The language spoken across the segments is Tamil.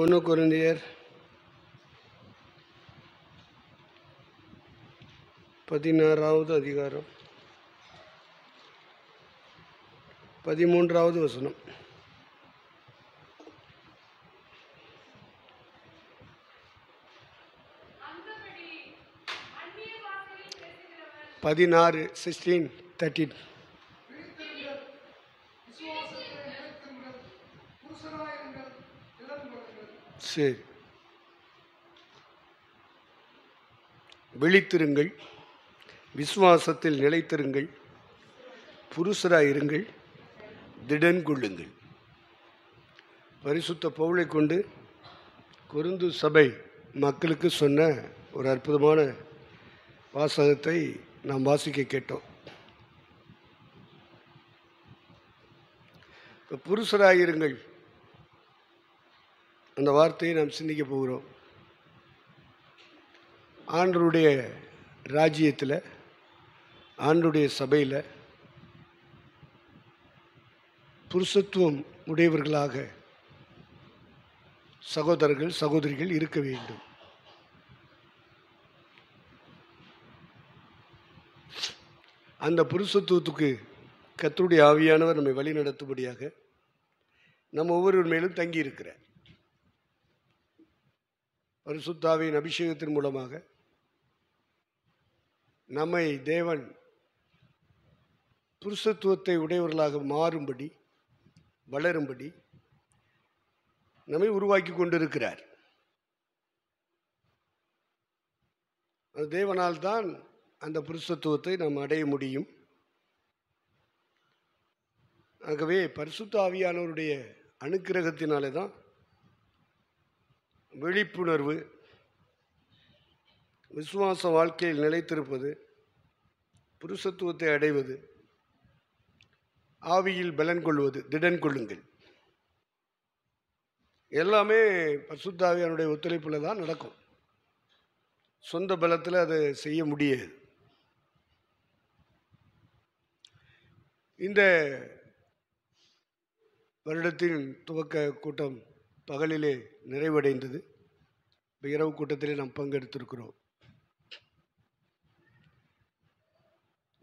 ஒன்று குருந்தியர் பதினாறாவது அதிகாரம் பதிமூன்றாவது வசனம் பதினாறு சிக்ஸ்டீன் தேர்ட்டீன் சரி விழித்திருங்கள் விசுவாசத்தில் நிலைத்திருங்கள் இருங்கள் திடன் கொள்ளுங்கள் பரிசுத்த பவுளை கொண்டு குருந்து சபை மக்களுக்கு சொன்ன ஒரு அற்புதமான வாசகத்தை நாம் வாசிக்க கேட்டோம் இப்போ புருஷராக இருங்கள் அந்த வார்த்தையை நாம் சிந்திக்க போகிறோம் ஆண்டருடைய ராஜ்யத்தில் ஆண்டுடைய சபையில் புருஷத்துவம் உடையவர்களாக சகோதரர்கள் சகோதரிகள் இருக்க வேண்டும் அந்த புருஷத்துவத்துக்கு கத்தருடைய ஆவியானவர் நம்மை வழி நடத்தும்படியாக நம்ம ஒவ்வொருவர் மேலும் தங்கியிருக்கிறார் பரிசுத்தாவின் அபிஷேகத்தின் மூலமாக நம்மை தேவன் புருஷத்துவத்தை உடையவர்களாக மாறும்படி வளரும்படி நம்மை உருவாக்கி கொண்டிருக்கிறார் அது தேவனால் தான் அந்த புருஷத்துவத்தை நாம் அடைய முடியும் ஆகவே பரிசுத்த ஆவியானவருடைய அனுக்கிரகத்தினாலே தான் விழிப்புணர்வு விசுவாச வாழ்க்கையில் நிலைத்திருப்பது புருஷத்துவத்தை அடைவது ஆவியில் பலன் கொள்வது திடன் கொள்ளுங்கள் எல்லாமே பசுத்தாவியானுடைய ஒத்துழைப்பில் தான் நடக்கும் சொந்த பலத்தில் அதை செய்ய முடியாது இந்த வருடத்தின் துவக்க கூட்டம் பகலிலே நிறைவடைந்தது இப்போ இரவு கூட்டத்திலே நாம் பங்கெடுத்திருக்கிறோம்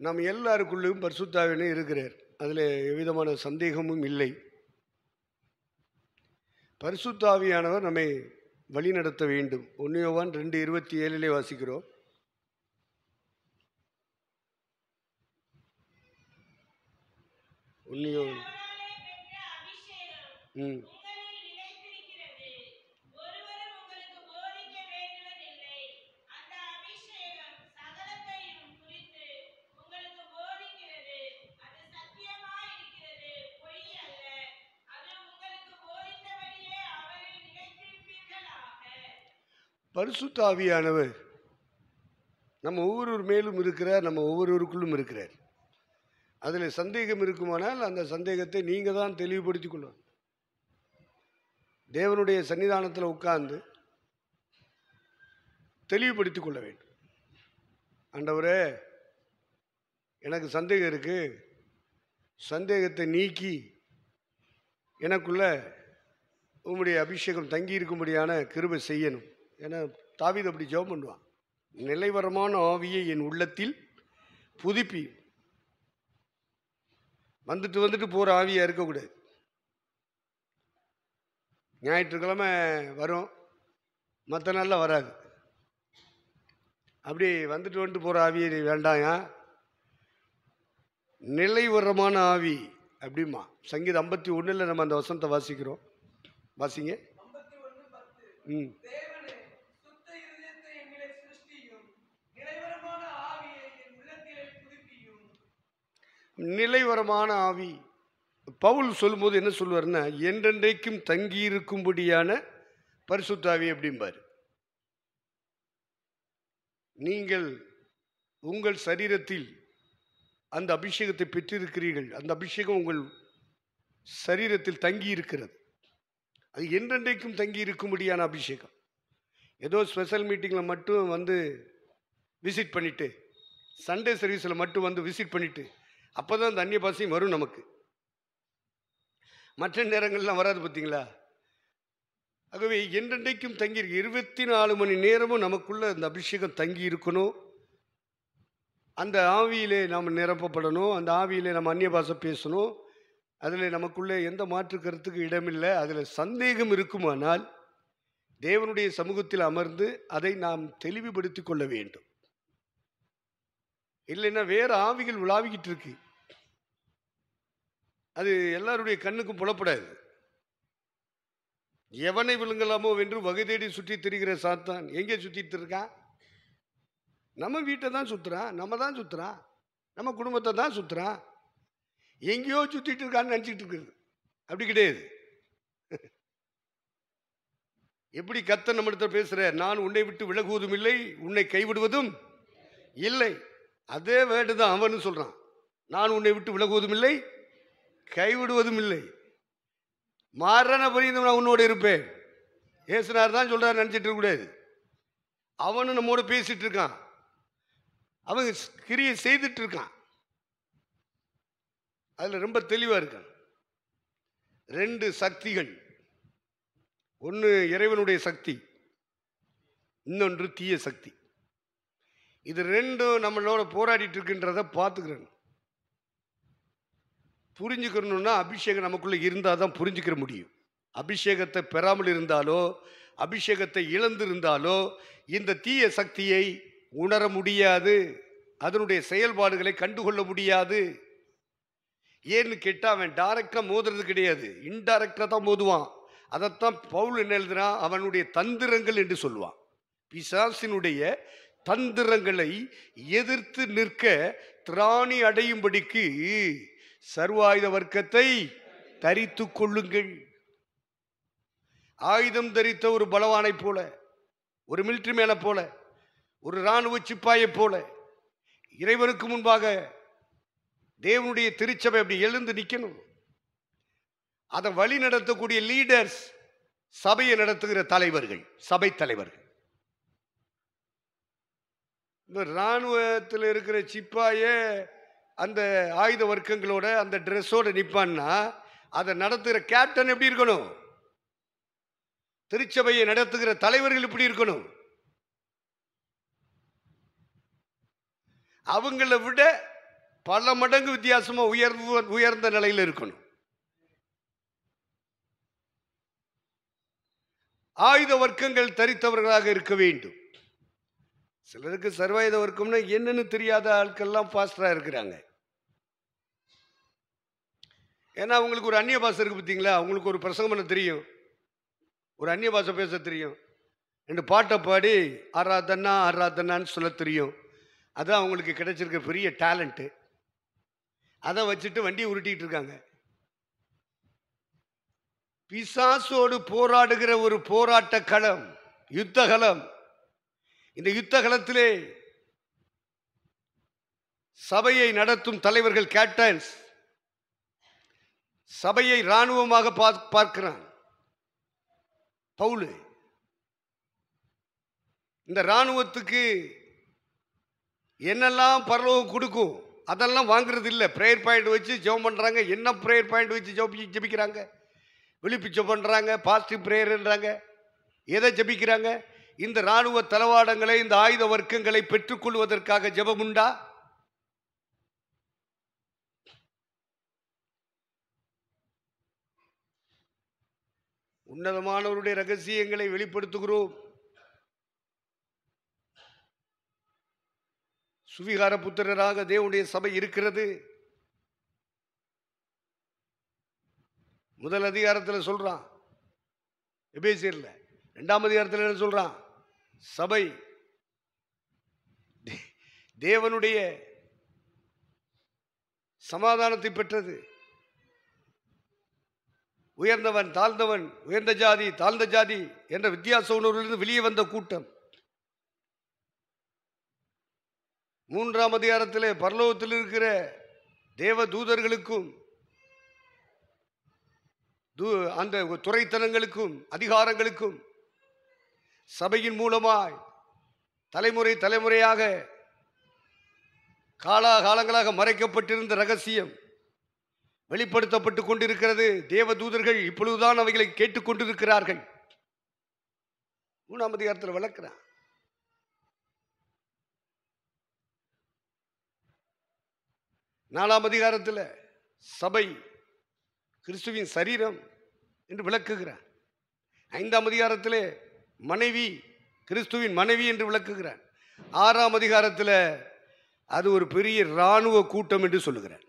நாம் எல்லாருக்குள்ளேயும் பரிசுத்தாவினே இருக்கிறார் அதில் எவ்விதமான சந்தேகமும் இல்லை பரிசுத்தாவியானவர் நம்மை வழி நடத்த வேண்டும் ஒன்றியோவான் ரெண்டு இருபத்தி ஏழிலே வாசிக்கிறோம் ஒன்றியோ ம் பரிசுத்தாவியானவர் நம்ம ஒவ்வொருவர் மேலும் இருக்கிறார் நம்ம ஒவ்வொருவருக்குள்ளும் இருக்கிறார் அதில் சந்தேகம் இருக்குமானால் அந்த சந்தேகத்தை நீங்கள் தான் தெளிவுபடுத்தி கொள்ளணும் தேவனுடைய சன்னிதானத்தில் உட்கார்ந்து தெளிவுபடுத்திக் கொள்ள வேண்டும் ஆண்டவரே எனக்கு சந்தேகம் இருக்குது சந்தேகத்தை நீக்கி எனக்குள்ள உங்களுடைய அபிஷேகம் தங்கியிருக்கும்படியான கிருபை செய்யணும் ஏன்னா தாவித அப்படி ஜெபம் பண்ணுவான் நிலைவரமான ஆவியை என் உள்ளத்தில் புதுப்பி வந்துட்டு வந்துட்டு போகிற ஆவியாக இருக்கக்கூடாது ஞாயிற்றுக்கிழமை வரும் மற்ற நாளில் வராது அப்படி வந்துட்டு வந்துட்டு போகிற ஆவியை வேண்டாயா நிலை உரமான ஆவி அப்படிமா சங்கீதம் ஐம்பத்தி ஒன்றில் நம்ம அந்த வசனத்தை வாசிக்கிறோம் வாசிங்க ம் நிலைவரமான ஆவி பவுல் சொல்லும்போது என்ன சொல்லுவார்னா என்றென்றைக்கும் தங்கியிருக்கும்படியான பரிசுத்தாவி அப்படிம்பார் நீங்கள் உங்கள் சரீரத்தில் அந்த அபிஷேகத்தை பெற்றிருக்கிறீர்கள் அந்த அபிஷேகம் உங்கள் சரீரத்தில் தங்கி இருக்கிறது அது என்றென்றைக்கும் தங்கி இருக்கும்படியான அபிஷேகம் ஏதோ ஸ்பெஷல் மீட்டிங்கில் மட்டும் வந்து விசிட் பண்ணிவிட்டு சண்டே சர்வீஸில் மட்டும் வந்து விசிட் பண்ணிவிட்டு அப்போ தான் தண்ணி பசியும் வரும் நமக்கு மற்ற நேரங்கள்லாம் வராது பார்த்தீங்களா ஆகவே என்றென்றைக்கும் தங்கியிருக்கு இருபத்தி நாலு மணி நேரமும் நமக்குள்ளே அந்த அபிஷேகம் தங்கி இருக்கணும் அந்த ஆவியிலே நாம் நிரப்பப்படணும் அந்த ஆவியிலே நம்ம அந்நிய பாசை பேசணும் அதில் நமக்குள்ளே எந்த மாற்று கருத்துக்கு இடமில்லை அதில் சந்தேகம் இருக்குமானால் தேவனுடைய சமூகத்தில் அமர்ந்து அதை நாம் தெளிவுபடுத்தி கொள்ள வேண்டும் இல்லைன்னா வேறு ஆவிகள் உலாவிக்கிட்டு இருக்கு அது எல்லாருடைய கண்ணுக்கும் புலப்படாது எவனை விழுங்கலாமோ என்று வகை தேடி சுற்றி திரிகிற சாத்தான் எங்கே சுற்றிட்டு இருக்கான் நம்ம வீட்டை தான் சுற்றுறான் நம்ம தான் சுற்றுறான் நம்ம குடும்பத்தை தான் சுற்றுறான் எங்கேயோ சுற்றிட்டு இருக்கான்னு நினச்சிட்டு இருக்குது அப்படி கிடையாது எப்படி கத்த நம்மிடத்தில் பேசுகிற நான் உன்னை விட்டு விலகுவதும் இல்லை உன்னை கைவிடுவதும் இல்லை அதே வேண்டுதான் தான் அவனு சொல்கிறான் நான் உன்னை விட்டு விலகுவதும் இல்லை கைவிடுவதும் இல்லை மாறன புரிந்து நான் உன்னோடு இருப்பேன் ஏசுனார் தான் சொல்கிறார் நினச்சிட்டு இருக்கக்கூடாது அவனு நம்மோடு பேசிகிட்டு இருக்கான் அவன் கிரியை செய்துட்டு இருக்கான் அதில் ரொம்ப தெளிவாக இருக்கான் ரெண்டு சக்திகள் ஒன்று இறைவனுடைய சக்தி இன்னொன்று தீய சக்தி இது ரெண்டும் நம்மளோட போராடிட்டு இருக்கின்றத பார்த்துக்கிறேன் புரிஞ்சுக்கணும்னா அபிஷேகம் நமக்குள்ளே இருந்தால் தான் புரிஞ்சுக்கிற முடியும் அபிஷேகத்தை பெறாமல் இருந்தாலோ அபிஷேகத்தை இழந்திருந்தாலோ இந்த தீய சக்தியை உணர முடியாது அதனுடைய செயல்பாடுகளை கண்டுகொள்ள முடியாது ஏன்னு கேட்டால் அவன் டைரக்டாக மோதுறது கிடையாது இன்டைரக்டாக தான் மோதுவான் அதைத்தான் பவுல் என்ன எழுதுனா அவனுடைய தந்திரங்கள் என்று சொல்லுவான் பிசாசினுடைய தந்திரங்களை எதிர்த்து நிற்க திராணி அடையும்படிக்கு சர்வாயுத வர்க்கத்தை தரித்து கொள்ளுங்கள் ஆயுதம் தரித்த ஒரு பலவானை போல ஒரு மிலிட்ரி மேனை போல ஒரு இராணுவ சிப்பாயை போல இறைவனுக்கு முன்பாக தேவனுடைய திருச்சபை அப்படி எழுந்து நிற்கணும் அதை வழி நடத்தக்கூடிய லீடர்ஸ் சபையை நடத்துகிற தலைவர்கள் சபை தலைவர்கள் இந்த இராணுவத்தில் இருக்கிற சிப்பாயை அந்த ஆயுத வர்க்கங்களோட அந்த ட்ரெஸ்ஸோடு நிற்பான்னா அதை நடத்துகிற கேப்டன் எப்படி இருக்கணும் திருச்சபையை நடத்துகிற தலைவர்கள் இப்படி இருக்கணும் அவங்கள விட பல மடங்கு வித்தியாசமாக உயர்வு உயர்ந்த நிலையில் இருக்கணும் ஆயுத வர்க்கங்கள் தரித்தவர்களாக இருக்க வேண்டும் சிலருக்கு சர்வாயுத வர்க்கம்னா என்னன்னு தெரியாத ஆட்கள்லாம் பாஸ்டராக இருக்கிறாங்க ஏன்னா அவங்களுக்கு ஒரு அந்நிய பாஷை இருக்குது பார்த்தீங்களா அவங்களுக்கு ஒரு பிரசங்கம் பண்ண தெரியும் ஒரு அந்நிய பாஷை பேச தெரியும் ரெண்டு பாட்டை பாடி ஆராதனா ஆராதனான்னு சொல்ல தெரியும் அதுதான் அவங்களுக்கு கிடைச்சிருக்க பெரிய டேலண்ட்டு அதை வச்சுட்டு வண்டியை உருட்டிகிட்டு இருக்காங்க பிசாசோடு போராடுகிற ஒரு போராட்ட களம் யுத்த இந்த யுத்த காலத்திலே சபையை நடத்தும் தலைவர்கள் கேப்டன்ஸ் சபையை இராணுவமாக பார்க்கிறான் பவுலு இந்த இராணுவத்துக்கு என்னெல்லாம் பரலோகம் கொடுக்கும் அதெல்லாம் வாங்குறது இல்லை ப்ரேயர் பாயிண்ட் வச்சு ஜெபம் பண்ணுறாங்க என்ன ப்ரேயர் பாயிண்ட் வச்சு ஜெபி ஜெபிக்கிறாங்க விழிப்பு ஜெபம் பண்ணுறாங்க பாசிட்டிவ் ப்ரேயர்ன்றாங்க எதை ஜெபிக்கிறாங்க இந்த இராணுவ தளவாடங்களை இந்த ஆயுத வர்க்கங்களை பெற்றுக்கொள்வதற்காக உண்டா உன்னதமானவருடைய ரகசியங்களை வெளிப்படுத்துகிறோம் சுவிகார புத்திரராக தேவனுடைய சபை இருக்கிறது முதல் அதிகாரத்தில் சொல்கிறான் எபேசியரில் ரெண்டாம் அதிகாரத்தில் என்ன சொல்கிறான் சபை தேவனுடைய சமாதானத்தை பெற்றது உயர்ந்தவன் தாழ்ந்தவன் உயர்ந்த ஜாதி தாழ்ந்த ஜாதி என்ற வித்தியாச உணர்விலிருந்து வெளியே வந்த கூட்டம் மூன்றாம் அதிகாரத்தில் பரலோகத்தில் இருக்கிற தேவ தூதர்களுக்கும் அந்த துறைத்தனங்களுக்கும் அதிகாரங்களுக்கும் சபையின் மூலமாய் தலைமுறை தலைமுறையாக காலா காலங்களாக மறைக்கப்பட்டிருந்த ரகசியம் வெளிப்படுத்தப்பட்டு கொண்டிருக்கிறது தேவதூதர்கள் இப்பொழுதுதான் அவைகளை கேட்டுக்கொண்டிருக்கிறார்கள் மூணாம் அதிகாரத்தில் வளர்க்கிறான் நாலாம் அதிகாரத்தில் சபை கிறிஸ்துவின் சரீரம் என்று விளக்குகிறார் ஐந்தாம் அதிகாரத்திலே மனைவி கிறிஸ்துவின் மனைவி என்று விளக்குகிறான் ஆறாம் அதிகாரத்தில் அது ஒரு பெரிய இராணுவ கூட்டம் என்று சொல்லுகிறான்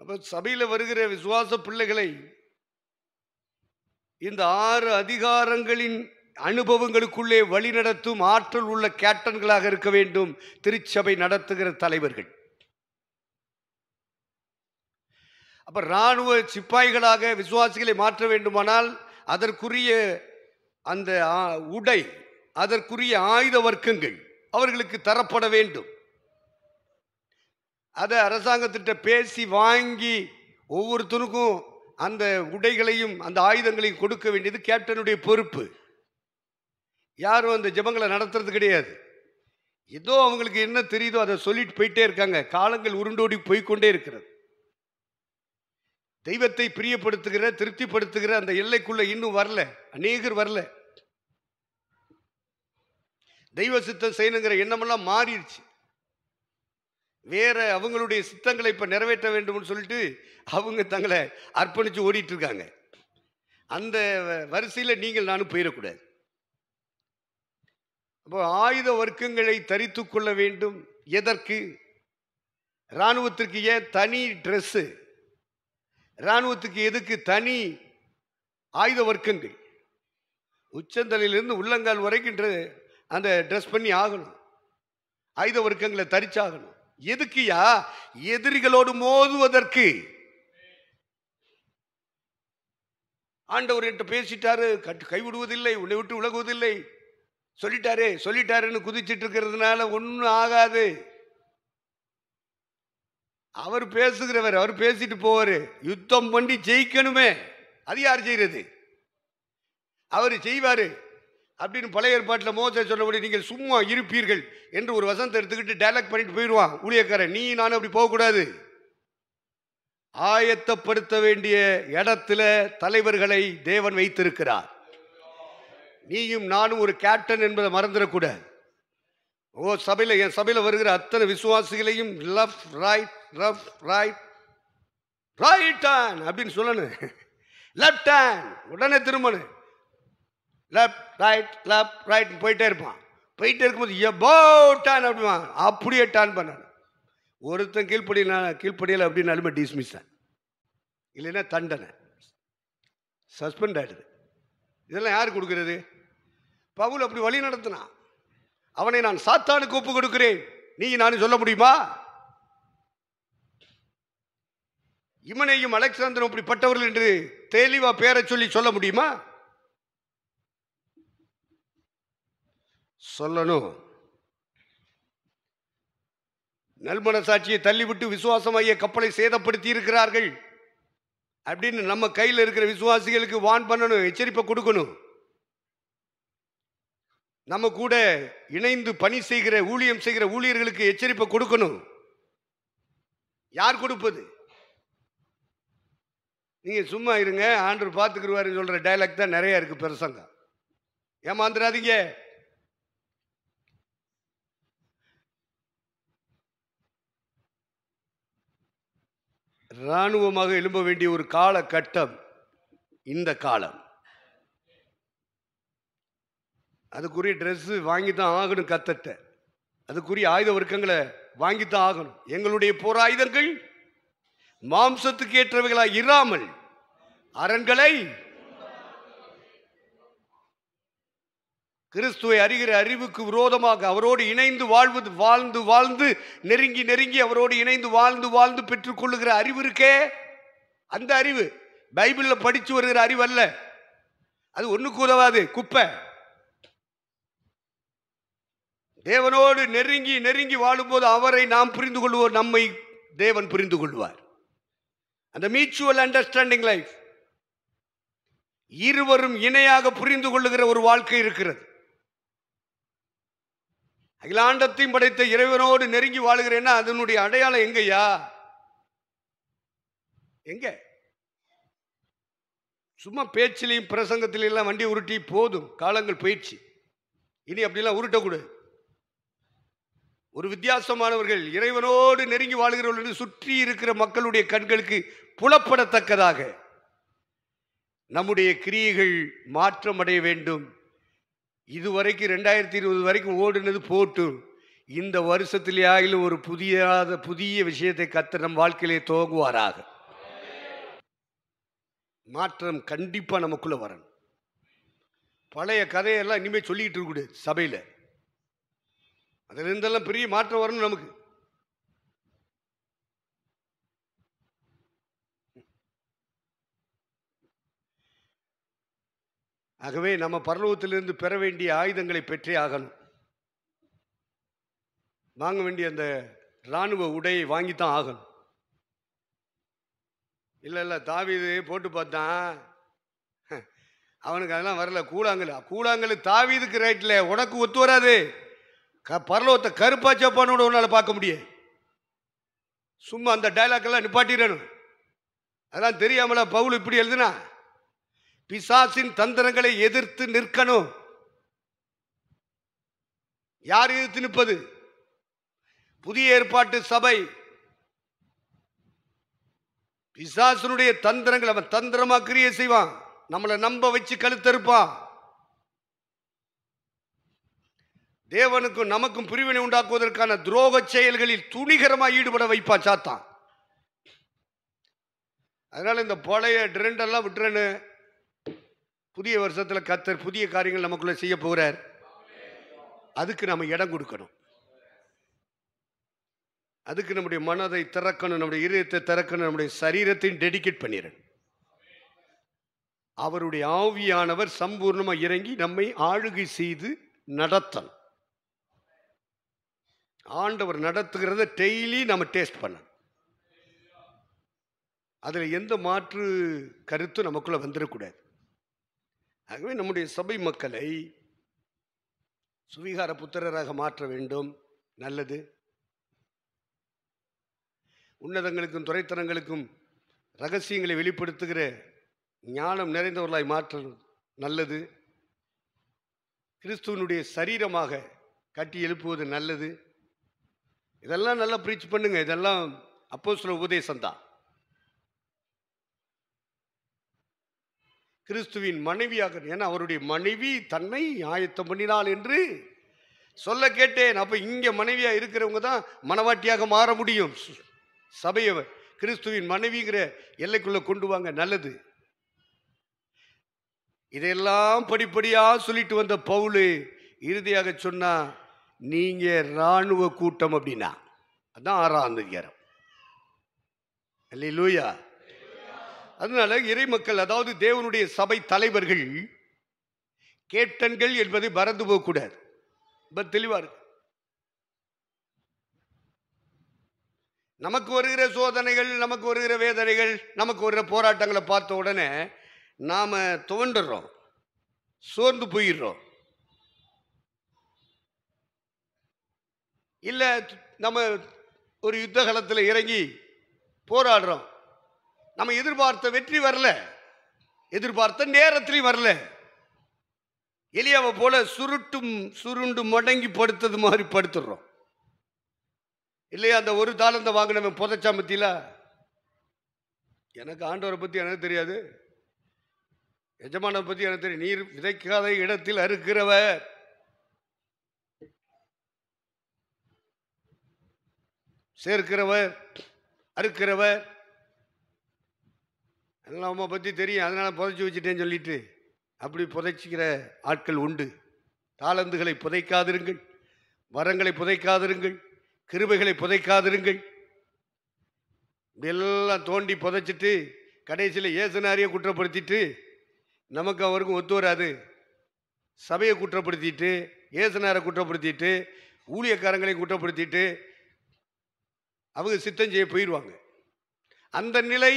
அப்போ சபையில் வருகிற விசுவாச பிள்ளைகளை இந்த ஆறு அதிகாரங்களின் அனுபவங்களுக்குள்ளே வழிநடத்தும் ஆற்றல் உள்ள கேப்டன்களாக இருக்க வேண்டும் திருச்சபை நடத்துகிற தலைவர்கள் அப்போ இராணுவ சிப்பாய்களாக விசுவாசிகளை மாற்ற வேண்டுமானால் அதற்குரிய அந்த உடை அதற்குரிய ஆயுத வர்க்கங்கள் அவர்களுக்கு தரப்பட வேண்டும் அதை அரசாங்கத்திட்ட பேசி வாங்கி ஒவ்வொருத்தருக்கும் அந்த உடைகளையும் அந்த ஆயுதங்களையும் கொடுக்க வேண்டியது கேப்டனுடைய பொறுப்பு யாரும் அந்த ஜபங்களை நடத்துறது கிடையாது ஏதோ அவங்களுக்கு என்ன தெரியுதோ அதை சொல்லிட்டு போயிட்டே இருக்காங்க காலங்கள் உருண்டோடி போய்கொண்டே இருக்கிறது தெய்வத்தை பிரியப்படுத்துகிற திருப்திப்படுத்துகிற அந்த எல்லைக்குள்ள இன்னும் வரல அநேகர் வரல தெய்வ சித்தம் செய்யணுங்கிற எண்ணமெல்லாம் மாறிடுச்சு வேற அவங்களுடைய சித்தங்களை இப்போ நிறைவேற்ற வேண்டும்னு சொல்லிட்டு அவங்க தங்களை அர்ப்பணித்து ஓடிட்டு இருக்காங்க அந்த வரிசையில் நீங்கள் நானும் போயிடக்கூடாது அப்போ ஆயுத வர்க்கங்களை தரித்து கொள்ள வேண்டும் எதற்கு இராணுவத்திற்கு ஏன் தனி ட்ரெஸ்ஸு இராணுவத்துக்கு எதுக்கு தனி ஆயுத வர்க்கங்கள் உச்சந்தலையிலிருந்து உள்ளங்கால் வரைக்கின்றது அந்த ட்ரெஸ் பண்ணி ஆகணும் ஆயுத வர்க்கங்களை தரிச்சாகணும் எதுக்குயா எதிரிகளோடு மோதுவதற்கு ஆண்டவர் என்கிட்ட பேசிட்டாரு கட்டு கைவிடுவதில்லை உன்னை விட்டு விலகுவதில்லை சொல்லிட்டாரே சொல்லிட்டாருன்னு குதிச்சிட்டு இருக்கிறதுனால ஒன்றும் ஆகாது அவர் பேசுகிறவர் அவர் பேசிட்டு போவார் யுத்தம் பண்ணி ஜெயிக்கணுமே அது யார் செய்கிறது அவர் செய்வார் அப்படின்னு பழைய ஏற்பாட்டில் மோச சொல்லக்கூடிய நீங்கள் சும்மா இருப்பீர்கள் என்று ஒரு வசந்த எடுத்துக்கிட்டு டைலாக் பண்ணிட்டு போயிடுவான் ஊழியக்காரன் நீ நானும் அப்படி போகக்கூடாது ஆயத்தப்படுத்த வேண்டிய இடத்துல தலைவர்களை தேவன் வைத்திருக்கிறார் நீயும் நானும் ஒரு கேப்டன் என்பதை மறந்துடக்கூடாது ஓ சபையில் என் சபையில் வருகிற அத்தனை விசுவாசிகளையும் left right left right right hand அப்படின்னு சொல்லணும் லெஃப்ட் ஹேண்ட் உடனே திரும்பணும் லெஃப்ட் ரைட் லெஃப்ட் ரைட் போயிட்டே இருப்பான் போயிட்டே இருக்கும்போது எபோ டான் அப்படிமா அப்படியே டேன் பண்ணணும் ஒருத்தன் கீழ்ப்படி கீழ்ப்படியில் அப்படின்னாலுமே டிஸ்மிஸ் தான் இல்லைன்னா தண்டனை சஸ்பெண்ட் ஆகிடுது இதெல்லாம் யார் கொடுக்குறது பவுல் அப்படி வழி நடத்தினான் அவனை நான் சாத்தானுக்கு ஒப்பு கொடுக்கிறேன் நீ நான் சொல்ல முடியுமா இவனையும் அலெக்சாந்தரும் அப்படிப்பட்டவர்கள் என்று தெளிவா பேரை சொல்லி சொல்ல முடியுமா சொல்லணும் நல்மன சாட்சியை தள்ளிவிட்டு விசுவாசமாகிய கப்பலை சேதப்படுத்தி இருக்கிறார்கள் அப்படின்னு நம்ம கையில் இருக்கிற விசுவாசிகளுக்கு வான் பண்ணணும் எச்சரிப்பை கொடுக்கணும் நம்ம கூட இணைந்து பணி செய்கிற ஊழியம் செய்கிற ஊழியர்களுக்கு எச்சரிப்பை கொடுக்கணும் யார் கொடுப்பது நீங்கள் சும்மா இருங்க ஆண்டு பார்த்துக்குருவாருன்னு சொல்கிற டைலாக் தான் நிறையா இருக்குது பெருசங்க ஏமாந்துடாதீங்க இராணுவமாக எழும்ப வேண்டிய ஒரு காலகட்டம் இந்த காலம் அதுக்குரிய ட்ரெஸ்ஸு வாங்கி தான் ஆகணும் கத்தட்ட அதுக்குரிய ஆயுத வர்க்கங்களை வாங்கி தான் ஆகணும் எங்களுடைய போர் ஆயுதங்கள் மாம்சத்துக்கு ஏற்றவைகளாக இராமல் அரண்களை கிறிஸ்துவை அறிகிற அறிவுக்கு விரோதமாக அவரோடு இணைந்து வாழ்வது வாழ்ந்து வாழ்ந்து நெருங்கி நெருங்கி அவரோடு இணைந்து வாழ்ந்து வாழ்ந்து பெற்றுக்கொள்ளுகிற அறிவு இருக்கே அந்த அறிவு பைபிளில் படித்து வருகிற அறிவு அல்ல அது ஒன்றுக்கு உதவாது குப்பை தேவனோடு நெருங்கி நெருங்கி வாழும்போது அவரை நாம் புரிந்து கொள்வோம் நம்மை தேவன் புரிந்து கொள்வார் அந்த மியூச்சுவல் அண்டர்ஸ்டாண்டிங் லைஃப் இருவரும் இணையாக புரிந்து கொள்ளுகிற ஒரு வாழ்க்கை இருக்கிறது அகிலாண்டத்தையும் படைத்த இறைவனோடு நெருங்கி வாழுகிறேன்னா அதனுடைய அடையாளம் எங்கய்யா எங்க சும்மா பேச்சிலையும் பிரசங்கத்திலையும் வண்டி உருட்டி போதும் காலங்கள் போயிடுச்சு இனி அப்படிலாம் உருட்டக்கூடாது ஒரு வித்தியாசமானவர்கள் இறைவனோடு நெருங்கி வாழ்கிறவர்கள் சுற்றி இருக்கிற மக்களுடைய கண்களுக்கு புலப்படத்தக்கதாக நம்முடைய கிரியைகள் மாற்றமடைய வேண்டும் இதுவரைக்கும் ரெண்டாயிரத்தி இருபது வரைக்கும் ஓடுனது போட்டு இந்த வருஷத்திலே ஒரு புதியாத புதிய விஷயத்தை கத்த நம் வாழ்க்கையிலே துவங்குவாராக மாற்றம் கண்டிப்பாக நமக்குள்ளே வரணும் பழைய கதையெல்லாம் இனிமேல் சொல்லிக்கிட்டு இருக்கக்கூடாது சபையில் அதிலிருந்தெல்லாம் பெரிய மாற்றம் வரணும் நமக்கு ஆகவே நம்ம பரலோகத்திலிருந்து பெற வேண்டிய ஆயுதங்களை பெற்றே ஆகணும் வாங்க வேண்டிய அந்த இராணுவ உடையை வாங்கித்தான் ஆகணும் இல்லை இல்லை தாவிது போட்டு பார்த்தான் அவனுக்கு அதெல்லாம் வரல கூழாங்கல் கூழாங்கல் தாவிதுக்கு ரைட்டில் உனக்கு ஒத்து வராது க பரலோகத்தை கருப்பாக சேப்பானோட உன்னால் பார்க்க முடியும் சும்மா அந்த எல்லாம் நிப்பாட்டிடணும் அதெல்லாம் தெரியாமல பவுல் இப்படி எழுதுனா பிசாசின் தந்திரங்களை எதிர்த்து நிற்கணும் யார் எதிர்த்து நிற்பது புதிய ஏற்பாட்டு சபை பிசாசனுடைய தந்திரங்களை அவன் தந்திரமா கிரியை செய்வான் நம்மளை நம்ப வச்சு கழுத்தறுப்பான் தேவனுக்கும் நமக்கும் பிரிவினை உண்டாக்குவதற்கான துரோக செயல்களில் துணிகரமாக ஈடுபட வைப்பா சாத்தான் அதனால் இந்த பழைய ட்ரெண்டெல்லாம் விட்டுறேன்னு புதிய வருஷத்தில் கத்தர் புதிய காரியங்கள் நமக்குள்ளே செய்ய போகிறார் அதுக்கு நம்ம இடம் கொடுக்கணும் அதுக்கு நம்முடைய மனதை திறக்கணும் நம்முடைய இருதயத்தை திறக்கணும் நம்முடைய சரீரத்தையும் டெடிகேட் பண்ணிடணும் அவருடைய ஆவியானவர் சம்பூர்ணமாக இறங்கி நம்மை ஆளுகை செய்து நடத்தணும் ஆண்டவர் நடத்துகிறத டெய்லி நம்ம டேஸ்ட் பண்ணணும் அதில் எந்த மாற்று கருத்தும் நமக்குள்ளே வந்துடக்கூடாது ஆகவே நம்முடைய சபை மக்களை சுவிகார புத்திரராக மாற்ற வேண்டும் நல்லது உன்னதங்களுக்கும் துறைத்தனங்களுக்கும் ரகசியங்களை வெளிப்படுத்துகிற ஞானம் நிறைந்தவர்களாய் மாற்றம் நல்லது கிறிஸ்துவனுடைய சரீரமாக கட்டி எழுப்புவது நல்லது இதெல்லாம் நல்லா ப்ரீச் பண்ணுங்க இதெல்லாம் அப்போ சில உபதேசம் தான் கிறிஸ்துவின் மனைவியாக ஏன்னா அவருடைய மனைவி தன்னை ஆயத்தம் பண்ணினாள் என்று சொல்ல கேட்டேன் அப்போ இங்கே மனைவியாக இருக்கிறவங்க தான் மனவாட்டியாக மாற முடியும் சபையவர் கிறிஸ்துவின் மனைவிங்கிற எல்லைக்குள்ளே கொண்டு வாங்க நல்லது இதையெல்லாம் படிப்படியாக சொல்லிட்டு வந்த பவுலு இறுதியாக சொன்னால் நீங்கள் இராணுவ கூட்டம் அப்படின்னா அதுதான் ஆறாம் அதிகாரம் இல்லை லூயா அதனால இறை மக்கள் அதாவது தேவனுடைய சபை தலைவர்கள் கேப்டன்கள் என்பதை மறந்து போகக்கூடாது ரொம்ப தெளிவார் நமக்கு வருகிற சோதனைகள் நமக்கு வருகிற வேதனைகள் நமக்கு வருகிற போராட்டங்களை பார்த்த உடனே நாம் துவண்டுறோம் சோர்ந்து போயிடுறோம் இல்லை நம்ம ஒரு யுத்த காலத்தில் இறங்கி போராடுறோம் நம்ம எதிர்பார்த்த வெற்றி வரல எதிர்பார்த்த நேரத்திலையும் வரல எளியாவை போல சுருட்டும் சுருண்டும் மடங்கி படுத்தது மாதிரி படுத்துடுறோம் இல்லையா அந்த ஒரு தாளந்தை வாங்கினவன் புதைச்சா பத்தியில எனக்கு ஆண்டவரை பற்றி எனக்கு தெரியாது எஜமான பற்றி எனக்கு தெரியும் நீர் விதைக்காத இடத்தில் அறுக்கிறவர் சேர்க்கிறவர் அறுக்கிறவர் எல்லாம் பற்றி தெரியும் அதனால் புதைச்சி வச்சுட்டேன்னு சொல்லிட்டு அப்படி புதைச்சிக்கிற ஆட்கள் உண்டு தாளந்துகளை புதைக்காதிருங்கள் வரங்களை புதைக்காதிருங்கள் கிருபைகளை புதைக்காதிருங்கள் இப்படியெல்லாம் தோண்டி புதைச்சிட்டு கடைசியில் ஏசுனாரியை குற்றப்படுத்திட்டு நமக்கு அவருக்கும் ஒத்து வராது சபையை குற்றப்படுத்திட்டு ஏசுனாரை குற்றப்படுத்திட்டு ஊழியக்காரங்களை குற்றப்படுத்திட்டு அவங்க சித்தம் செய்ய போயிடுவாங்க அந்த நிலை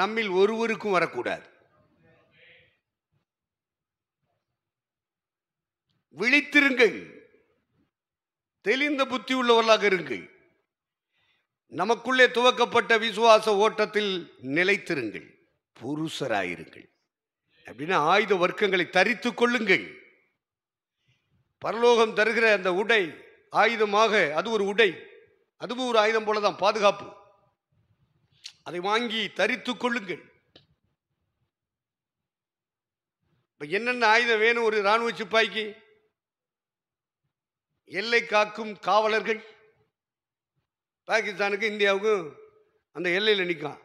நம்மில் ஒருவருக்கும் வரக்கூடாது விழித்திருங்கள் தெளிந்த புத்தி உள்ளவர்களாக இருங்கள் நமக்குள்ளே துவக்கப்பட்ட விசுவாச ஓட்டத்தில் நிலைத்திருங்கள் புருஷராயிருங்கள் அப்படின்னா ஆயுத வர்க்கங்களை தரித்து கொள்ளுங்கள் பரலோகம் தருகிற அந்த உடை ஆயுதமாக அது ஒரு உடை அதுவும் ஒரு ஆயுதம் போல தான் பாதுகாப்பு அதை வாங்கி தரித்து கொள்ளுங்கள் இப்போ என்னென்ன ஆயுதம் வேணும் ஒரு இராணுவ சிப்பாய்க்கு எல்லை காக்கும் காவலர்கள் பாகிஸ்தானுக்கு இந்தியாவுக்கும் அந்த எல்லையில் நிற்கும்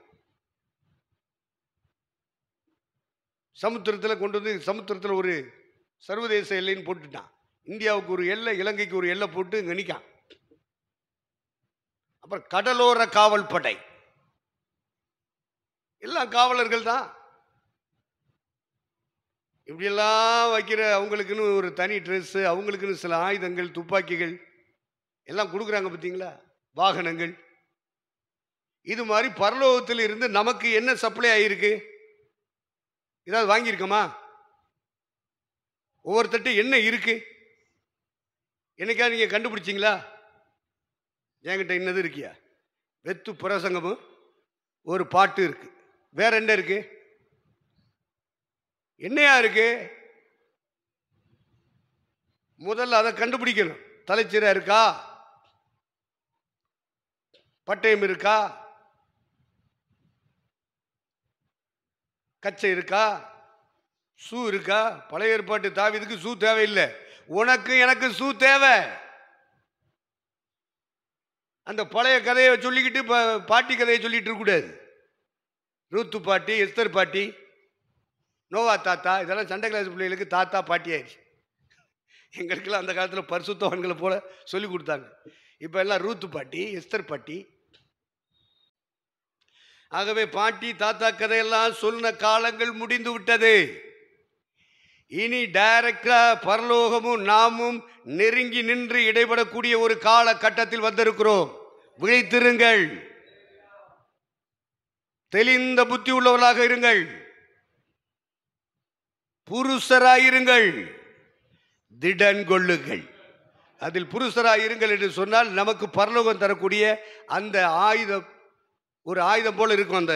சமுத்திரத்தில் கொண்டு வந்து சமுத்திரத்தில் ஒரு சர்வதேச எல்லைன்னு போட்டுட்டான் இந்தியாவுக்கு ஒரு எல்லை இலங்கைக்கு ஒரு எல்லை போட்டு இங்கே நிற்கான் அப்புறம் கடலோர காவல் படை எல்லாம் காவலர்கள் தான் இப்படியெல்லாம் வைக்கிற அவங்களுக்குன்னு ஒரு தனி ட்ரெஸ்ஸு அவங்களுக்குன்னு சில ஆயுதங்கள் துப்பாக்கிகள் எல்லாம் கொடுக்குறாங்க பார்த்தீங்களா வாகனங்கள் இது மாதிரி பரலோகத்தில் இருந்து நமக்கு என்ன சப்ளை ஆகிருக்கு ஏதாவது வாங்கியிருக்கோமா ஒவ்வொருத்தட்டு என்ன இருக்குது என்னைக்கா நீங்கள் கண்டுபிடிச்சிங்களா என்கிட்ட இன்னது இருக்கியா வெத்து பிரசங்கமும் ஒரு பாட்டு இருக்கு வேற என்ன இருக்கு என்னையா இருக்கு முதல்ல அதை கண்டுபிடிக்கணும் தலைச்சிரா இருக்கா பட்டயம் இருக்கா கச்சை இருக்கா ஷூ இருக்கா பழைய ஏற்பாட்டு தாவிதுக்கு ஷூ தேவையில்லை உனக்கு எனக்கு ஷூ தேவை அந்த பழைய கதையை சொல்லிக்கிட்டு இப்போ பாட்டி கதையை சொல்லிகிட்டு இருக்கக்கூடாது ரூத்து பாட்டி எஸ்தர் பாட்டி நோவா தாத்தா இதெல்லாம் சண்டை கிளாஸ் பிள்ளைகளுக்கு தாத்தா பாட்டி ஆயிடுச்சு எங்களுக்கெல்லாம் அந்த காலத்தில் பரிசுத்தவான்களை போல் சொல்லி கொடுத்தாங்க இப்போ எல்லாம் ரூத்து பாட்டி எஸ்தர் பாட்டி ஆகவே பாட்டி தாத்தா கதையெல்லாம் சொன்ன காலங்கள் முடிந்து விட்டது இனி டைரக்டா பரலோகமும் நாமும் நெருங்கி நின்று இடைபடக்கூடிய ஒரு கால கட்டத்தில் வந்திருக்கிறோம் விழித்திருங்கள் தெளிந்த புத்தி உள்ளவர்களாக இருங்கள் புருஷராயிருங்கள் திடன் கொள்ளுங்கள் அதில் புருஷராயிருங்கள் என்று சொன்னால் நமக்கு பரலோகம் தரக்கூடிய அந்த ஆயுதம் ஒரு ஆயுதம் போல் இருக்கும் அந்த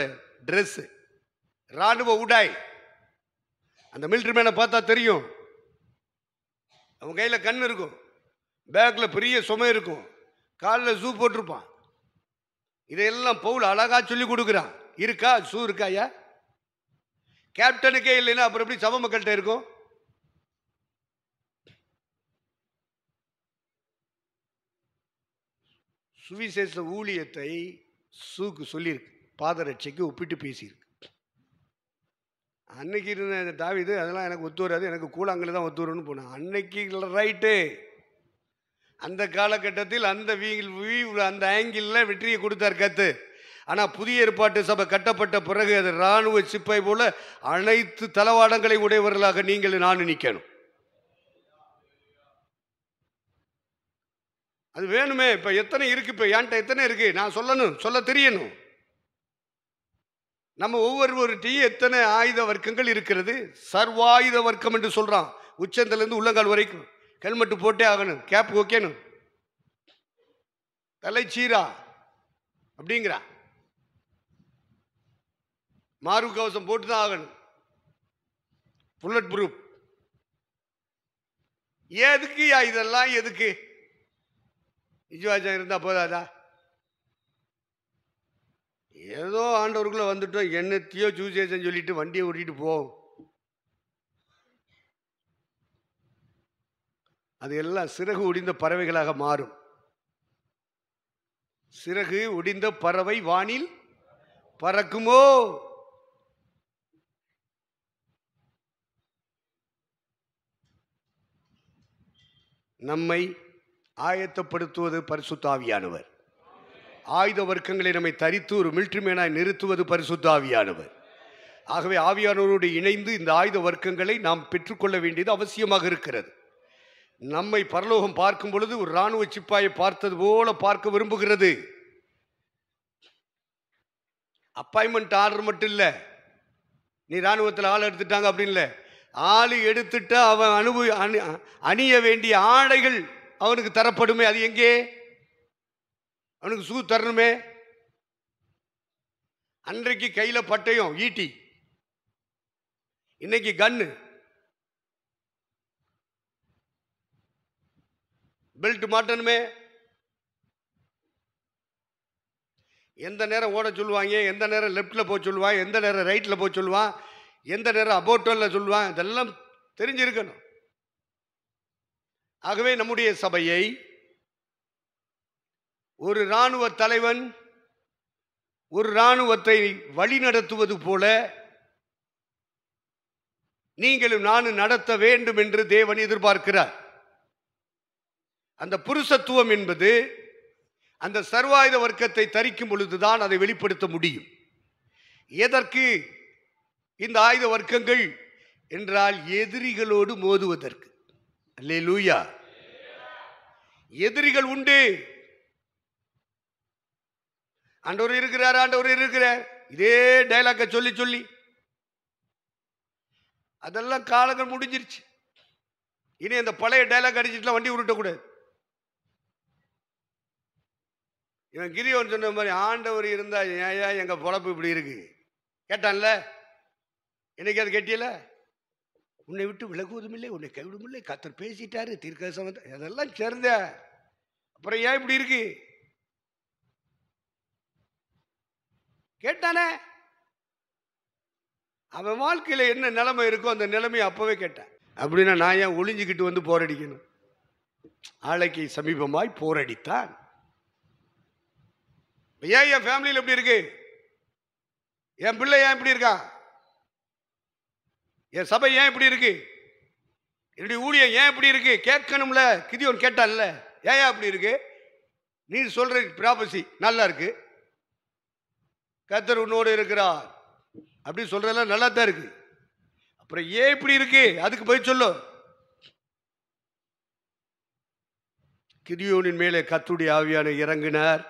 ட்ரெஸ்ஸு ராணுவ உடாய் அந்த மிலிட்ரி மேனை பார்த்தா தெரியும் அவன் கையில் கண் இருக்கும் பேக்கில் பெரிய சுமை இருக்கும் காலில் ஜூ போட்டிருப்பான் இதையெல்லாம் பவுல் அழகாக சொல்லி கொடுக்குறான் இருக்கா ஷூ இருக்கா ஐயா கேப்டனுக்கே இல்லைன்னா அப்புறம் எப்படி சம மக்கள்கிட்ட இருக்கும் சுவிசேஷ ஊழியத்தை சூக்கு சொல்லியிருக்கு பாதரட்சைக்கு ஒப்பிட்டு பேசியிருக்கு அன்னைக்கு இருந்த தாவிது அதெல்லாம் எனக்கு ஒத்து வராது எனக்கு கூழாங்கல் தான் ஒத்து வரும்னு போனேன் அன்னைக்கு ரைட்டு அந்த காலகட்டத்தில் அந்த வீங்கில் அந்த ஆங்கிளில் வெற்றியை கொடுத்தார் கத்து ஆனால் புதிய ஏற்பாட்டு சபை கட்டப்பட்ட பிறகு அது இராணுவ சிப்பை போல அனைத்து தளவாடங்களை உடையவர்களாக நீங்கள் நான் நிற்கணும் அது வேணுமே இப்போ எத்தனை இருக்குது இப்போ என்கிட்ட எத்தனை இருக்குது நான் சொல்லணும் சொல்ல தெரியணும் நம்ம ஒவ்வொருவருட்டையும் எத்தனை ஆயுத வர்க்கங்கள் இருக்கிறது சர்வாயுத வர்க்கம் என்று சொல்கிறான் உச்சந்தலேருந்து உள்ளங்கால் வரைக்கும் ஹெல்மெட்டு போட்டே ஆகணும் கேப் ஓகேனும் தலைச்சீரா அப்படிங்கிறா மாறு கவசம் போட்டு தான் ஆகணும் புல்லட் ப்ரூப் எதுக்கு இதெல்லாம் எதுக்கு இஜுவாஜா இருந்தால் போதாதா ஏதோ ஆண்டவருக்குள்ளே வந்துட்டோம் என்னத்தையோ சூஸ் செய்ய சொல்லிட்டு வண்டியை ஓட்டிட்டு போ அது எல்லாம் சிறகு ஒடிந்த பறவைகளாக மாறும் சிறகு ஒடிந்த பறவை வானில் பறக்குமோ நம்மை ஆயத்தப்படுத்துவது பரிசுத்தாவியானவர் ஆயுத வர்க்கங்களை நம்மை தரித்து ஒரு மில்ட்ரிமேனாய் நிறுத்துவது பரிசுத்தாவியானவர் ஆகவே ஆவியானவரோடு இணைந்து இந்த ஆயுத வர்க்கங்களை நாம் பெற்றுக்கொள்ள வேண்டியது அவசியமாக இருக்கிறது நம்மை பரலோகம் பார்க்கும் பொழுது ஒரு இராணுவ சிப்பாயை பார்த்தது போல பார்க்க விரும்புகிறது அப்பாயின்மெண்ட் ஆர்டர் மட்டும் இல்லை நீ இராணுவத்தில் ஆள் எடுத்துட்டாங்க அப்படின்னு ஆள் எடுத்துட்டு அவன் அனுபவி அணிய வேண்டிய ஆடைகள் அவனுக்கு தரப்படுமே அது எங்கே அவனுக்கு சூ தரணுமே அன்றைக்கு கையில் பட்டயம் ஈட்டி இன்னைக்கு கன்னு பெல்ட் மாட்டணுமே எந்த நேரம் ஓட சொல்லுவாங்க எந்த நேரம் லெஃப்டில் போக சொல்லுவான் எந்த நேரம் ரைட்டில் போக சொல்லுவான் எந்த நேரம் அபோட்டோவில் சொல்லுவான் இதெல்லாம் தெரிஞ்சிருக்கணும் ஆகவே நம்முடைய சபையை ஒரு இராணுவ தலைவன் ஒரு இராணுவத்தை வழிநடத்துவது போல நீங்களும் நானும் நடத்த வேண்டும் என்று தேவன் எதிர்பார்க்கிறார் அந்த புருஷத்துவம் என்பது அந்த சர்வாயுத வர்க்கத்தை தரிக்கும் பொழுதுதான் அதை வெளிப்படுத்த முடியும் எதற்கு இந்த ஆயுத வர்க்கங்கள் என்றால் எதிரிகளோடு மோதுவதற்கு அல்லே லூயா எதிரிகள் உண்டு ஆண்டவர் இருக்கிறார் ஆண்டவர் இருக்கிறார் இதே டைலாக சொல்லி சொல்லி அதெல்லாம் காலங்கள் முடிஞ்சிருச்சு இனி அந்த பழைய டைலாக் அடிச்சுட்டு வண்டி கூடாது இவன் கிரிவன் சொன்ன மாதிரி ஆண்டவர் இருந்தா ஏன் எங்கள் பொழப்பு இப்படி இருக்கு கேட்டான்ல என்னைக்கு அது கேட்டியல உன்னை விட்டு விலகுவதும் இல்லை உன்னை கைவிடும் இல்லை கத்தர் பேசிட்டாரு தீர்க்க சமந்த அதெல்லாம் சேர்ந்த அப்புறம் ஏன் இப்படி இருக்கு கேட்டானே அவன் வாழ்க்கையில் என்ன நிலைமை இருக்கோ அந்த நிலைமையை அப்போவே கேட்டேன் அப்படின்னா நான் ஏன் ஒளிஞ்சிக்கிட்டு வந்து போரடிக்கணும் ஆலைக்கு சமீபமாய் போரடித்தான் ஏன் என் ஃபேமிலியில் எப்படி இருக்கு என் பிள்ளை ஏன் இப்படி இருக்கா என் சபை ஏன் இப்படி இருக்கு என்னுடைய ஊழியம் ஏன் இப்படி இருக்கு கேட்கணும்ல ஒன்று கேட்டான்ல ஏன் இப்படி இருக்கு நீ சொல்ற ப்ராபசி நல்லா இருக்குது கத்தர் உன்னோடு இருக்கிறார் அப்படின்னு சொல்றதெல்லாம் நல்லா தான் இருக்கு அப்புறம் ஏன் இப்படி இருக்கு அதுக்கு போய் சொல்லு கிரியோனின் மேலே கத்துடைய ஆவியான இறங்கினார்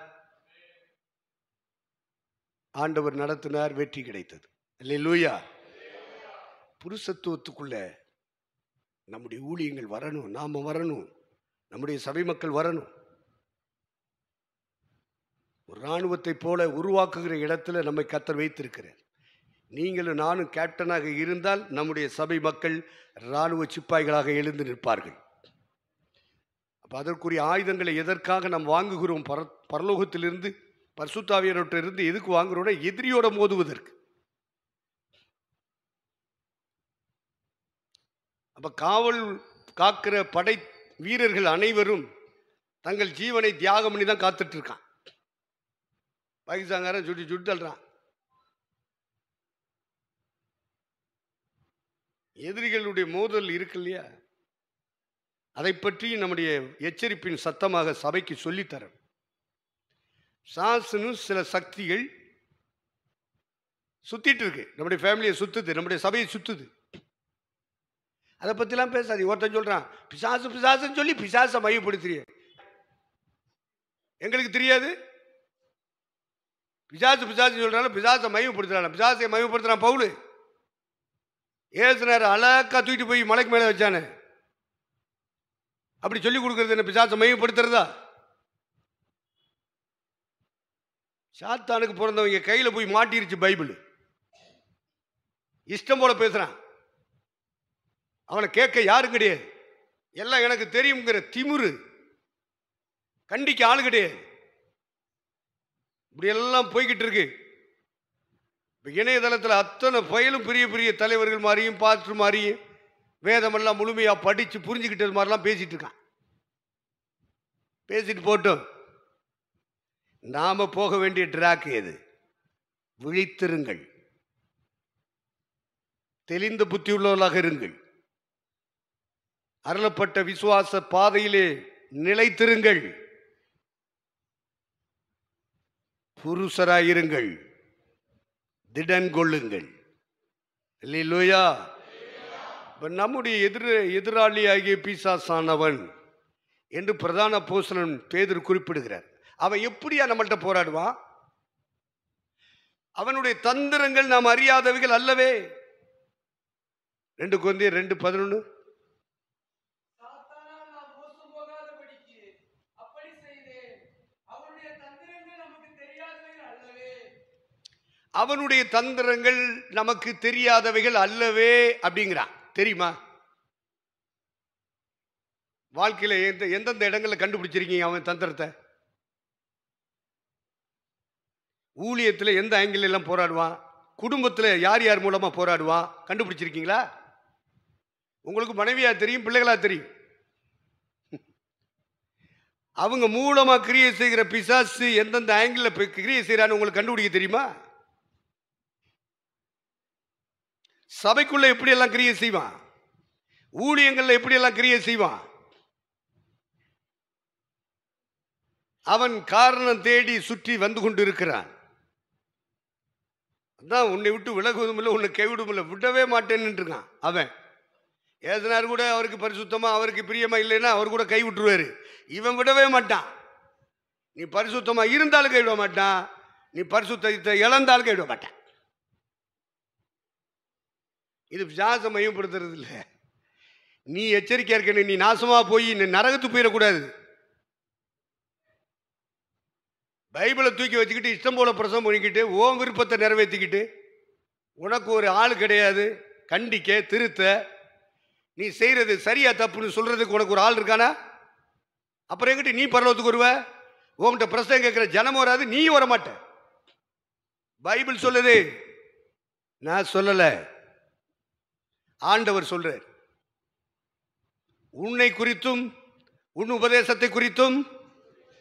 ஆண்டவர் நடத்தினார் வெற்றி கிடைத்தது இல்லை லூயா புருஷத்துவத்துக்குள்ள நம்முடைய ஊழியங்கள் வரணும் நாம் வரணும் நம்முடைய சபை மக்கள் வரணும் ஒரு இராணுவத்தை போல உருவாக்குகிற இடத்துல நம்மை கத்தர் வைத்திருக்கிறார் நீங்களும் நானும் கேப்டனாக இருந்தால் நம்முடைய சபை மக்கள் இராணுவ சிப்பாய்களாக எழுந்து நிற்பார்கள் அப்போ அதற்குரிய ஆயுதங்களை எதற்காக நாம் வாங்குகிறோம் பர பரலோகத்திலிருந்து பர்சுத்தாவியரோட்டிலிருந்து எதுக்கு வாங்குறோம்னா எதிரியோட மோதுவதற்கு அப்போ காவல் காக்கிற படை வீரர்கள் அனைவரும் தங்கள் ஜீவனை தியாகம் பண்ணி தான் காத்துட்ருக்கான் பாகிஸ்தான்காரன் சுட்டி சுட்டு தள்ளுறான் எதிரிகளுடைய மோதல் இருக்கு இல்லையா அதை பற்றி நம்முடைய எச்சரிப்பின் சத்தமாக சபைக்கு சொல்லித்தரும் சாசுன்னு சில சக்திகள் சுத்திட்டு இருக்கு நம்முடைய ஃபேமிலியை சுத்துது நம்முடைய சபையை சுத்துது அதை பற்றிலாம் பேசாது ஒருத்தன் சொல்கிறான் பிசாசு பிசாசுன்னு சொல்லி பிசாசை மையப்படுத்துறிய எங்களுக்கு தெரியாது பிசாசு பிசாசு சொல்கிறாலும் பிசாசை மையப்படுத்துகிறான் பிசாசை மையப்படுத்துகிறான் பவுலு ஏசுனார் அழகாக தூக்கிட்டு போய் மலைக்கு மேலே வச்சானே அப்படி சொல்லி கொடுக்குறது என்ன பிசாசை மையப்படுத்துறதா சாத்தானுக்கு பிறந்தவங்க கையில் போய் மாட்டிருச்சு பைபிள் இஷ்டம் போல பேசுகிறான் அவனை கேட்க யாரும் கிடையாது எல்லாம் எனக்கு தெரியுங்கிற திமுரு கண்டிக்க ஆள் கிடையாது இப்படியெல்லாம் போய்கிட்டு இருக்கு இப்போ இணையதளத்தில் அத்தனை ஃபைலும் பெரிய பெரிய தலைவர்கள் மாதிரியும் பாஸ்டர் மாதிரியும் வேதமெல்லாம் முழுமையாக படித்து புரிஞ்சுக்கிட்டது மாதிரிலாம் பேசிகிட்டு இருக்கான் பேசிட்டு போட்டோம் நாம் போக வேண்டிய ட்ராக் எது விழித்திருங்கள் தெளிந்த புத்தி உள்ளவர்களாக இருங்கள் அருளப்பட்ட விசுவாச பாதையிலே நிலைத்திருங்கள் புருஷராயிருங்கள் திடன் கொள்ளுங்கள் இல்லையா இப்போ நம்முடைய எதிர பீசா பிசாசானவன் என்று பிரதான போசலன் பேதர் குறிப்பிடுகிறார் அவன் எப்படியா நம்மள்கிட்ட போராடுவான் அவனுடைய தந்திரங்கள் நாம் அறியாதவைகள் அல்லவே ரெண்டு குழந்தைய ரெண்டு பதினொன்று அவனுடைய தந்திரங்கள் நமக்கு தெரியாதவைகள் அல்லவே அப்படிங்கிறான் தெரியுமா வாழ்க்கையில் எந்த எந்தெந்த இடங்களில் கண்டுபிடிச்சிருக்கீங்க அவன் தந்திரத்தை ஊழியத்தில் எந்த ஆங்கிள் எல்லாம் போராடுவான் குடும்பத்தில் யார் யார் மூலமாக போராடுவான் கண்டுபிடிச்சிருக்கீங்களா உங்களுக்கு மனைவியாக தெரியும் பிள்ளைகளாக தெரியும் அவங்க மூலமாக கிரியை செய்கிற பிசாசு எந்தெந்த ஆங்கிளில் கிரியை செய்கிறான்னு உங்களுக்கு கண்டுபிடிக்க தெரியுமா சபைக்குள்ளே எப்படியெல்லாம் கிரியை செய்வான் ஊழியங்களில் எப்படியெல்லாம் கிரியை செய்வான் அவன் காரணம் தேடி சுற்றி வந்து கொண்டு இருக்கிறான் அதான் உன்னை விட்டு விலகுவதும் இல்லை உன்னை கைவிடும் இல்லை விடவே மாட்டேன்னு இருக்கான் அவன் ஏதனார் கூட அவருக்கு பரிசுத்தமாக அவருக்கு பிரியமாக இல்லைன்னா அவர் கூட கை விட்டுருவாரு இவன் விடவே மாட்டான் நீ பரிசுத்தமாக இருந்தாலும் கைவிட மாட்டான் நீ பரிசுத்த இழந்தாலும் கைவிட மாட்டான் இது விசாச மையப்படுத்துறது இல்லை நீ எச்சரிக்கையாக இருக்கணும் நீ நாசமாக போய் நரகத்து போயிடக்கூடாது பைபிளை தூக்கி வச்சுக்கிட்டு இஷ்டம் போல பிரசவம் பண்ணிக்கிட்டு ஓம் விருப்பத்தை நிறைவேற்றிக்கிட்டு உனக்கு ஒரு ஆள் கிடையாது கண்டிக்க திருத்த நீ செய்கிறது சரியா தப்புன்னு சொல்கிறதுக்கு உனக்கு ஒரு ஆள் இருக்கானா அப்புறம் எங்கிட்ட நீ பரவத்துக்கு வருவ உங்கள்கிட்ட பிரச்சனை கேட்குற ஜனம் வராது நீ வரமாட்ட பைபிள் சொல்லுது நான் சொல்லலை ஆண்டவர் சொல்றார் உன்னை குறித்தும் உன் உபதேசத்தை குறித்தும்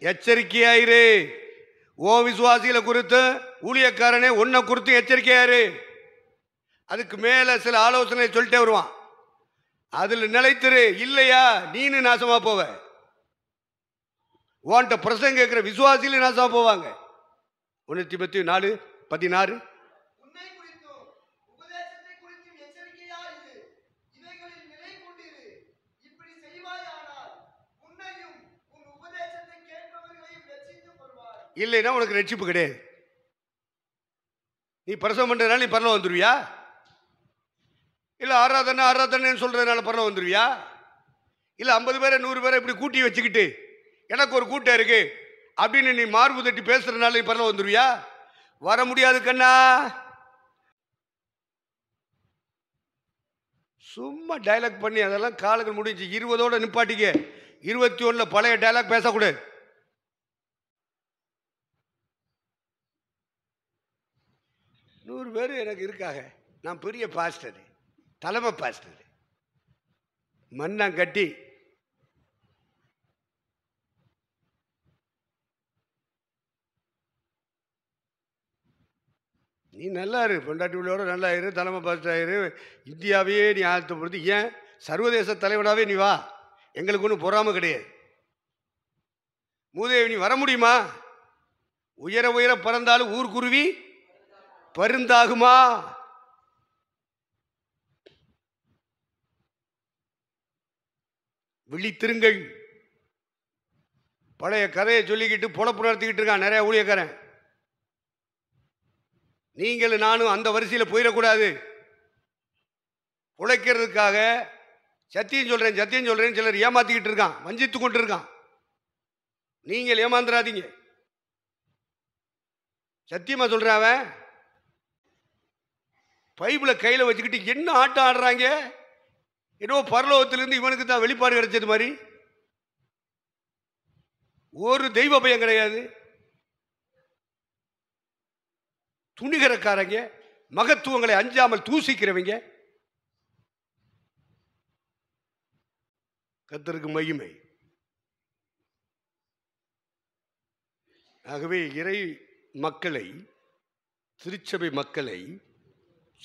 எச்சரிக்கையாயிரு ஓ விசுவாசிகளை குறித்து ஊழியக்காரனே உன்னை குறித்து எச்சரிக்கையாரு அதுக்கு மேலே சில ஆலோசனை சொல்லிட்டே வருவான் அதில் நிலைத்திரு இல்லையா நீனு நாசமாக போவ உன்ட்ட பிரசங்க இருக்கிற விசுவாசியில் நாசமாக போவாங்க ஒன்று பத்தி நாலு பதினாறு இல்லைன்னா உனக்கு ரட்சிப்பு கிடையாது நீ பிரசவம் பண்ணுறதுனால நீ பரவ வந்துடுவியா இல்லை ஆராதனை ஆராதனைன்னு சொல்கிறதுனால பரவ வந்துடுவியா இல்லை ஐம்பது பேரை நூறு பேரை இப்படி கூட்டி வச்சுக்கிட்டு எனக்கு ஒரு கூட்டம் இருக்குது அப்படின்னு நீ மார்பு தட்டி பேசுறதுனால நீ பரவ வந்துடுவியா வர முடியாது கண்ணா சும்மா டைலாக் பண்ணி அதெல்லாம் காலங்கள் முடிஞ்சு இருபதோடு நிப்பாட்டிக்க இருபத்தி ஒன்றில் பழைய டைலாக் பேசக்கூடாது நூறு பேர் எனக்கு இருக்காங்க நான் பெரிய பாஸ்டர் தலைமை பாஸ்டர் கட்டி நீ நல்லா இரு உள்ளோட நல்லா இரு தலைமை பாஸ்டர் ஆயிரு இந்தியாவையே நீ ஆழ்த்த பொழுது ஏன் சர்வதேச தலைவனாகவே நீ வா எங்களுக்கு ஒன்றும் பொறாமல் கிடையாது மூதேவி நீ வர முடியுமா உயர உயர பிறந்தாலும் ஊர்க்குருவி பருந்தாகுமா விழித்திருங்கள் பழைய கதையை சொல்லிக்கிட்டு பொழப்பு நடத்திக்கிட்டு இருக்கான் நிறைய ஊழியக்காரன் நீங்கள் நானும் அந்த வரிசையில் போயிடக்கூடாது உழைக்கிறதுக்காக சத்தியம் சொல்கிறேன் சத்தியம் சொல்கிறேன் சிலர் ஏமாத்திக்கிட்டு இருக்கான் வஞ்சித்து கொண்டு இருக்கான் நீங்கள் ஏமாந்துடாதீங்க சத்தியமா சொல்கிறேன் அவன் பைபிளை கையில் வச்சுக்கிட்டு என்ன ஆட்டம் ஆடுறாங்க ஏதோ பரலோகத்திலிருந்து இவனுக்கு தான் வெளிப்பாடு கிடைச்சது மாதிரி ஒரு தெய்வ பயம் கிடையாது துணிகரக்காரங்க மகத்துவங்களை அஞ்சாமல் தூசிக்கிறவங்க கத்தருக்கு மகிமை ஆகவே இறை மக்களை திருச்சபை மக்களை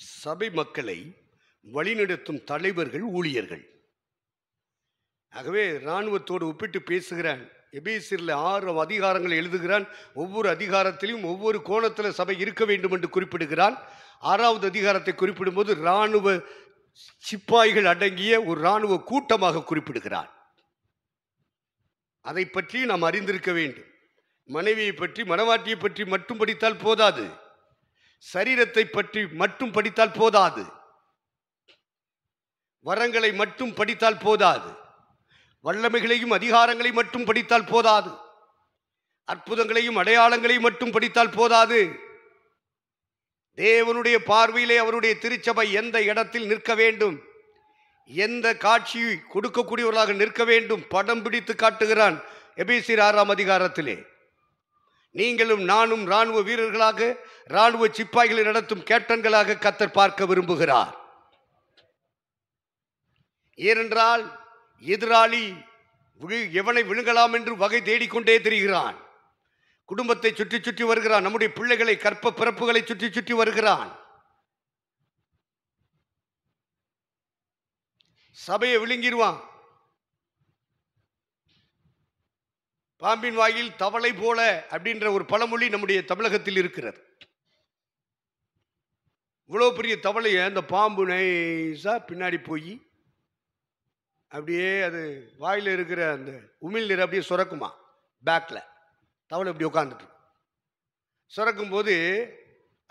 சபை மக்களை வழிநடத்தும் தலைவர்கள் ஊழியர்கள் ஆகவே இராணுவத்தோடு ஒப்பிட்டு பேசுகிறான் எபேசியரில் ஆறு அதிகாரங்களை எழுதுகிறான் ஒவ்வொரு அதிகாரத்திலும் ஒவ்வொரு கோணத்தில் சபை இருக்க வேண்டும் என்று குறிப்பிடுகிறான் ஆறாவது அதிகாரத்தை குறிப்பிடும்போது இராணுவ சிப்பாய்கள் அடங்கிய ஒரு இராணுவ கூட்டமாக குறிப்பிடுகிறான் அதை பற்றி நாம் அறிந்திருக்க வேண்டும் மனைவியை பற்றி மனவாட்டியை பற்றி மட்டும் படித்தால் போதாது சரீரத்தை பற்றி மட்டும் படித்தால் போதாது வரங்களை மட்டும் படித்தால் போதாது வல்லமைகளையும் அதிகாரங்களை மட்டும் படித்தால் போதாது அற்புதங்களையும் அடையாளங்களையும் மட்டும் படித்தால் போதாது தேவனுடைய பார்வையிலே அவருடைய திருச்சபை எந்த இடத்தில் நிற்க வேண்டும் எந்த காட்சியை கொடுக்கக்கூடியவர்களாக நிற்க வேண்டும் படம் பிடித்து காட்டுகிறான் எபிசி ஆறாம் அதிகாரத்திலே நீங்களும் நானும் இராணுவ வீரர்களாக இராணுவ சிப்பாய்களை நடத்தும் கேப்டன்களாக கத்தர் பார்க்க விரும்புகிறார் ஏனென்றால் எதிராளி எவனை விழுங்கலாம் என்று வகை தேடிக்கொண்டே தெரிகிறான் குடும்பத்தை சுற்றி சுற்றி வருகிறான் நம்முடைய பிள்ளைகளை கற்ப பிறப்புகளை சுற்றி சுற்றி வருகிறான் சபையை விழுங்கிடுவான் பாம்பின் வாயில் தவளை போல அப்படின்ற ஒரு பழமொழி நம்முடைய தமிழகத்தில் இருக்கிறது இவ்வளோ பெரிய தவளையை அந்த பாம்பு நைஸாக பின்னாடி போய் அப்படியே அது வாயில் இருக்கிற அந்த உமிழ் அப்படியே சுரக்குமா பேக்கில் தவளை இப்படி உட்காந்துட்டு சுரக்கும்போது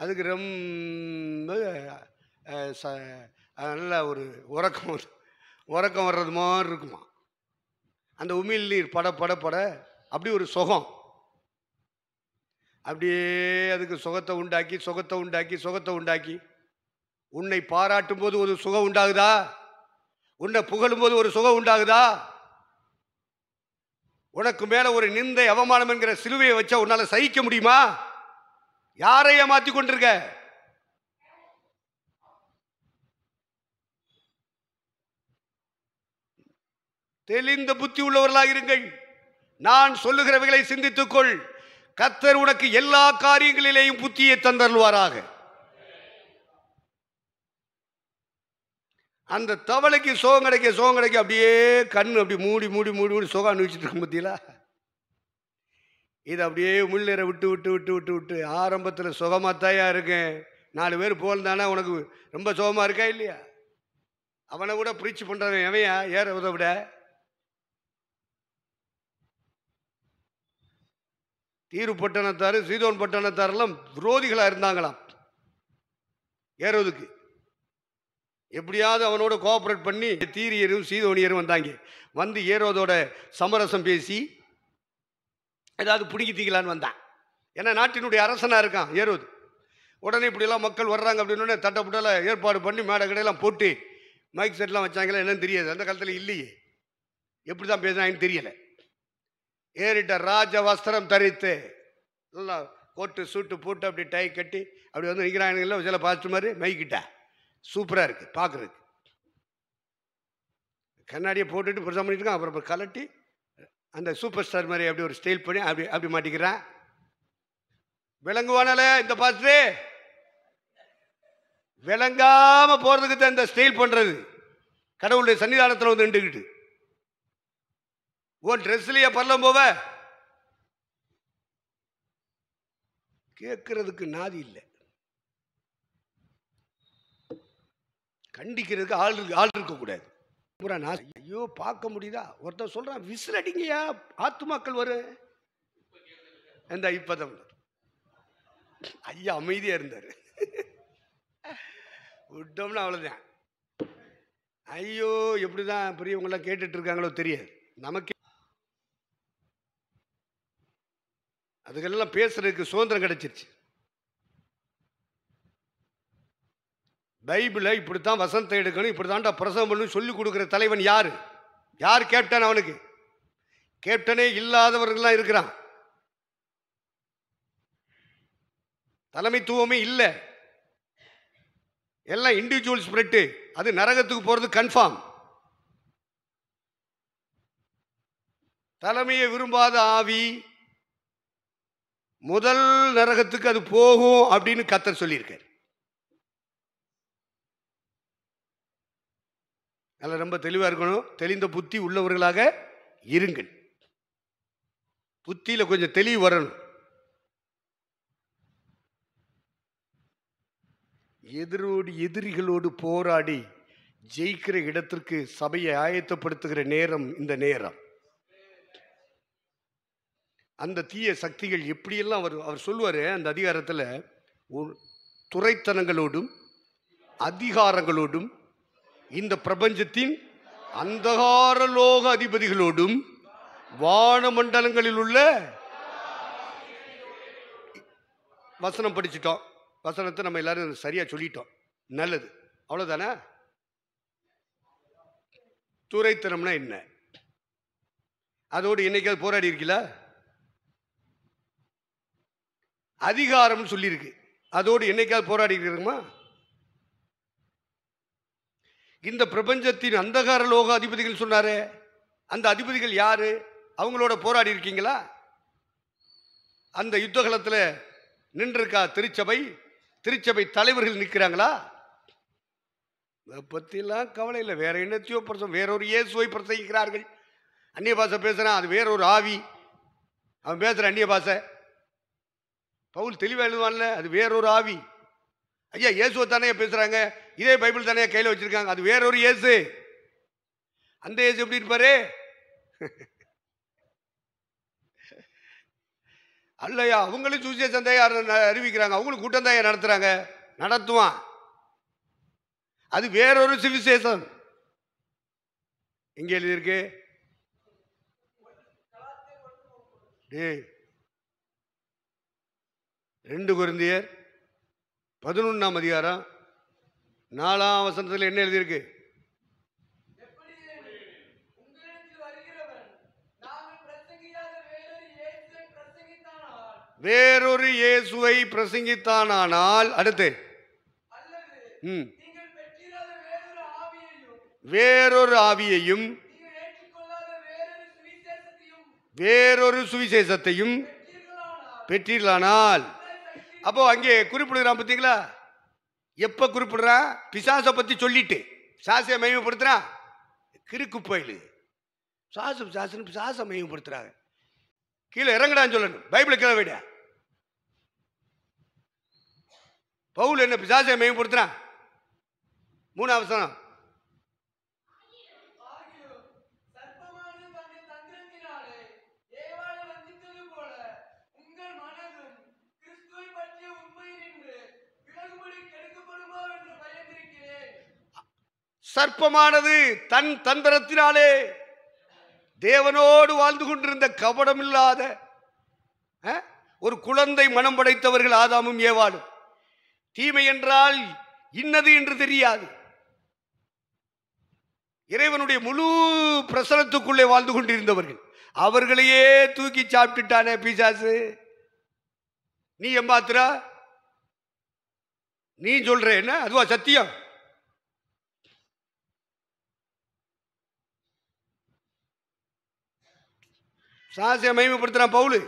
அதுக்கு ரொம்ப ச நல்ல ஒரு உறக்கம் உறக்கம் வர்றது மாதிரி இருக்குமா அந்த உமிழ் நீர் பட பட பட அப்படி ஒரு சுகம் அப்படியே அதுக்கு சுகத்தை உண்டாக்கி சுகத்தை உண்டாக்கி சுகத்தை உண்டாக்கி உன்னை பாராட்டும் போது ஒரு சுகம் உண்டாகுதா உன்னை புகழும் போது ஒரு சுகம் உண்டாகுதா உனக்கு மேலே ஒரு நிந்தை அவமானம் என்கிற சிலுவையை வச்சா உன்னால் சகிக்க முடியுமா யாரை ஏமாத்தி கொண்டிருக்க தெளிந்த புத்தி உள்ளவர்களாக இருங்கள் நான் சொல்லுகிறவைகளை சிந்தித்துக்கொள் கத்தர் உனக்கு எல்லா காரியங்களிலேயும் புத்தியை தந்தருவாராக அந்த தவளைக்கு சோகம் கிடைக்க சோகம் கிடைக்க அப்படியே கண் அப்படி மூடி மூடி மூடி மூடி சோகம் அனுபவிச்சுட்டு இருக்க பார்த்தீங்களா இது அப்படியே முள்ளேற விட்டு விட்டு விட்டு விட்டு விட்டு ஆரம்பத்தில் சுகமாக தாயா இருக்கேன் நாலு பேர் போகலந்தானா உனக்கு ரொம்ப சுகமாக இருக்கா இல்லையா அவனை கூட பிரீச்சு பண்ணுறவன் எவையா ஏற உதவிட தீரு பட்டணத்தார் சீதோன் பட்டணத்தாரெல்லாம் விரோதிகளாக இருந்தாங்களாம் ஏறதுக்கு எப்படியாவது அவனோட கோஆப்ரேட் பண்ணி தீரியரும் சீதோனியரும் வந்தாங்க வந்து ஏரோதோட சமரசம் பேசி ஏதாவது பிடிக்கித்திக்கலான்னு வந்தான் ஏன்னா நாட்டினுடைய அரசனாக இருக்கான் ஏரோது உடனே இப்படிலாம் மக்கள் வர்றாங்க அப்படின்னு தட்டப்புட்டால ஏற்பாடு பண்ணி மேடை கடையெல்லாம் போட்டு மைக் செட்லாம் வச்சாங்களா என்னன்னு தெரியாது அந்த காலத்தில் இல்லையே எப்படி தான் பேசுனாங்கன்னு தெரியலை ஏறிட்ட ராஜ வஸ்திரம் தரித்து நல்லா கோட்டு சூட்டு போட்டு அப்படி டை கட்டி அப்படி வந்து நிற்கிறானுங்கள சில பார்த்து மாதிரி மைக்கிட்டேன் சூப்பராக இருக்குது பார்க்குறதுக்கு கண்ணாடியை போட்டுட்டு பிரசம் பண்ணிட்டு அப்புறம் கலட்டி அந்த சூப்பர் ஸ்டார் மாதிரி அப்படி ஒரு ஸ்டைல் பண்ணி அப்படி அப்படி மாட்டிக்கிறேன் விளங்குவானால இந்த பாஸ்டர் விளங்காமல் போகிறதுக்கு தான் இந்த ஸ்டைல் பண்ணுறது கடவுளுடைய சன்னிதானத்தில் வந்து நின்றுக்கிட்டு ஓ ட்ரெஸ்லையே பரலம் போவ கேட்கறதுக்கு நாதி இல்லை கண்டிக்கிறதுக்கு ஆள் ஆள் இருக்கக்கூடாது பூரா நான் ஐயோ பார்க்க முடியுதா ஒருத்தன் சொல்றான் விசில் அடிங்கயா ஆத்துமாக்கள் வரும் எந்த இப்பதம் ஐயா அமைதியா இருந்தாரு விட்டோம்னு அவ்வளவுதான் ஐயோ பெரியவங்க எல்லாம் கேட்டுட்டு இருக்காங்களோ தெரியாது நமக்கு அதுக்கெல்லாம் பேசுறதுக்கு சுதந்திரம் கிடைச்சிருச்சு பைபிளை இப்படித்தான் வசந்தம் எடுக்கணும் இப்படிதான்டா பிரசவம் பண்ணு சொல்லி கொடுக்குற தலைவன் யார் யார் கேப்டன் அவனுக்கு கேப்டனே இல்லாதவர்கள்லாம் இருக்கிறான் தலைமைத்துவமே இல்லை எல்லாம் இண்டிவிஜுவல் ஸ்பிரிட்டு அது நரகத்துக்கு போகிறது கன்ஃபார்ம் தலைமையை விரும்பாத ஆவி முதல் நரகத்துக்கு அது போகும் அப்படின்னு கத்தர் சொல்லியிருக்கார் நல்லா ரொம்ப தெளிவாக இருக்கணும் தெளிந்த புத்தி உள்ளவர்களாக இருங்கள் புத்தியில் கொஞ்சம் தெளிவு வரணும் எதிரோடு எதிரிகளோடு போராடி ஜெயிக்கிற இடத்திற்கு சபையை ஆயத்தப்படுத்துகிற நேரம் இந்த நேரம் அந்த தீய சக்திகள் எப்படியெல்லாம் அவர் அவர் சொல்லுவார் அந்த அதிகாரத்தில் துறைத்தனங்களோடும் அதிகாரங்களோடும் இந்த பிரபஞ்சத்தின் அந்தகார லோக அதிபதிகளோடும் வானமண்டலங்களில் உள்ள வசனம் படிச்சிட்டோம் வசனத்தை நம்ம எல்லாரும் சரியாக சொல்லிட்டோம் நல்லது அவ்வளோதானே துறைத்தனம்னா என்ன அதோடு என்னைக்காவது போராடி இருக்கீங்களா அதிகாரம்னு சொல்லியிருக்கு அதோடு என்னைக்காவது போராடி இருக்குமா இந்த பிரபஞ்சத்தின் அந்தகார லோக அதிபதிகள் சொன்னாரே அந்த அதிபதிகள் யாரு அவங்களோட போராடி இருக்கீங்களா அந்த யுத்தகலத்தில் நின்றிருக்கா திருச்சபை திருச்சபை தலைவர்கள் நிற்கிறாங்களா பற்றிலாம் கவலை இல்லை வேற என்னத்தையோ பிரசம் வேறொரு இயேசுவை பிரசங்கிக்கிறார்கள் அந்நிய பாசை பேசுகிறான் அது வேறொரு ஆவி அவன் பேசுகிற அந்நிய பாசை பவுல் தெளிவாக எழுதுவான்ல அது வேறொரு ஆவி ஐயா இயேசுவை தானே பேசுகிறாங்க இதே பைபிள் தானே கையில் வச்சுருக்காங்க அது வேறொரு இயேசு அந்த இயேசு எப்படி இருப்பாரு அல்லையா அவங்களும் சூசிய சந்தையா அறிவிக்கிறாங்க அவங்களும் கூட்டந்தாயை நடத்துகிறாங்க நடத்துவான் அது வேறொரு சிவிசேஷம் எங்கே எழுதியிருக்கு டே ரெண்டு குருந்தியர் பதினொன்றாம் அதிகாரம் நாலாம் வசனத்தில் என்ன எழுதியிருக்கு வேறொரு இயேசுவை பிரசங்கித்தானால் அடுத்து ம் வேறொரு ஆவியையும் வேறொரு சுவிசேஷத்தையும் பெற்றீர்களானால் அப்போது அங்கே குறிப்பிடுகிறான் பார்த்தீங்களா எப்போ குறிப்பிடுறான் பிசாசை பற்றி சொல்லிட்டு சாசையை மையப்படுத்துகிறான் கிறுக்கு பயில் சாசு சாசுன்னு பிசாசை மையப்படுத்துகிறாங்க கீழே இறங்கடான்னு சொல்லணும் பைபிளை கீழே விட பவுல் என்ன பிசாசியை மையப்படுத்துகிறான் மூணாவது சனம் சர்ப்பமானது தன் தந்திரத்தினாலே தேவனோடு வாழ்ந்து கொண்டிருந்த கபடமில்லாத ஒரு குழந்தை மனம் படைத்தவர்கள் ஆதாமும் ஏவாளும் தீமை என்றால் இன்னது என்று தெரியாது இறைவனுடைய முழு பிரசனத்துக்குள்ளே வாழ்ந்து கொண்டிருந்தவர்கள் அவர்களையே தூக்கி சாப்பிட்டுட்டானே பிசாசு நீ எம்பாத்திரா நீ சொல்ற என்ன அதுவா சத்தியம் சாசிய மகிமைப்படுத்துகிறான் பவுலு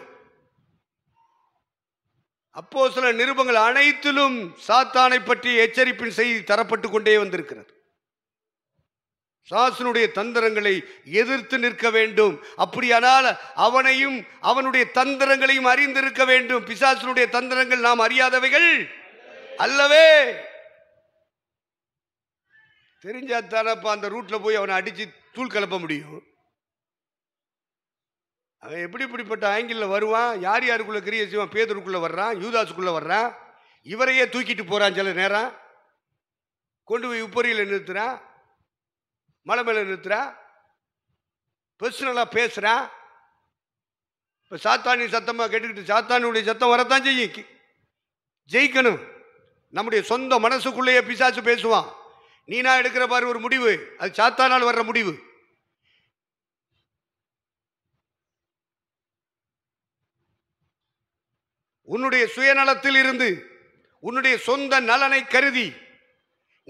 அப்போ சில நிருபங்கள் அனைத்திலும் சாத்தானை பற்றி எச்சரிப்பின் செய்தி தரப்பட்டு கொண்டே வந்திருக்கிறது சாசனுடைய தந்திரங்களை எதிர்த்து நிற்க வேண்டும் அப்படியானால் அவனையும் அவனுடைய தந்திரங்களையும் அறிந்திருக்க வேண்டும் பிசாசனுடைய தந்திரங்கள் நாம் அறியாதவைகள் அல்லவே தெரிஞ்சாத்தானப்பா அந்த ரூட்டில் போய் அவனை அடித்து தூள் கலப்ப முடியும் அவன் எப்படி இப்படிப்பட்ட ஆங்கிளில் வருவான் யார் யாருக்குள்ளே கிரியை செய்வான் பேதருக்குள்ளே வர்றான் யூதாஸுக்குள்ளே வர்றான் இவரையே தூக்கிட்டு போகிறான் சில நேரம் கொண்டு போய் உப்பரியில் நிறுத்துறான் மலை மேலே நிறுத்துறான் பர்சனலாக பேசுகிறான் இப்போ சாத்தானி சத்தமாக கேட்டுக்கிட்டு சாத்தானுடைய சத்தம் வரத்தான் செய்யும் ஜெயிக்கணும் நம்முடைய சொந்த மனசுக்குள்ளேயே பிசாசு பேசுவான் நீனா எடுக்கிற பாரு ஒரு முடிவு அது சாத்தானால் வர்ற முடிவு உன்னுடைய சுயநலத்தில் இருந்து உன்னுடைய சொந்த நலனை கருதி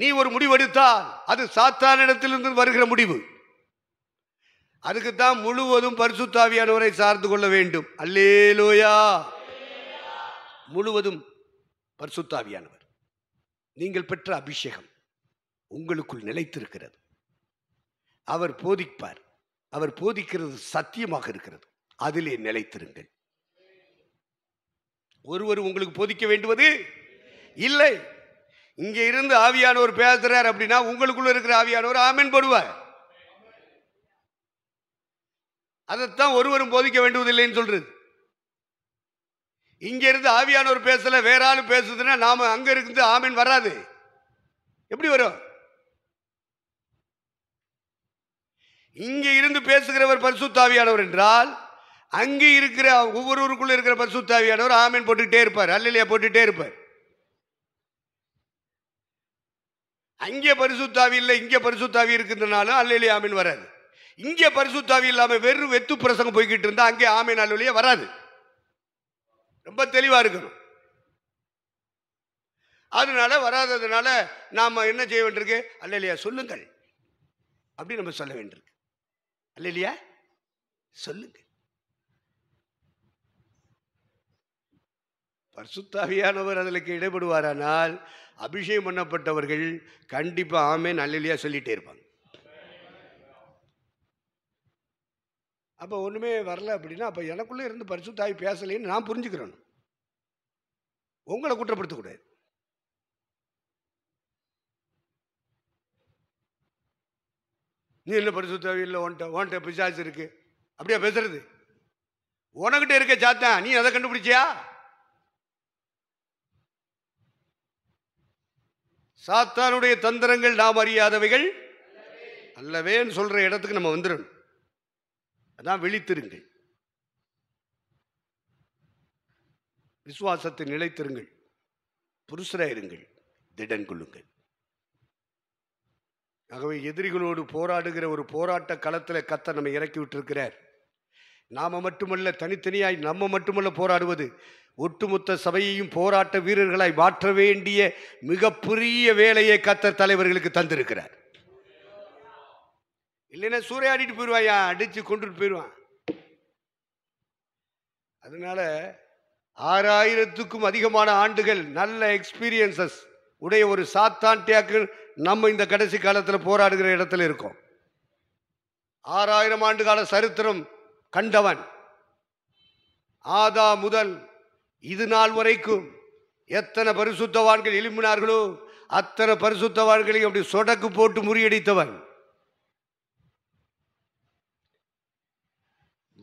நீ ஒரு முடிவெடுத்தால் அது சாத்தானிடத்திலிருந்து வருகிற முடிவு அதுக்கு தான் முழுவதும் பரிசுத்தாவியானவரை சார்ந்து கொள்ள வேண்டும் அல்லேலோயா முழுவதும் பரிசுத்தாவியானவர் நீங்கள் பெற்ற அபிஷேகம் உங்களுக்குள் நிலைத்திருக்கிறது அவர் போதிப்பார் அவர் போதிக்கிறது சத்தியமாக இருக்கிறது அதிலே நிலைத்திருங்கள் ஒருவர் உங்களுக்கு போதிக்க வேண்டுவது இல்லை இங்கே இருந்து ஆவியானவர் பேசுறார் அப்படின்னா உங்களுக்குள்ள இருக்கிற ஆவியானவர் ஆமீன் போடுவார் அதைத்தான் ஒருவரும் போதிக்க வேண்டுவதில்லைன்னு சொல்றது இங்க இருந்து ஆவியானவர் பேசல வேற ஆளு பேசுதுன்னா நாம அங்க இருந்து ஆமீன் வராது எப்படி வரும் இங்க இருந்து பேசுகிறவர் பரிசுத்தாவியானவர் என்றால் அங்கே இருக்கிற ஒவ்வொரு ஊருக்குள்ளே இருக்கிற பரிசுத்தாவியானவர் ஆமீன் போட்டுகிட்டே இருப்பார் அல்லையா போட்டுகிட்டே இருப்பார் அங்கே பரிசுத்தாவி இல்லை இங்கே பரிசுத்தாவி இருக்குதுனாலும் அல்லையிலே ஆமீன் வராது இங்கே பரிசுத்தாவி இல்லாமல் வெறும் வெத்து பிரசங்கம் போய்கிட்டு இருந்தால் அங்கே ஆமீன் அல்லையே வராது ரொம்ப தெளிவாக இருக்கணும் அதனால வராததுனால நாம் என்ன செய்ய வேண்டியிருக்கு அல்லையா சொல்லுங்கள் அப்படி நம்ம சொல்ல வேண்டியிருக்கு அல்லையா சொல்லுங்கள் பர்சுத்தாவியானவர் அதற்கு இடைபடுவாரானால் அபிஷேகம் பண்ணப்பட்டவர்கள் கண்டிப்பாக ஆமே நல்லா சொல்லிகிட்டே இருப்பாங்க அப்போ ஒன்றுமே வரல அப்படின்னா அப்போ எனக்குள்ளே இருந்து பரிசுத்தாய் பேசலைன்னு நான் புரிஞ்சுக்கிறேன் உங்களை குற்றப்படுத்தக்கூடாது நீ என்ன பரிசுத்தாவி இல்லை ஒன்ட்ட ஓன்ட்ட பிசாசு இருக்குது அப்படியே பேசுறது உனக்கிட்ட இருக்க சாத்தான் நீ அதை கண்டுபிடிச்சியா சாத்தானுடைய தந்திரங்கள் நாம் அறியாதவைகள் அல்லவேன்னு சொல்கிற இடத்துக்கு நம்ம வந்துடணும் அதான் விழித்திருங்கள் விசுவாசத்தை நிலைத்திருங்கள் புருஷராயிருங்கள் திடன் கொள்ளுங்கள் ஆகவே எதிரிகளோடு போராடுகிற ஒரு போராட்ட களத்தில் கத்த நம்ம இறக்கி விட்டிருக்கிறார் நாம் மட்டுமல்ல தனித்தனியாய் நம்ம மட்டுமல்ல போராடுவது ஒட்டுமொத்த சபையையும் போராட்ட வீரர்களாய் மாற்ற வேண்டிய மிகப்பெரிய வேலையை கத்தர் தலைவர்களுக்கு தந்திருக்கிறார் இல்லைன்னா சூறையாடிட்டு போயிடுவாயா அடித்து கொண்டுட்டு போயிடுவான் அதனால ஆறாயிரத்துக்கும் அதிகமான ஆண்டுகள் நல்ல எக்ஸ்பீரியன்சஸ் உடைய ஒரு சாத்தான் டியாக்கு நம்ம இந்த கடைசி காலத்தில் போராடுகிற இடத்துல இருக்கோம் ஆறாயிரம் ஆண்டு கால சரித்திரம் கண்டவன் ஆதா முதல் இது நாள் வரைக்கும் எத்தனை பரிசுத்தவான்கள் எழும்பினார்களோ அத்தனை பரிசுத்தவான்களையும் அப்படி சொடக்கு போட்டு முறியடித்தவன்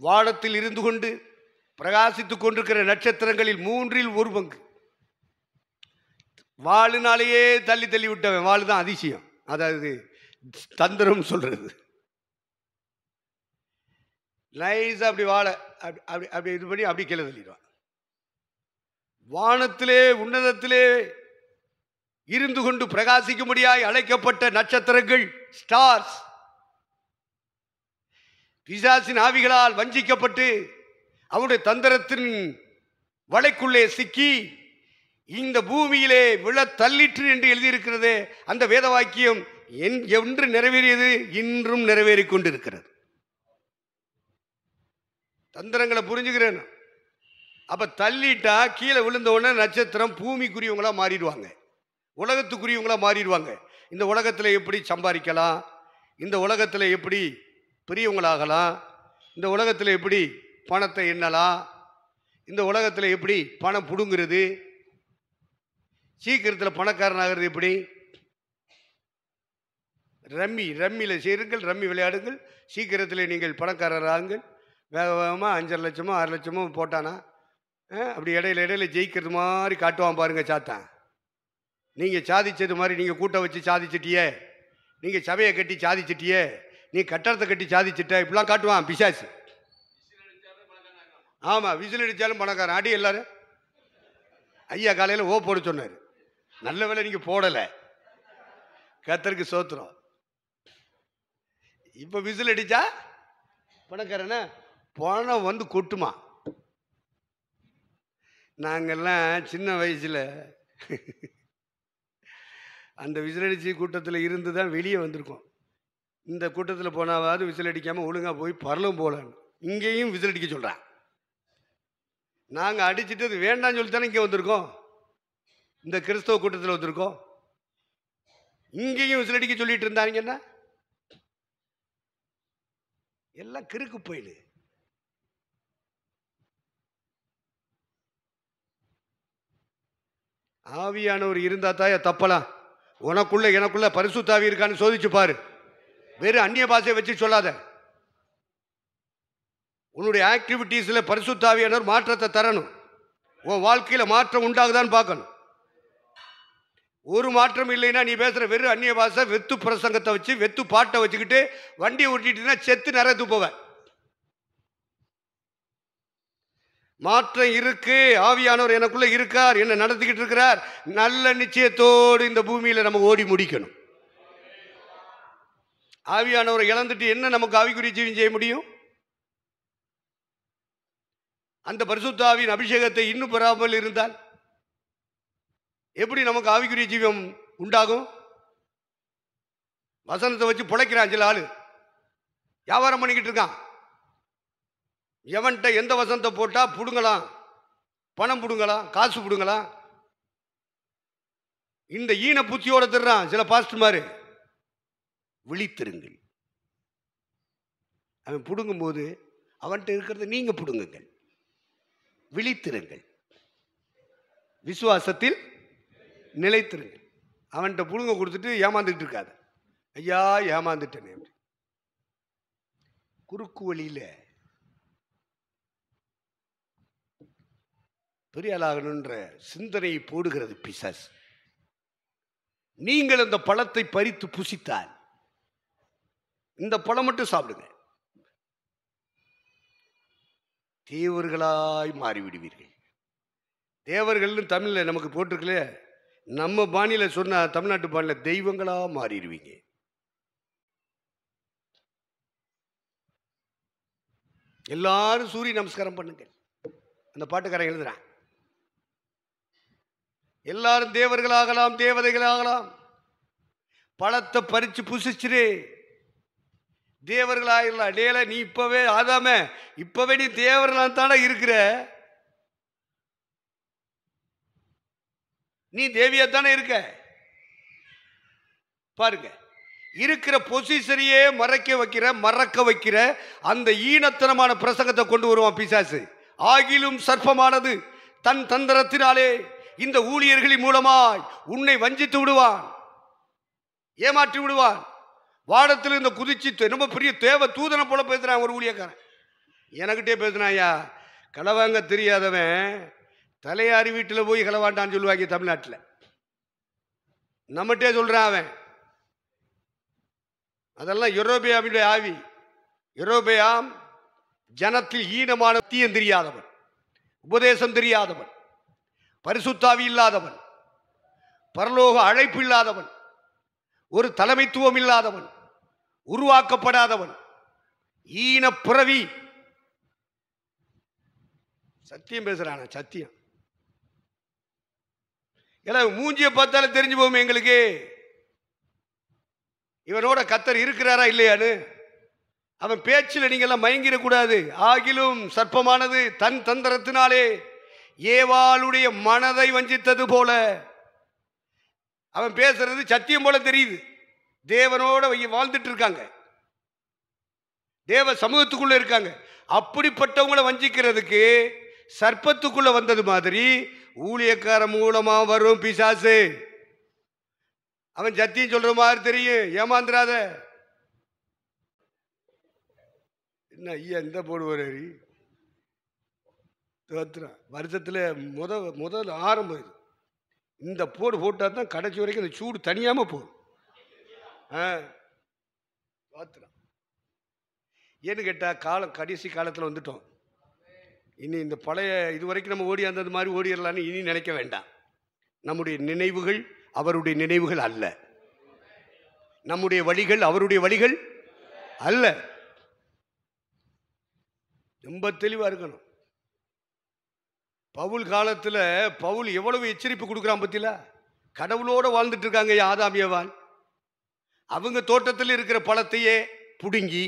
வானத்தில் இருந்து கொண்டு பிரகாசித்துக் கொண்டிருக்கிற நட்சத்திரங்களில் மூன்றில் ஒரு பங்கு வாழுனாலேயே தள்ளி தள்ளி விட்டவன் வாழ்தான் அதிசயம் அதாவது தந்திரம் சொல்றது நைஸாக அப்படி வாழை அப்படி அப்படி அப்படி இது பண்ணி அப்படி கீழே தள்ளிடுவான் வானத்திலே உன்னதத்திலே இருந்து கொண்டு பிரகாசிக்கும்படியாய் அழைக்கப்பட்ட நட்சத்திரங்கள் ஸ்டார்ஸ் பிசாசின் ஆவிகளால் வஞ்சிக்கப்பட்டு அவருடைய தந்திரத்தின் வலைக்குள்ளே சிக்கி இந்த பூமியிலே விழ தள்ளிற்று என்று எழுதியிருக்கிறது அந்த வேத வாக்கியம் என்று நிறைவேறியது இன்றும் நிறைவேறிக் கொண்டிருக்கிறது தந்திரங்களை புரிஞ்சுக்கிறேன் அப்போ தள்ளிட்டா கீழே விழுந்த உடனே நட்சத்திரம் பூமிக்குரியவங்களாக மாறிடுவாங்க உலகத்துக்குரியவங்களாக மாறிடுவாங்க இந்த உலகத்தில் எப்படி சம்பாதிக்கலாம் இந்த உலகத்தில் எப்படி பெரியவங்களாகலாம் இந்த உலகத்தில் எப்படி பணத்தை எண்ணலாம் இந்த உலகத்தில் எப்படி பணம் பிடுங்கிறது சீக்கிரத்தில் பணக்காரனாகிறது எப்படி ரம்மி ரம்மியில் சேருங்கள் ரம்மி விளையாடுங்கள் சீக்கிரத்தில் நீங்கள் பணக்காரராகுங்கள் வேக வேகமாக அஞ்சரை லட்சமோ ஆறு லட்சமோ போட்டானா அப்படி இடையில இடையில ஜெயிக்கிறது மாதிரி காட்டுவான் பாருங்கள் சாத்தான் நீங்கள் சாதிச்சது மாதிரி நீங்கள் கூட்டம் வச்சு சாதிச்சிட்டியே நீங்கள் சபையை கட்டி சாதிச்சிட்டியே நீ கட்டடத்தை கட்டி சாதிச்சிட்ட இப்படிலாம் காட்டுவான் பிசாசு ஆமாம் விசில் அடித்தாலும் பணக்காரன் அடி எல்லாரும் ஐயா காலையில் ஓ போட சொன்னார் நல்ல வேலை நீங்கள் போடலை கத்தருக்கு சோத்துறோம் இப்போ விசில் அடித்தா பணக்காரனா பணம் வந்து கொட்டுமா நாங்கள்லாம் சின்ன வயசில் அந்த விசிலடிச்சி கூட்டத்தில் இருந்து தான் வெளியே வந்திருக்கோம் இந்த கூட்டத்தில் போனாவது விசிலடிக்காமல் ஒழுங்காக போய் பரலும் போகலான்னு இங்கேயும் விசிலடிக்க சொல்கிறான் நாங்கள் அடிச்சுட்டு அது வேண்டாம்னு சொல்லி தானே இங்கே வந்திருக்கோம் இந்த கிறிஸ்தவ கூட்டத்தில் வந்திருக்கோம் இங்கேயும் விசிலடிக்க சொல்லிட்டு இருந்தாங்கன்னா எல்லாம் கிறுக்கு போயிடு ஆவியானவர் இருந்தால் தாய தப்பலாம் உனக்குள்ளே எனக்குள்ளே பரிசுத்தாவி இருக்கான்னு சோதிச்சு பாரு வெறும் அந்நிய பாஷையை வச்சு சொல்லாத உன்னுடைய ஆக்டிவிட்டீஸில் தாவியானவர் மாற்றத்தை தரணும் உன் வாழ்க்கையில் மாற்றம் உண்டாகுதான்னு பார்க்கணும் ஒரு மாற்றம் இல்லைன்னா நீ பேசுகிற வெறும் அந்நிய பாஷை வெத்து பிரசங்கத்தை வச்சு வெத்து பாட்டை வச்சுக்கிட்டு வண்டியை உருட்டிட்டுனா செத்து நிறைய துப்புவேன் மாற்றம் இருக்கு ஆவியானவர் எனக்குள்ளே இருக்கார் என்ன நடத்திக்கிட்டு இருக்கிறார் நல்ல நிச்சயத்தோடு இந்த பூமியில் நம்ம ஓடி முடிக்கணும் ஆவியானவரை இழந்துட்டு என்ன நமக்கு ஆவிக்குரிய ஜீவன் செய்ய முடியும் அந்த பரிசுத்தாவின் அபிஷேகத்தை இன்னும் பெறாமல் இருந்தால் எப்படி நமக்கு ஆவிக்குரிய ஜீவம் உண்டாகும் வசனத்தை வச்சு பிழைக்கிறான் சில ஆள் வியாபாரம் பண்ணிக்கிட்டு இருக்கான் எவன்கிட்ட எந்த வசனத்தை போட்டால் பிடுங்கலாம் பணம் பிடுங்கலாம் காசு பிடுங்கலாம் இந்த ஈன புத்தியோட திடுறான் சில பாஸ்ட் மாதிரி விழித்திருங்கள் அவன் பிடுங்கும்போது அவன்கிட்ட இருக்கிறத நீங்கள் பிடுங்குங்கள் விழித்திருங்கள் விசுவாசத்தில் நிலைத்திருங்கள் அவன்கிட்ட புழுங்க கொடுத்துட்டு ஏமாந்துட்டு இருக்காது ஐயா ஏமாந்துட்டேனே குறுக்கு வழியில் பெரியாளாகணுன்ற சிந்தனையை போடுகிறது பிசஸ் நீங்கள் அந்த பழத்தை பறித்து புசித்தால் இந்த பழம் மட்டும் சாப்பிடுங்க தேவர்களாய் மாறிவிடுவீர்கள் தேவர்கள்னு தமிழில் நமக்கு போட்டிருக்கல நம்ம பாணியில் சொன்ன தமிழ்நாட்டு பாணியில் தெய்வங்களாக மாறிடுவீங்க எல்லாரும் சூரிய நமஸ்காரம் பண்ணுங்கள் அந்த பாட்டுக்காரன் எழுதுறான் எல்லாரும் தேவர்களாகலாம் தேவதைகளாகலாம் பழத்தை பறித்து புசிச்சிரு தேவர்களாகலாம் டேல நீ இப்போவே ஆதாமே இப்போவே நீ தேவர்களாக தானே இருக்கிற நீ தேவியாக தானே இருக்க பாருங்க இருக்கிற பொசிஷனையே மறைக்க வைக்கிற மறக்க வைக்கிற அந்த ஈனத்தனமான பிரசங்கத்தை கொண்டு வருவான் பிசாசு ஆகிலும் சர்ப்பமானது தன் தந்திரத்தினாலே இந்த ஊழியர்களின் மூலமாய் உன்னை வஞ்சித்து விடுவான் ஏமாற்றி விடுவான் வாடத்தில் இந்த குதிச்சு ரொம்ப பெரிய தேவை தூதனை போல பேசுகிறான் ஒரு ஊழியக்காரன் எனக்கிட்டே பேசுனாயா களவாங்க தெரியாதவன் தலையாரி வீட்டில் போய் களவாண்டான்னு சொல்லுவாங்க தமிழ்நாட்டில் நம்மகிட்டே சொல்கிறான் அவன் அதெல்லாம் யூரோப்பியாவினுடைய ஆவி யூரோப்பியாம் ஜனத்தில் ஈனமான தீயம் தெரியாதவன் உபதேசம் தெரியாதவன் பரிசுத்தாவி இல்லாதவன் பரலோக அழைப்பு இல்லாதவன் ஒரு தலைமைத்துவம் இல்லாதவன் உருவாக்கப்படாதவன் ஈன பிறவி சத்தியம் பேசுகிறான சத்தியம் ஏன்னா மூஞ்சியை பார்த்தாலே தெரிஞ்சு போகும் எங்களுக்கு இவனோட கத்தர் இருக்கிறாரா இல்லையான்னு அவன் பேச்சில் நீங்கள்லாம் மயங்கிடக்கூடாது ஆகிலும் சர்ப்பமானது தன் தந்திரத்தினாலே ஏவாளுடைய மனதை வஞ்சித்தது போல அவன் பேசுறது சத்தியம் போல தெரியுது தேவனோட வாழ்ந்துட்டு இருக்காங்க தேவ சமூகத்துக்குள்ள இருக்காங்க அப்படிப்பட்டவங்களை வஞ்சிக்கிறதுக்கு சர்ப்பத்துக்குள்ள வந்தது மாதிரி ஊழியக்கார மூலமா வரும் பிசாசு அவன் சத்தியம் சொல்ற மாதிரி தெரியும் ஏமாந்துராத என்ன ஐயா எந்த போடுவார் தோத்துறேன் வருத்தத்தில் முத முதல் ஆரம்பம் இது இந்த போடு போட்டால் தான் கடைசி வரைக்கும் இந்த சூடு தனியாமல் போகும் ஆ ஏன்னு கேட்டால் காலம் கடைசி காலத்தில் வந்துட்டோம் இனி இந்த பழைய இது வரைக்கும் நம்ம ஓடி அந்த மாதிரி ஓடிடலான்னு இனி நினைக்க வேண்டாம் நம்முடைய நினைவுகள் அவருடைய நினைவுகள் அல்ல நம்முடைய வழிகள் அவருடைய வழிகள் அல்ல ரொம்ப தெளிவாக இருக்கணும் பவுல் காலத்தில் பவுல் எவ்வளவு எச்சரிப்பு கொடுக்குறான் பத்தியில கடவுளோடு வாழ்ந்துட்டு இருக்காங்க யாதாமியவான் அவங்க தோட்டத்தில் இருக்கிற பழத்தையே பிடுங்கி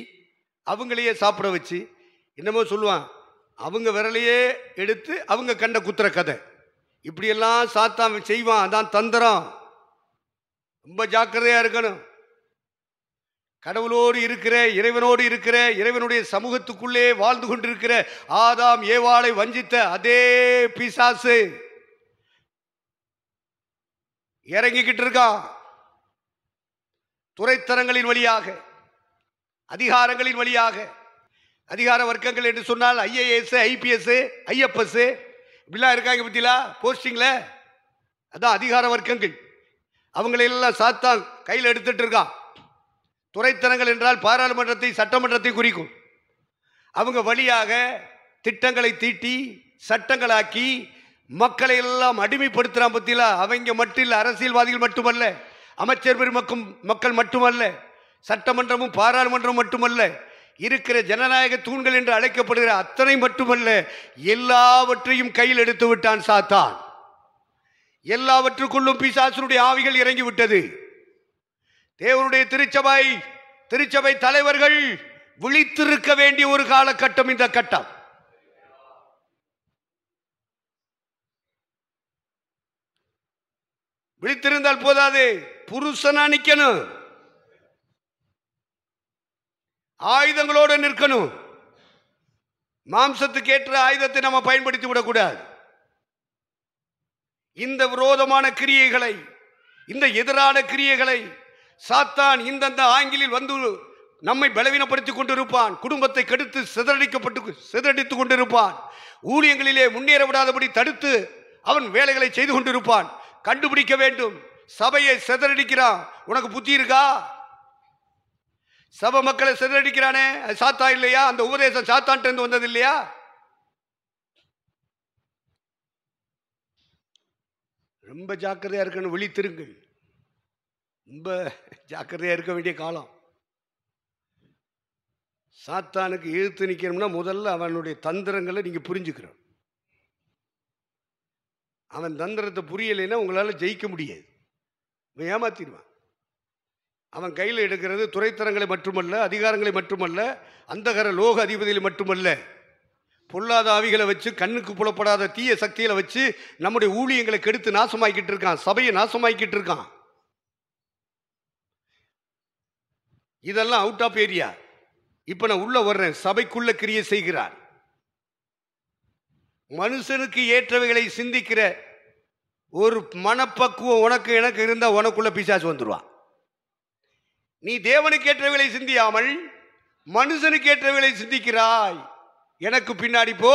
அவங்களையே சாப்பிட வச்சு என்னமோ சொல்லுவான் அவங்க விரலையே எடுத்து அவங்க கண்ட குத்துற கதை இப்படியெல்லாம் சாத்தான் செய்வான் அதான் தந்திரம் ரொம்ப ஜாக்கிரதையாக இருக்கணும் கடவுளோடு இருக்கிற இறைவனோடு இருக்கிற இறைவனுடைய சமூகத்துக்குள்ளே வாழ்ந்து கொண்டிருக்கிற ஆதாம் ஏவாளை வஞ்சித்த அதே பிசாசு இறங்கிக்கிட்டு இருக்கான் துறைத்தரங்களின் வழியாக அதிகாரங்களின் வழியாக அதிகார வர்க்கங்கள் என்று சொன்னால் ஐஏஎஸ் ஐபிஎஸ் ஐஎஃப்எஸ் இப்படிலாம் இருக்காங்க பற்றிலா போஸ்டிங்கில் அதான் அதிகார வர்க்கங்கள் அவங்களையெல்லாம் சாத்தான் கையில் எடுத்துட்டு இருக்கான் துறைத்தனங்கள் என்றால் பாராளுமன்றத்தை சட்டமன்றத்தை குறிக்கும் அவங்க வழியாக திட்டங்களை தீட்டி சட்டங்களாக்கி மக்களை எல்லாம் அடிமைப்படுத்துகிறான் பற்றியில் அவங்க மட்டும் இல்லை அரசியல்வாதிகள் மட்டுமல்ல அமைச்சர் பெருமக்கும் மக்கள் மட்டுமல்ல சட்டமன்றமும் பாராளுமன்றமும் மட்டுமல்ல இருக்கிற ஜனநாயக தூண்கள் என்று அழைக்கப்படுகிற அத்தனை மட்டுமல்ல எல்லாவற்றையும் கையில் எடுத்து விட்டான் சாத்தான் எல்லாவற்றுக்குள்ளும் பிசாசுனுடைய ஆவிகள் இறங்கிவிட்டது தேவனுடைய திருச்சபை திருச்சபை தலைவர்கள் விழித்திருக்க வேண்டிய ஒரு காலகட்டம் இந்த கட்டம் விழித்திருந்தால் போதாது புருஷனா நிக்கணும் ஆயுதங்களோடு நிற்கணும் மாம்சத்துக்கு ஏற்ற ஆயுதத்தை நம்ம பயன்படுத்தி விடக்கூடாது இந்த விரோதமான கிரியைகளை இந்த எதிரான கிரியைகளை சாத்தான் இந்தந்த ஆங்கிலில் வந்து நம்மை பலவீனப்படுத்தி கொண்டிருப்பான் குடும்பத்தை கெடுத்து சிதறடிக்கப்பட்டு சிதறடித்து கொண்டிருப்பான் ஊழியங்களிலே முன்னேற விடாதபடி தடுத்து அவன் வேலைகளை செய்து கொண்டிருப்பான் கண்டுபிடிக்க வேண்டும் சபையை சிதறடிக்கிறான் உனக்கு புத்தி இருக்கா சபை மக்களை சிதறடிக்கிறானே அது சாத்தா இல்லையா அந்த உபதேசம் சாத்தான் வந்தது இல்லையா ரொம்ப ஜாக்கிரதையாக இருக்கணும் விழித்திருங்கள் ரொம்ப ஜாக்கிரதையாக இருக்க வேண்டிய காலம் சாத்தானுக்கு எழுத்து நிற்கணும்னா முதல்ல அவனுடைய தந்திரங்களை நீங்கள் புரிஞ்சுக்கிறோம் அவன் தந்திரத்தை புரியலைன்னா உங்களால் ஜெயிக்க முடியாது இவன் ஏமாத்திடுவான் அவன் கையில் எடுக்கிறது துறைத்தரங்களை மட்டுமல்ல அதிகாரங்களை மட்டுமல்ல அந்தகர லோக அதிபதியில் மட்டுமல்ல பொல்லாத ஆவிகளை வச்சு கண்ணுக்கு புலப்படாத தீய சக்திகளை வச்சு நம்முடைய ஊழியங்களை கெடுத்து நாசமாக்கிட்டு இருக்கான் சபையை நாசமாக்கிட்டு இருக்கான் இதெல்லாம் அவுட் ஆஃப் ஏரியா இப்போ நான் உள்ளே வர்றேன் சபைக்குள்ள கிரியை செய்கிறார் மனுஷனுக்கு ஏற்றவைகளை சிந்திக்கிற ஒரு மனப்பக்குவம் உனக்கு எனக்கு இருந்தால் உனக்குள்ள பிசாசு வந்துடுவான் நீ தேவனுக்கு ஏற்றவைகளை சிந்தியாமல் மனுஷனுக்கு ஏற்றவைகளை சிந்திக்கிறாய் எனக்கு பின்னாடி போ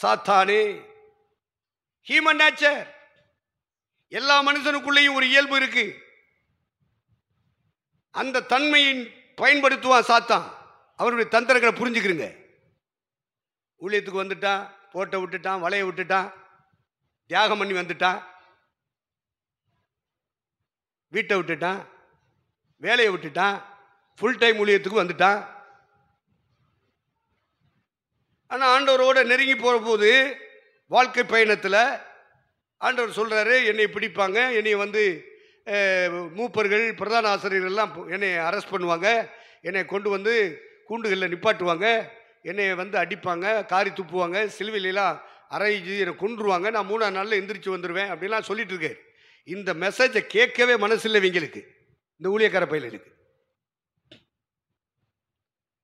சாத்தானே ஹியூமன் நேச்சர் எல்லா மனுஷனுக்குள்ளேயும் ஒரு இயல்பு இருக்குது அந்த தன்மையின் பயன்படுத்துவான் சாத்தான் அவருடைய தந்திரங்களை புரிஞ்சுக்கிறீங்க ஊழியத்துக்கு வந்துட்டான் போட்டை விட்டுட்டான் வலையை விட்டுட்டான் தியாகம் பண்ணி வந்துட்டான் வீட்டை விட்டுட்டான் வேலையை விட்டுட்டான் ஃபுல் டைம் ஊழியத்துக்கு வந்துட்டான் ஆனால் ஆண்டவரோட நெருங்கி போகிற போது வாழ்க்கை பயணத்தில் ஆண்டவர் சொல்கிறாரு என்னை பிடிப்பாங்க என்னை வந்து மூப்பர்கள் பிரதான ஆசிரியர்கள்லாம் என்னை அரெஸ்ட் பண்ணுவாங்க என்னை கொண்டு வந்து கூண்டுகளில் நிப்பாட்டுவாங்க என்னை வந்து அடிப்பாங்க காரி துப்புவாங்க சிலுவிலெலாம் அரைஞ்சு என்னை கொண்டுருவாங்க நான் மூணா நாளில் எந்திரிச்சு வந்துடுவேன் அப்படிலாம் சொல்லிட்டு இந்த மெசேஜை கேட்கவே மனசில்லை இவங்களுக்கு இந்த ஊழியக்கார பயில இருக்கு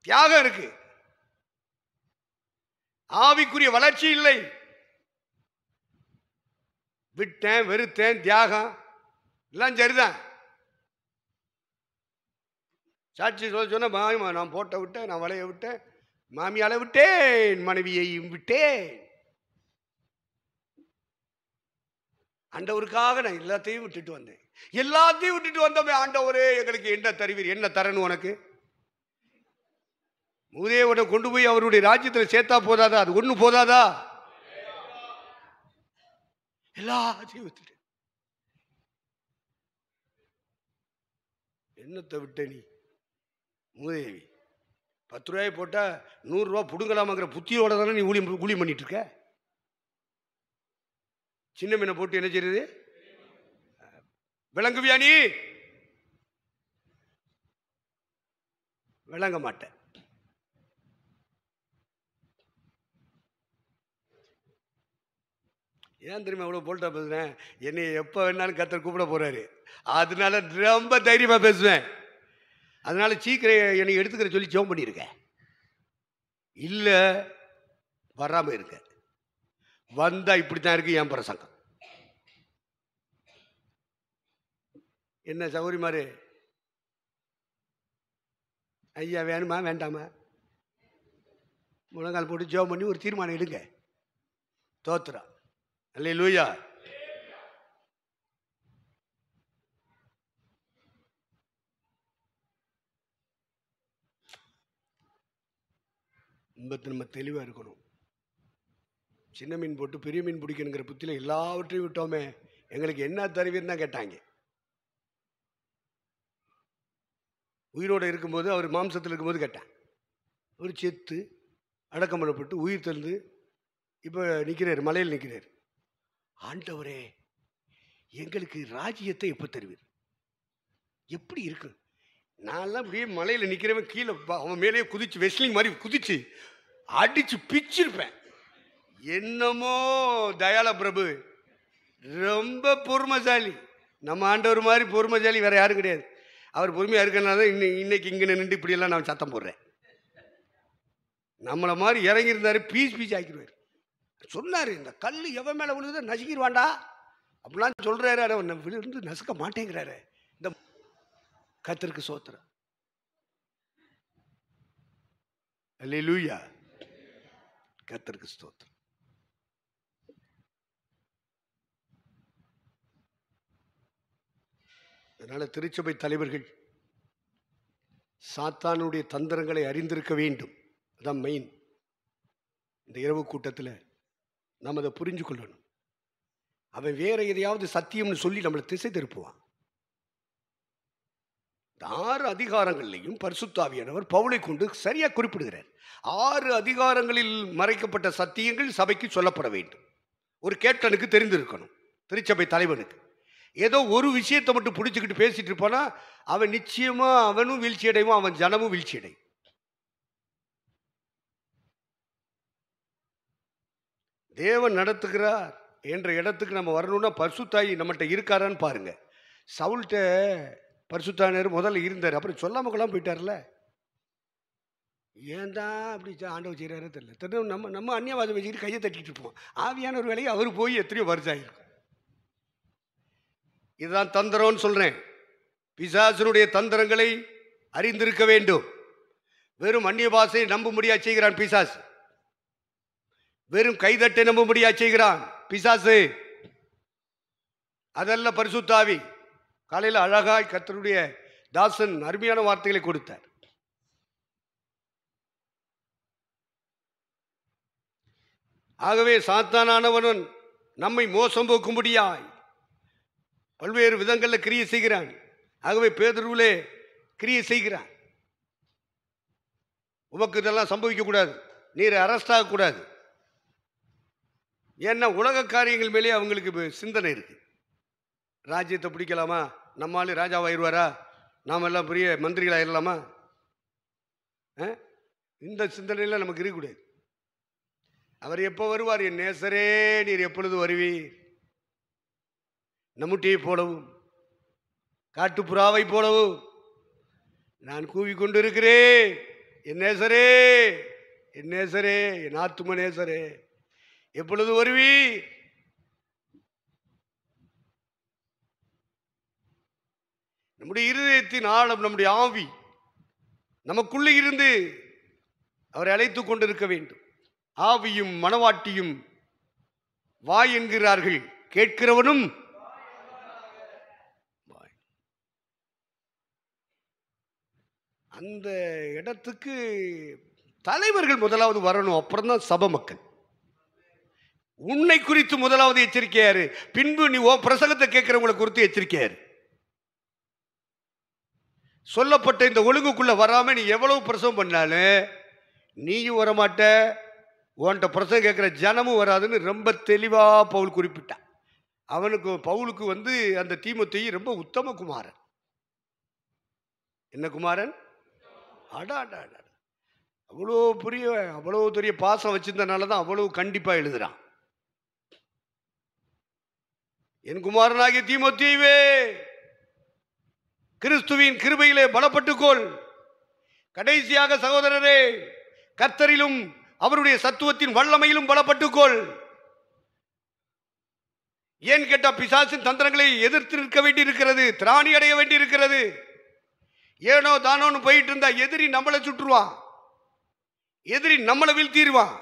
தியாகம் இருக்கு ஆவிக்குரிய வளர்ச்சி இல்லை விட்டேன் வெறுத்தேன் தியாகம் எல்லாம் சரிதான் சாட்சி சொல்ல சொன்ன மாமி நான் போட்ட விட்டேன் நான் வளைய விட்டேன் மாமியால விட்டேன் மனைவியையும் விட்டேன் ஆண்டவருக்காக நான் எல்லாத்தையும் விட்டுட்டு வந்தேன் எல்லாத்தையும் விட்டுட்டு வந்தோமே ஆண்டவரே எங்களுக்கு என்ன தருவீர் என்ன தரணும் உனக்கு உடனே கொண்டு போய் அவருடைய ராஜ்யத்தில் சேர்த்தா போதாதா அது ஒன்று போதாதா எல்லாத்தையும் விட்டுட்டு என்னத்தை விட்ட நீ மூதேவி பத்து ரூபாய் போட்டால் நூறுரூவா பிடுங்கலாமாங்கிற புத்தியோட தானே நீ ஊழி ஊழியம் பண்ணிட்டுருக்க சின்ன மீனை போட்டு என்ன செய்யுது விளங்குவியா நீ விளங்க மாட்டேன் ஏன் தெரியுமா அவ்வளோ போல்ட்டா பேசுகிறேன் என்னை எப்போ வேணாலும் கத்தர் கூப்பிட போகிறாரு அதனால ரொம்ப தைரியமாக பேசுவேன் அதனால சீக்கிரம் என்னை எடுத்துக்கிற சொல்லி ஜோம் பண்ணியிருக்கேன் இல்லை வராமல் இருக்க வந்தால் இப்படி தான் இருக்குது என் பிரசங்கம் என்ன சௌரி மாதிரி ஐயா வேணுமா வேண்டாமா முழங்கால் போட்டு ஜோம் பண்ணி ஒரு தீர்மானம் எடுங்க தோத்துறா இல்லை லூயா என்பது நம்ம தெளிவாக இருக்கணும் சின்ன மீன் போட்டு பெரிய மீன் பிடிக்கணுங்கிற புத்தியில் எல்லாவற்றையும் விட்டோமே எங்களுக்கு என்ன தருவீர்னு தான் கேட்டாங்க உயிரோடு இருக்கும்போது அவர் மாம்சத்தில் இருக்கும்போது கேட்டேன் அவர் செத்து அடக்கம் பண்ணப்பட்டு உயிர் தந்து இப்போ நிற்கிறார் மலையில் நிற்கிறார் ஆண்டவரே எங்களுக்கு ராஜ்யத்தை எப்போ தருவீர் எப்படி இருக்கு நான்லாம் அப்படியே மலையில் நிற்கிறவன் கீழே அவன் மேலேயே குதிச்சு வெஸ்லிங் மாதிரி குதிச்சு அடிச்சு பிச்சிருப்பேன் என்னமோ தயால பிரபு ரொம்ப பொறுமைசாலி நம்ம ஆண்டவர் மாதிரி பொறுமைசாலி வேற யாரும் கிடையாது அவர் பொறுமையாக இருக்கனால தான் இன்னை இன்னைக்கு இங்கே நின்று இப்படியெல்லாம் நான் சத்தம் போடுறேன் நம்மளை மாதிரி இறங்கி இருந்தாரு பீஸ் பீஸ் ஆக்கிடுவார் சொன்னார் இந்த கல் எவன் மேலே விழுது நசுக்கிடுவாண்டா அப்படிலாம் சொல்கிறாரு ஆனால் விழுந்து நசுக்க மாட்டேங்கிறாரு இந்த கத்திற்கு சோத்துறேன் அல்ல லூயா கர்த்தருக்கு ஸ்தோத்திரம் அதனால திருச்சபை தலைவர்கள் சாத்தானுடைய தந்திரங்களை அறிந்திருக்க வேண்டும் அதான் மெயின் இந்த இரவு கூட்டத்தில் நாம் அதை புரிஞ்சு கொள்ளணும் அவன் வேற எதையாவது சத்தியம்னு சொல்லி நம்மளை திசை திருப்புவான் ஆறு அதிகாரங்கள்லையும் பரிசுத்தாவியானவர் பவுளை கொண்டு சரியாக குறிப்பிடுகிறார் ஆறு அதிகாரங்களில் மறைக்கப்பட்ட சத்தியங்கள் சபைக்கு சொல்லப்பட வேண்டும் ஒரு கேப்டனுக்கு தெரிந்திருக்கணும் திருச்சபை தலைவனுக்கு ஏதோ ஒரு விஷயத்தை மட்டும் பிடிச்சிக்கிட்டு பேசிகிட்டு இருப்பானா அவன் நிச்சயமாக அவனும் வீழ்ச்சி அடைவோம் அவன் ஜனமும் வீழ்ச்சி அடையும் தேவன் நடத்துகிறார் என்ற இடத்துக்கு நம்ம வரணும்னா பர்சுத்தாய் நம்மகிட்ட இருக்காரான்னு பாருங்கள் சவுல்கிட்ட பரிசுத்தானர் முதல்ல இருந்தார் அப்புறம் சொல்லாமக்கெல்லாம் போயிட்டார்ல ஏன்டா அப்படி ஆண்டவர் செய்கிறாரே தெரில திரும்ப நம்ம நம்ம அந்நியவாதம் வச்சுக்கிட்டு கையை தட்டிட்டு இருப்போம் ஆவியான ஒரு வேலையை அவர் போய் எத்தனையோ வருஷம் இதுதான் தந்திரம்னு சொல்கிறேன் பிசாசனுடைய தந்திரங்களை அறிந்திருக்க வேண்டும் வெறும் அந்நிய பாசையை நம்ப முடியா செய்கிறான் பிசாசு வெறும் கைதட்டை நம்ப முடியா செய்கிறான் பிசாசு அதெல்லாம் பரிசுத்தாவி காலையில் அழகாய் கத்தருடைய தாசன் அருமையான வார்த்தைகளை கொடுத்தார் ஆகவே சாத்தானானவனன் நம்மை மோசம் போக்கும்படியாய் பல்வேறு விதங்களில் கிரியை செய்கிறான் ஆகவே பேதருவிலே கிரியை செய்கிறான் உமக்கு இதெல்லாம் சம்பவிக்கக்கூடாது நீர் அரெஸ்ட் ஆகக்கூடாது ஏன்னா உலக காரியங்கள் மேலே அவங்களுக்கு சிந்தனை இருக்குது ராஜ்யத்தை பிடிக்கலாமா நம்மளாலே ராஜாவாயிருவாரா நாம் எல்லாம் பெரிய மந்திரிகளாயிடலாமா இந்த சிந்தனையெல்லாம் நமக்கு இருக்கக்கூடாது அவர் எப்போ வருவார் என் நேசரே நீர் எப்பொழுது வருவீர் நம்முட்டியை போலவும் காட்டுப்புறாவை போலவும் நான் கூவிக்கொண்டிருக்கிறேன் என் நேசரே என் நேசரே என் ஆத்தும நேசரே எப்பொழுது வருவி நம்முடைய இருதயத்தின் ஆழம் நம்முடைய ஆவி நமக்குள்ளே இருந்து அவரை அழைத்து கொண்டிருக்க வேண்டும் ஆவியும் மனவாட்டியும் வா என்கிறார்கள் கேட்கிறவனும் அந்த இடத்துக்கு தலைவர்கள் முதலாவது வரணும் அப்புறம் தான் சப மக்கள் உன்னை குறித்து முதலாவது எச்சரிக்கையாரு பின்பு நீ ஓ பிரசங்கத்தை கேட்கிறவங்களை குறித்து எச்சரிக்கையாரு சொல்லப்பட்ட இந்த ஒழுங்குக்குள்ளே வராமல் நீ எவ்வளவு பிரசவம் பண்ணாலும் நீயும் வரமாட்ட உன்ட்ட பிரசங்கம் கேட்குற ஜனமும் வராதுன்னு ரொம்ப தெளிவாக பவுல் குறிப்பிட்டான் அவனுக்கு பவுலுக்கு வந்து அந்த தீமத்தையும் ரொம்ப உத்தம குமாரன் என்ன குமாரன் அடா அடா அடா அவ்வளோ பெரிய அவ்வளோ பெரிய பாசம் வச்சிருந்தனால தான் அவ்வளோ கண்டிப்பாக எழுதுகிறான் என் குமாரனாகிய தீமத்தீவே கிறிஸ்துவின் கிருபையிலே பலப்பட்டுக்கொள் கடைசியாக சகோதரரே கர்த்தரிலும் அவருடைய சத்துவத்தின் வல்லமையிலும் பலப்பட்டுக்கொள் ஏன் கேட்டா பிசாசின் தந்திரங்களை எதிர்த்து நிற்க வேண்டி இருக்கிறது திராணி அடைய வேண்டி இருக்கிறது ஏனோ தானோன்னு போயிட்டு இருந்தா எதிரி நம்மளை சுற்றுவான் எதிரி நம்மளை வீழ்த்திடுவான்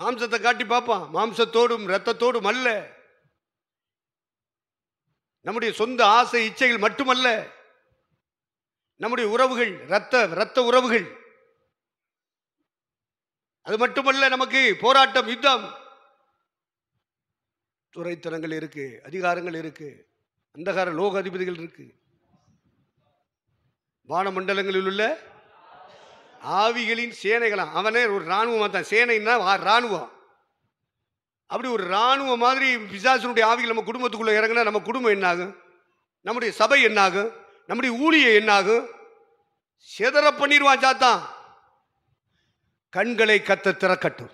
மாம்சத்தை காட்டி பார்ப்பான் மாம்சத்தோடும் ரத்தத்தோடும் அல்ல நம்முடைய சொந்த ஆசை இச்சைகள் மட்டுமல்ல நம்முடைய உறவுகள் ரத்த இரத்த உறவுகள் அது மட்டுமல்ல நமக்கு போராட்டம் யுத்தம் துறைத்தனங்கள் இருக்கு அதிகாரங்கள் இருக்கு அந்தகார லோக அதிபதிகள் இருக்கு வானமண்டலங்களில் உள்ள ஆவிகளின் சேனைகளாம் அவனே ஒரு இராணுவமாக தான் சேனைன்னா இராணுவம் அப்படி ஒரு இராணுவ மாதிரி பிசாசனுடைய ஆவிகள் நம்ம குடும்பத்துக்குள்ளே இறங்கினா நம்ம குடும்பம் என்னாகும் நம்முடைய சபை என்னாகும் நம்முடைய ஊழிய என்னாகும் சிதற பண்ணிடுவான் சாத்தான் கண்களை கத்த திறக்கட்டும்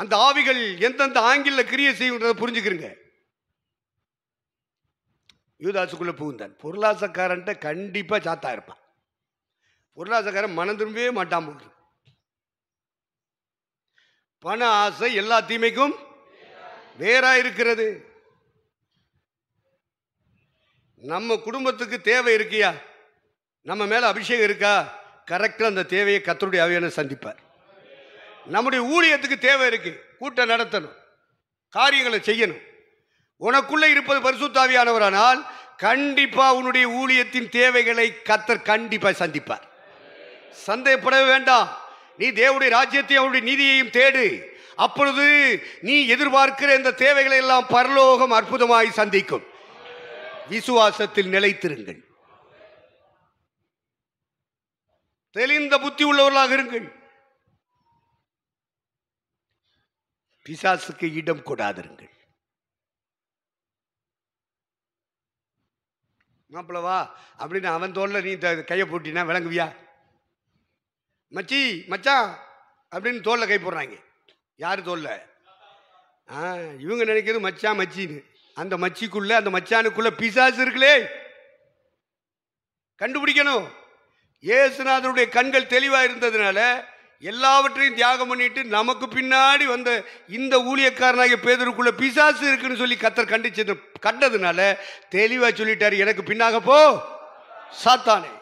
அந்த ஆவிகள் எந்தெந்த ஆங்கில கிரியை செய்யுன்றதை புரிஞ்சுக்கிறீங்க யூதாசுக்குள்ள புகுந்தான் பொருளாசக்காரன்ட்ட கண்டிப்பாக சாத்தா இருப்பான் பொருளாசக்காரன் மனம் திரும்பவே மாட்டான் போது பண ஆசை எல்லா தீமைக்கும் வேறா இருக்கிறது நம்ம குடும்பத்துக்கு தேவை இருக்கியா நம்ம மேலே அபிஷேகம் இருக்கா கரெக்டாக அந்த தேவையை கத்தருடைய அவையான சந்திப்பார் நம்முடைய ஊழியத்துக்கு தேவை இருக்குது கூட்டம் நடத்தணும் காரியங்களை செய்யணும் உனக்குள்ளே இருப்பது பரிசுத்தாவியானவரானால் கண்டிப்பாக உன்னுடைய ஊழியத்தின் தேவைகளை கத்தர் கண்டிப்பாக சந்திப்பார் சந்தேகப்படவே வேண்டாம் நீ தேவனுடைய ராஜ்யத்தையும் அவருடைய நீதியையும் தேடு அப்பொழுது நீ எதிர்பார்க்கிற இந்த தேவைகளை எல்லாம் பரலோகம் அற்புதமாய் சந்திக்கும் விசுவாசத்தில் நிலைத்திருங்கள் தெளிந்த புத்தி உள்ளவர்களாக இருங்கள் பிசாசுக்கு இடம் கொடாதிருங்கள் மாப்பிளவா அப்படின்னு அவன் தோல்ல நீ கையை போட்டினா விளங்குவியா மச்சி மச்சான் அப்படின்னு தோல்ல கை போடுறாங்க யார் தோல்ல ஆ இவங்க நினைக்கிறது மச்சான் மச்சின்னு அந்த மச்சிக்குள்ள அந்த மச்சானுக்குள்ள பிசாசு இருக்குலே கண்டுபிடிக்கணும் ஏசுநாதனுடைய கண்கள் தெளிவாக இருந்ததுனால எல்லாவற்றையும் தியாகம் பண்ணிட்டு நமக்கு பின்னாடி வந்த இந்த ஊழியக்காரனாகிய பேதருக்குள்ள பிசாசு இருக்குன்னு சொல்லி கத்தர் கண்டிச்சது கண்டதுனால தெளிவாக சொல்லிட்டாரு எனக்கு பின்னாக போ சாத்தானே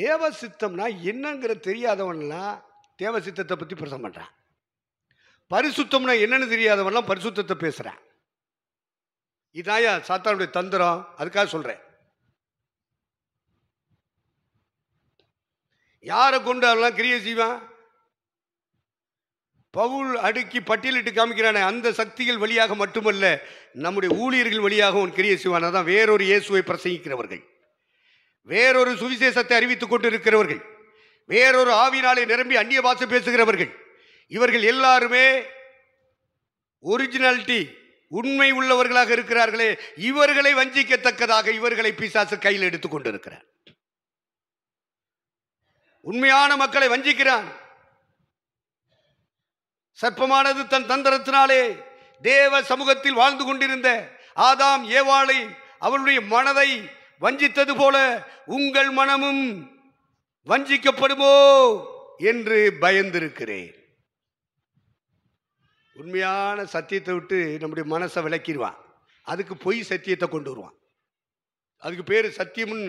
தேவ சித்தம்னா என்னங்கிற தெரியாதவன்லாம் தேவ சித்தத்தை பற்றி பிரசம் பண்ணுறான் பரிசுத்தம்னா என்னன்னு தெரியாதவரெல்லாம் பரிசுத்தத்தை பேசுகிறேன் இதாயா சாத்தானுடைய தந்திரம் அதுக்காக சொல்கிறேன் யாரை கொண்டு அதெல்லாம் கிரிய செய்வான் பவுல் அடுக்கி பட்டியலிட்டு காமிக்கிறானே அந்த சக்திகள் வழியாக மட்டுமல்ல நம்முடைய ஊழியர்கள் வழியாக உன் கிரிய செய்வான் அதான் வேறொரு இயேசுவை பிரசங்கிக்கிறவர்கள் வேறொரு சுவிசேஷத்தை அறிவித்துக் கொண்டு இருக்கிறவர்கள் வேறொரு ஆவினாலே நிரம்பி அந்நிய பாசை பேசுகிறவர்கள் இவர்கள் எல்லாருமே ஒரிஜினாலிட்டி உண்மை உள்ளவர்களாக இருக்கிறார்களே இவர்களை வஞ்சிக்கத்தக்கதாக இவர்களை பிசாசு கையில் எடுத்துக் கொண்டிருக்கிறார் உண்மையான மக்களை வஞ்சிக்கிறான் சர்ப்பமானது தன் தந்திரத்தினாலே தேவ சமூகத்தில் வாழ்ந்து கொண்டிருந்த ஆதாம் ஏவாளை அவளுடைய மனதை வஞ்சித்தது போல உங்கள் மனமும் வஞ்சிக்கப்படுமோ என்று பயந்திருக்கிறேன் உண்மையான சத்தியத்தை விட்டு நம்முடைய மனசை விளக்கிடுவான் அதுக்கு பொய் சத்தியத்தை கொண்டு வருவான் அதுக்கு பேர் சத்தியம்னு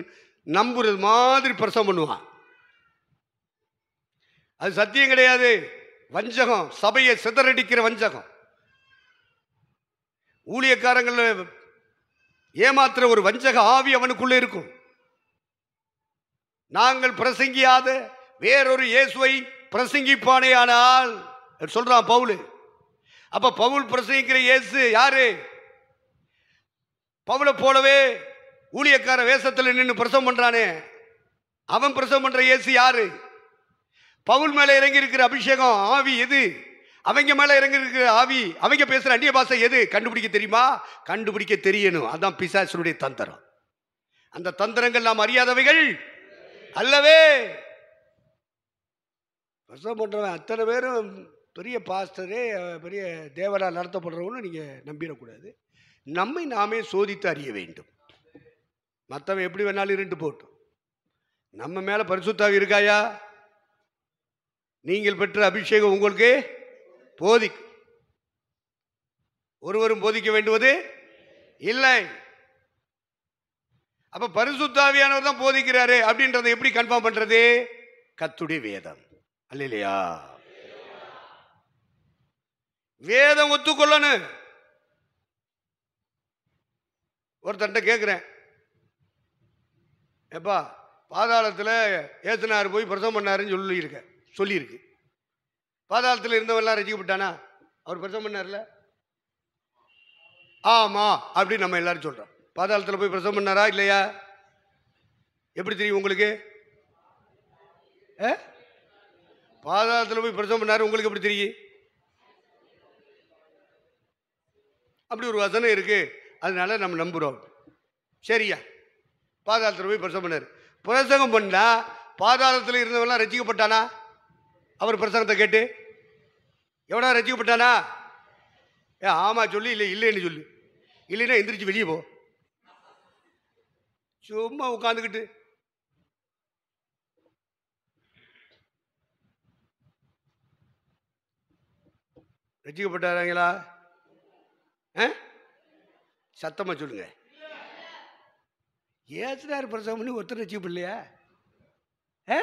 நம்புறது மாதிரி பிரசவம் பண்ணுவான் அது சத்தியம் கிடையாது வஞ்சகம் சபையை சிதறடிக்கிற வஞ்சகம் ஊழியக்காரங்களில் ஏமாத்துற ஒரு வஞ்சக ஆவி அவனுக்குள்ளே இருக்கும் நாங்கள் பிரசங்கியாத வேறொரு இயேசுவை பிரசங்கிப்பானே ஆனால் சொல்றான் பவுலு அப்போ பவுல் பிரசங்கிக்கிற இயேசு யாரு பவுலை போலவே ஊழியக்கார வேஷத்தில் நின்று பிரசவம் பண்ணுறானே அவன் பிரசவம் பண்ணுற இயேசு யாரு பவுல் மேலே இறங்கி இருக்கிற அபிஷேகம் ஆவி எது அவங்க மேலே இறங்கி இருக்கிற ஆவி அவங்க பேசுகிற அந்நிய பாஷை எது கண்டுபிடிக்க தெரியுமா கண்டுபிடிக்க தெரியணும் அதான் பிசாசனுடைய தந்திரம் அந்த தந்திரங்கள் நாம் அறியாதவைகள் அல்லவே பிரசவம் பண்ணுறவன் அத்தனை பேரும் பெரிய பாஸ்டரே பெரிய தேவரால் நடத்தப்படுறவன்னு நீங்கள் நம்பிடக்கூடாது நம்மை நாமே சோதித்து அறிய வேண்டும் மற்றவன் எப்படி வேணாலும் இருண்டு போட்டும் நம்ம மேலே பரிசுத்தாக இருக்காயா நீங்கள் பெற்ற அபிஷேகம் உங்களுக்கு போதி ஒருவரும் போதிக்க வேண்டுவது இல்லை அப்ப பரிசுத்தாவியானவர் தான் போதிக்கிறாரு அப்படின்றத எப்படி கன்ஃபார்ம் பண்றது கத்துடி வேதம் இல்லையா வேதம் ஒத்துக்கொள்ளணும் ஒருத்தன்ட்ட கேட்குறேன் எப்பா பாதாளத்தில் ஏத்தனார் போய் பிரசவம் பண்ணாருன்னு சொல்லியிருக்க சொல்லியிருக்கு பாதாளத்தில் இருந்தவெல்லாம் ரசிக்கப்பட்டானா அவர் பிரசவம் பண்ணார்ல ஆமாம் அப்படின்னு நம்ம எல்லாரும் சொல்கிறோம் பாதாளத்தில் போய் பிரசவம் பண்ணாரா இல்லையா எப்படி தெரியும் உங்களுக்கு பாதாளத்தில் போய் பிரசவம் பண்ணார் உங்களுக்கு எப்படி தெரியும் அப்படி ஒரு வசனம் இருக்குது அதனால நம்ம நம்புகிறோம் சரியா பாதாளத்தில் போய் பிரசங்கம் பண்ணார் பிரசங்கம் பண்ணால் பாதாளத்தில் இருந்தவெல்லாம் ரசிக்கப்பட்டானா அவர் பிரசங்கத்தை கேட்டு எவனா ரசிக்கப்பட்டானா ஏ ஆமாம் சொல்லி இல்லை இல்லைன்னு சொல்லு இல்லைன்னா எந்திரிச்சு வெளியே போ சும்மா உட்காந்துக்கிட்டு ரசிக்கப்பட்டாராங்களா சத்தமாக சொல்லுங்க ஏசுனார் பிரசவம் பண்ணி ஒருத்தர் அச்சீவ் இல்லையா ஆ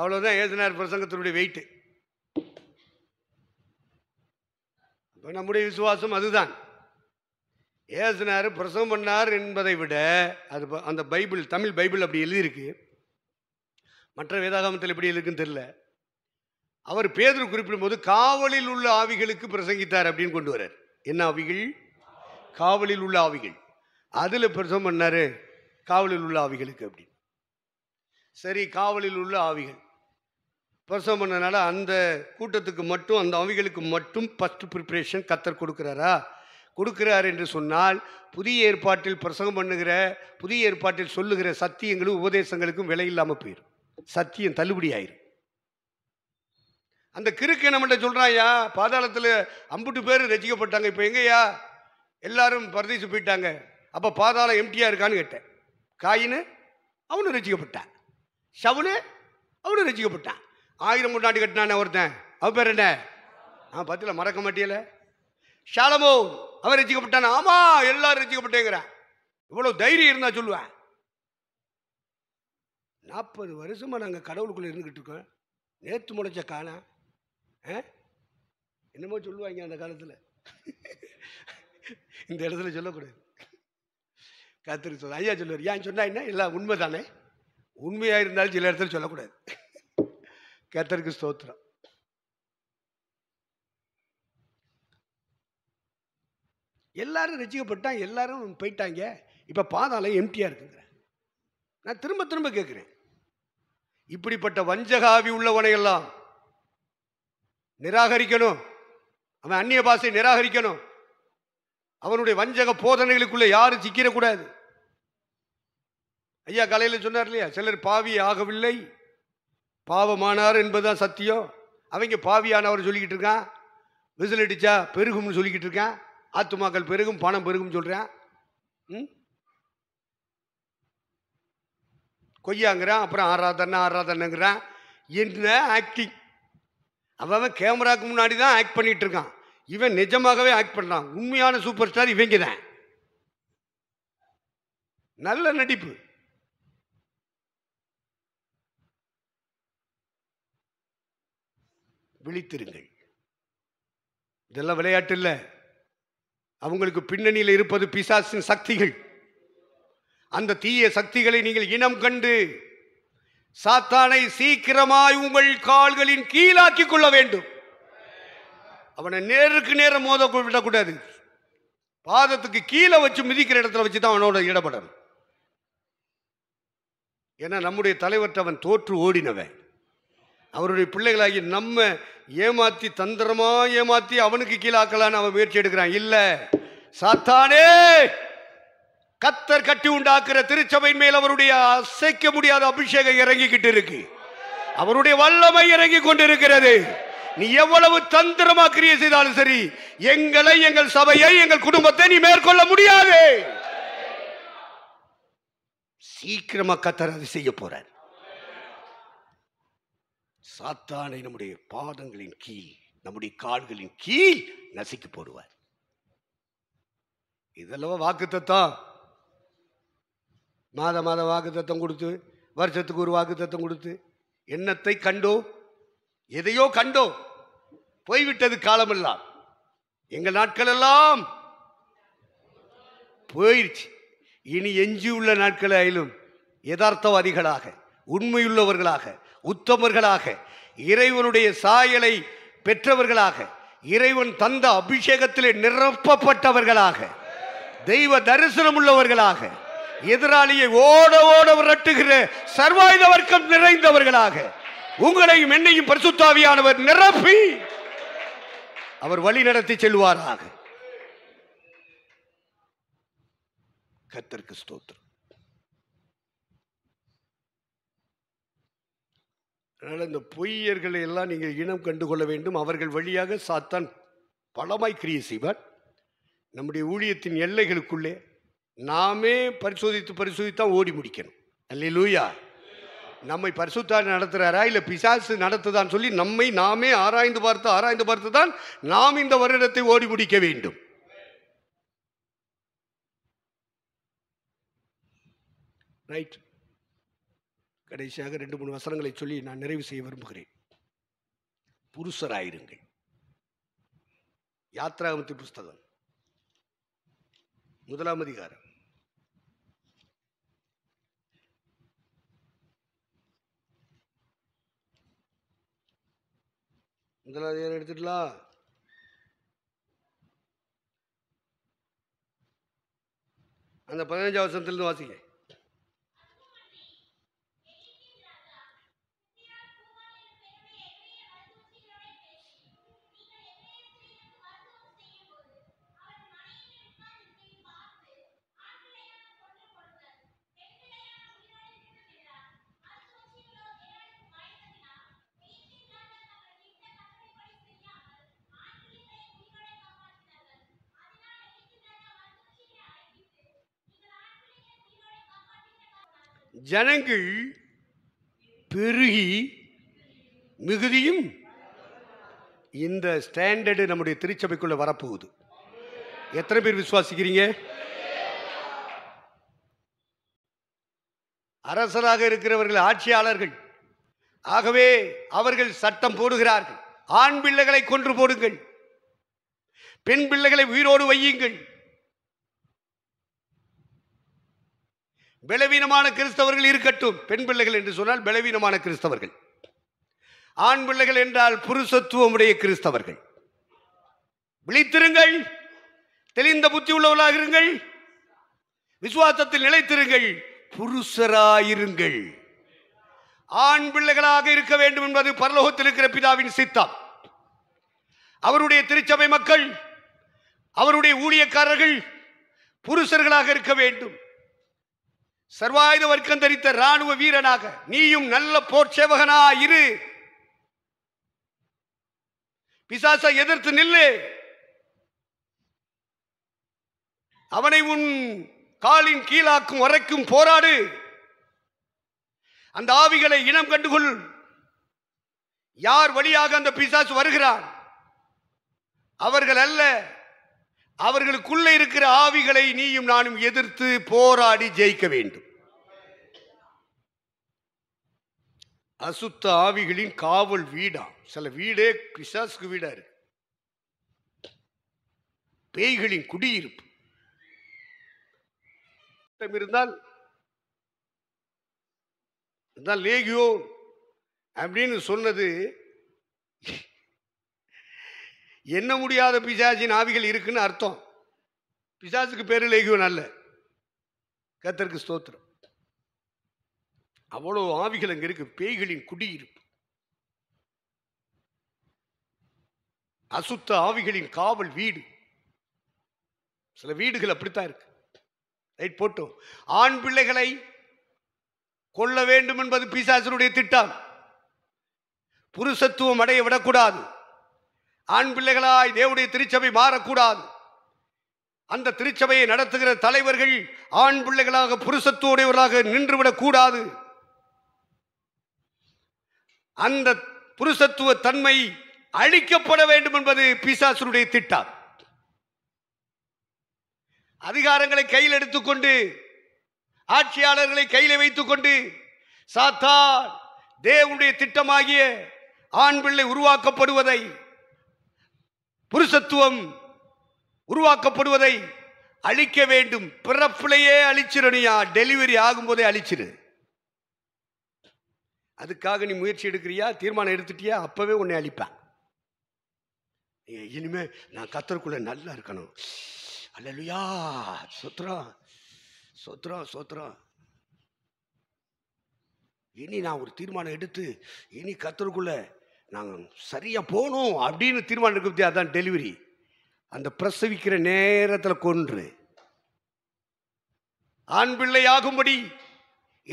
அவ்வளோதான் ஏசுனார் பிரசங்கத்தினுடைய வெயிட்டு இப்போ நம்முடைய விசுவாசம் அதுதான் ஏசுனார் பிரசவம் பண்ணார் என்பதை விட அது அந்த பைபிள் தமிழ் பைபிள் அப்படி எழுதியிருக்கு மற்ற வேதாகமத்தில் எப்படி எழுதுக்குன்னு தெரில அவர் பேதர் குறிப்பிடும்போது காவலில் உள்ள ஆவிகளுக்கு பிரசங்கித்தார் அப்படின்னு கொண்டு வரார் என்ன ஆவிகள் காவலில் உள்ள ஆவிகள் அதில் பிரசவம் பண்ணார் காவலில் உள்ள ஆவிகளுக்கு அப்படின்னு சரி காவலில் உள்ள ஆவிகள் பிரசவம் பண்ணனால அந்த கூட்டத்துக்கு மட்டும் அந்த ஆவிகளுக்கு மட்டும் ஃபஸ்ட்டு ப்ரிப்ரேஷன் கத்தர் கொடுக்குறாரா கொடுக்கிறார் என்று சொன்னால் புதிய ஏற்பாட்டில் பிரசங்கம் பண்ணுகிற புதிய ஏற்பாட்டில் சொல்லுகிற சத்தியங்களும் உபதேசங்களுக்கும் விலையில்லாமல் போயிடும் சத்தியம் தள்ளுபடி ஆயிரும் அந்த கிறுக்கு என்ன சொல்கிறான் ஐயா பாதாளத்தில் அம்புட்டு பேர் ரசிக்கப்பட்டாங்க இப்போ எங்கேயா எல்லாரும் பரதேசி போயிட்டாங்க அப்போ பாதாளம் எம்டியாக இருக்கான்னு கேட்டேன் காயின் அவனும் ரசிக்கப்பட்டான் ஷவுனு அவனும் ரசிக்கப்பட்டான் ஆயிரம் முன்னாடி கட்டினானே ஒருத்தன் அவன் பேர் என்ன நான் பத்தில மறக்க மாட்டியல ஷாலமோ அவன் ரசிக்கப்பட்டான் ஆமாம் எல்லாரும் ரசிக்கப்பட்டேங்கிறான் இவ்வளோ தைரியம் இருந்தால் சொல்லுவேன் நாற்பது வருஷமாக நாங்கள் கடவுளுக்குள்ளே இருந்துக்கிட்டு இருக்கோம் நேற்று முளைச்ச காணாம் என்னமோ சொல்லுவாங்க அந்த காலத்தில் இந்த இடத்துல சொல்லக்கூடாது கத்திரி சொல்ல ஐயா சொல்லுவார் ஏன் என்ன எல்லாம் உண்மை தானே உண்மையாக இருந்தாலும் சில இடத்துல சொல்லக்கூடாது கத்தருக்கு ஸ்தோத்திரம் எல்லாரும் ரசிக்கப்பட்டாங்க எல்லாரும் போயிட்டாங்க இப்போ பாதாளம் எம்டியாக இருக்குங்கிறேன் நான் திரும்ப திரும்ப கேட்குறேன் இப்படிப்பட்ட வஞ்சகாவி உள்ளவனையெல்லாம் நிராகரிக்கணும் அவன் அந்நிய பாஷை நிராகரிக்கணும் அவனுடைய வஞ்சக போதனைகளுக்குள்ளே யாரும் சிக்கிடக்கூடாது ஐயா கலையில் சொன்னார் இல்லையா சிலர் பாவி ஆகவில்லை பாவமானார் என்பதுதான் சத்தியம் அவங்க பாவியானவர் சொல்லிக்கிட்டு இருக்கான் விசில் அடித்தா பெருகும்னு சொல்லிக்கிட்டு இருக்கான் ஆத்துமாக்கள் பெருகும் பணம் பெருகும் சொல்கிறேன் ம் கொய்யாங்கிறான் அப்புறம் ஆறாதன்னா ஆறாதன்னுங்கிறான் என்ன ஆக்டிங் அவன் கேமராக்கு முன்னாடி தான் ஆக்ட் பண்ணிகிட்டு இருக்கான் இவன் நிஜமாகவே ஆக்ட் பண்ணுறான் உண்மையான சூப்பர் ஸ்டார் இவங்க தான் நல்ல நடிப்பு விழித்திருங்கள் இதெல்லாம் விளையாட்டு இல்லை அவங்களுக்கு பின்னணியில் இருப்பது பிசாசின் சக்திகள் அந்த தீய சக்திகளை நீங்கள் இனம் கண்டு சாத்தானை சீக்கிரமாய் உங்கள் கால்களின் கீழாக்கிக் கொள்ள வேண்டும் அவனை நேருக்கு நேரம் மோத விடக்கூடாது பாதத்துக்கு கீழே வச்சு மிதிக்கிற இடத்துல வச்சு தான் அவனோட இடப்படணும் ஏன்னா நம்முடைய தலைவர்கிட்ட அவன் தோற்று ஓடினவன் அவருடைய பிள்ளைகளாகி நம்ம ஏமாத்தி தந்திரமா ஏமாத்தி அவனுக்கு கீழாக்கலான்னு அவன் முயற்சி எடுக்கிறான் இல்லை சாத்தானே கத்தர் கட்டி உண்டாக்குற திருச்சபையின் மேல் அவருடைய அசைக்க முடியாத அபிஷேகம் இறங்கிக்கிட்டு இருக்கு அவருடைய வல்லமை இறங்கி கொண்டிருக்கிறது நீ எவ்வளவு தந்திரமா கிரிய செய்தாலும் சரி எங்களை எங்கள் சபையை எங்கள் குடும்பத்தை நீ மேற்கொள்ள முடியாது சீக்கிரமா கத்தர் அது செய்ய போற சாத்தானை நம்முடைய பாதங்களின் கீழ் நம்முடைய கால்களின் கீழ் நசுக்கி போடுவார் இதெல்லாம் வாக்குத்தான் மாத மாத வாக்கு தத்தம் கொடுத்து வருஷத்துக்கு ஒரு வாக்கு தத்தம் கொடுத்து எண்ணத்தை கண்டோ எதையோ கண்டோ போய்விட்டது காலமெல்லாம் எங்கள் நாட்கள் எல்லாம் போயிடுச்சு இனி எஞ்சியுள்ள நாட்கள் ஆயிலும் யதார்த்தவாதிகளாக உண்மையுள்ளவர்களாக உத்தமர்களாக இறைவனுடைய சாயலை பெற்றவர்களாக இறைவன் தந்த அபிஷேகத்திலே நிரப்பப்பட்டவர்களாக தெய்வ தரிசனம் உள்ளவர்களாக எதிராளியை ஓட ஓட விரட்டுகிற சர்வாயுத வர்க்கம் நிறைந்தவர்களாக உங்களையும் என்னையும் பரிசுத்தாவியானவர் நிரப்பி அவர் வழி நடத்தி செல்வாராக கத்திற்கு ஸ்தோத்திரம் அதனால் இந்த பொய்யர்களை எல்லாம் நீங்கள் இனம் கண்டுகொள்ள வேண்டும் அவர்கள் வழியாக சாத்தான் பலமாய் கிரியை செய்வார் நம்முடைய ஊழியத்தின் எல்லைகளுக்குள்ளே நாமே பரிசோதித்து பரிசோதித்தா ஓடி முடிக்கணும் அல்ல லூயா நம்மை பரிசுத்தார் நடத்துகிறாரா இல்லை பிசாசு நடத்துதான்னு சொல்லி நம்மை நாமே ஆராய்ந்து பார்த்து ஆராய்ந்து பார்த்து தான் நாம் இந்த வருடத்தை ஓடி முடிக்க வேண்டும் ரைட் கடைசியாக ரெண்டு மூணு வசனங்களை சொல்லி நான் நிறைவு செய்ய விரும்புகிறேன் புருஷராயிருங்கள் யாத்ராமத்தி புஸ்தகம் முதலாம் அதிகாரம் முதல் அதிகாரம் அந்த பதினஞ்சாவது வருஷத்துலேருந்து வாசிக்க ஜனங்கள் பெருகி மிகுதியும் இந்த ஸ்டாண்டர்டு நம்முடைய திருச்சபைக்குள்ளே வரப்போகுது எத்தனை பேர் விசுவாசிக்கிறீங்க அரசராக இருக்கிறவர்கள் ஆட்சியாளர்கள் ஆகவே அவர்கள் சட்டம் போடுகிறார்கள் ஆண் பிள்ளைகளை கொன்று போடுங்கள் பெண் பிள்ளைகளை உயிரோடு வையுங்கள் பலவீனமான கிறிஸ்தவர்கள் இருக்கட்டும் பெண் பிள்ளைகள் என்று சொன்னால் பலவீனமான கிறிஸ்தவர்கள் ஆண் பிள்ளைகள் என்றால் புருஷத்துவமுடைய கிறிஸ்தவர்கள் விழித்திருங்கள் தெளிந்த புத்தி உள்ளவர்களாக இருங்கள் விசுவாசத்தில் நிலைத்திருங்கள் புருஷராயிருங்கள் ஆண் பிள்ளைகளாக இருக்க வேண்டும் என்பது பரலோகத்தில் இருக்கிற பிதாவின் சித்தம் அவருடைய திருச்சபை மக்கள் அவருடைய ஊழியக்காரர்கள் புருஷர்களாக இருக்க வேண்டும் சர்வாயுத வர்க்கம் தரித்த ராணுவ வீரனாக நீயும் நல்ல போர் சேவகனா இரு பிசாசை எதிர்த்து நில்லு அவனை உன் காலின் கீழாக்கும் வரைக்கும் போராடு அந்த ஆவிகளை இனம் கண்டுகொள் யார் வழியாக அந்த பிசாசு வருகிறான் அவர்கள் அல்ல அவர்களுக்குள்ளே இருக்கிற ஆவிகளை நீயும் நானும் எதிர்த்து போராடி ஜெயிக்க வேண்டும் அசுத்த ஆவிகளின் காவல் வீடா சில வீடே கிசாஸ்க்கு வீடா இருக்கு பேய்களின் குடியிருப்பு இருந்தால் லேகியோ அப்படின்னு சொன்னது என்ன முடியாத பிசாசின் ஆவிகள் இருக்குன்னு அர்த்தம் பிசாசுக்கு பேர் லேகியவன் அல்ல கத்தருக்கு ஸ்தோத்திரம் அவ்வளோ ஆவிகள் அங்கே இருக்கு பேய்களின் குடியிருப்பு அசுத்த ஆவிகளின் காவல் வீடு சில வீடுகள் அப்படித்தான் இருக்கு ரைட் போட்டோம் ஆண் பிள்ளைகளை கொல்ல வேண்டும் என்பது பிசாசனுடைய திட்டம் புருஷத்துவம் அடைய விடக்கூடாது ஆண் பிள்ளைகளாய் தேவடைய திருச்சபை மாறக்கூடாது அந்த திருச்சபையை நடத்துகிற தலைவர்கள் ஆண் பிள்ளைகளாக புருஷத்துவடையவர்களாக நின்றுவிடக் கூடாது அந்த புருஷத்துவ தன்மை அழிக்கப்பட வேண்டும் என்பது பிசாசனுடைய திட்டம் அதிகாரங்களை கையில் எடுத்துக்கொண்டு ஆட்சியாளர்களை கையில் வைத்துக்கொண்டு சாத்தா தேவனுடைய திட்டமாகிய ஆண் பிள்ளை உருவாக்கப்படுவதை புருஷத்துவம் உருவாக்கப்படுவதை அழிக்க வேண்டும் பிறப்பிலேயே அழிச்சிடணியா டெலிவரி ஆகும்போதே அழிச்சிரு அதுக்காக நீ முயற்சி எடுக்கிறியா தீர்மானம் எடுத்துட்டியா அப்பவே உன்னை அழிப்பேன் இனிமே நான் கத்தருக்குள்ள நல்லா இருக்கணும் அல்லலுயா சொத்துறோம் சொத்துறோம் சொத்துறோம் இனி நான் ஒரு தீர்மானம் எடுத்து இனி கத்தருக்குள்ள நாங்கள் சரியாக போகணும் அப்படின்னு தீர்மானம் எடுக்க பற்றி டெலிவரி அந்த பிரசவிக்கிற நேரத்தில் கொன்று ஆண் பிள்ளையாகும்படி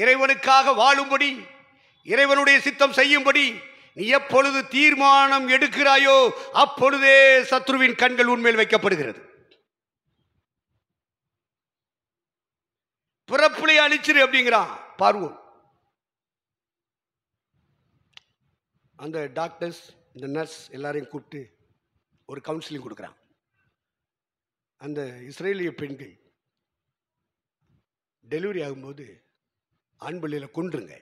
இறைவனுக்காக வாழும்படி இறைவனுடைய சித்தம் செய்யும்படி நீ எப்பொழுது தீர்மானம் எடுக்கிறாயோ அப்பொழுதே சத்ருவின் கண்கள் உண்மையில் வைக்கப்படுகிறது பிறப்புலையே அழிச்சிரு அப்படிங்கிறான் பார்வோம் அந்த டாக்டர்ஸ் இந்த நர்ஸ் எல்லாரையும் கூப்பிட்டு ஒரு கவுன்சிலிங் கொடுக்குறான் அந்த இஸ்ரேலிய பெண்கள் டெலிவரி ஆகும்போது ஆண் கொண்டுருங்க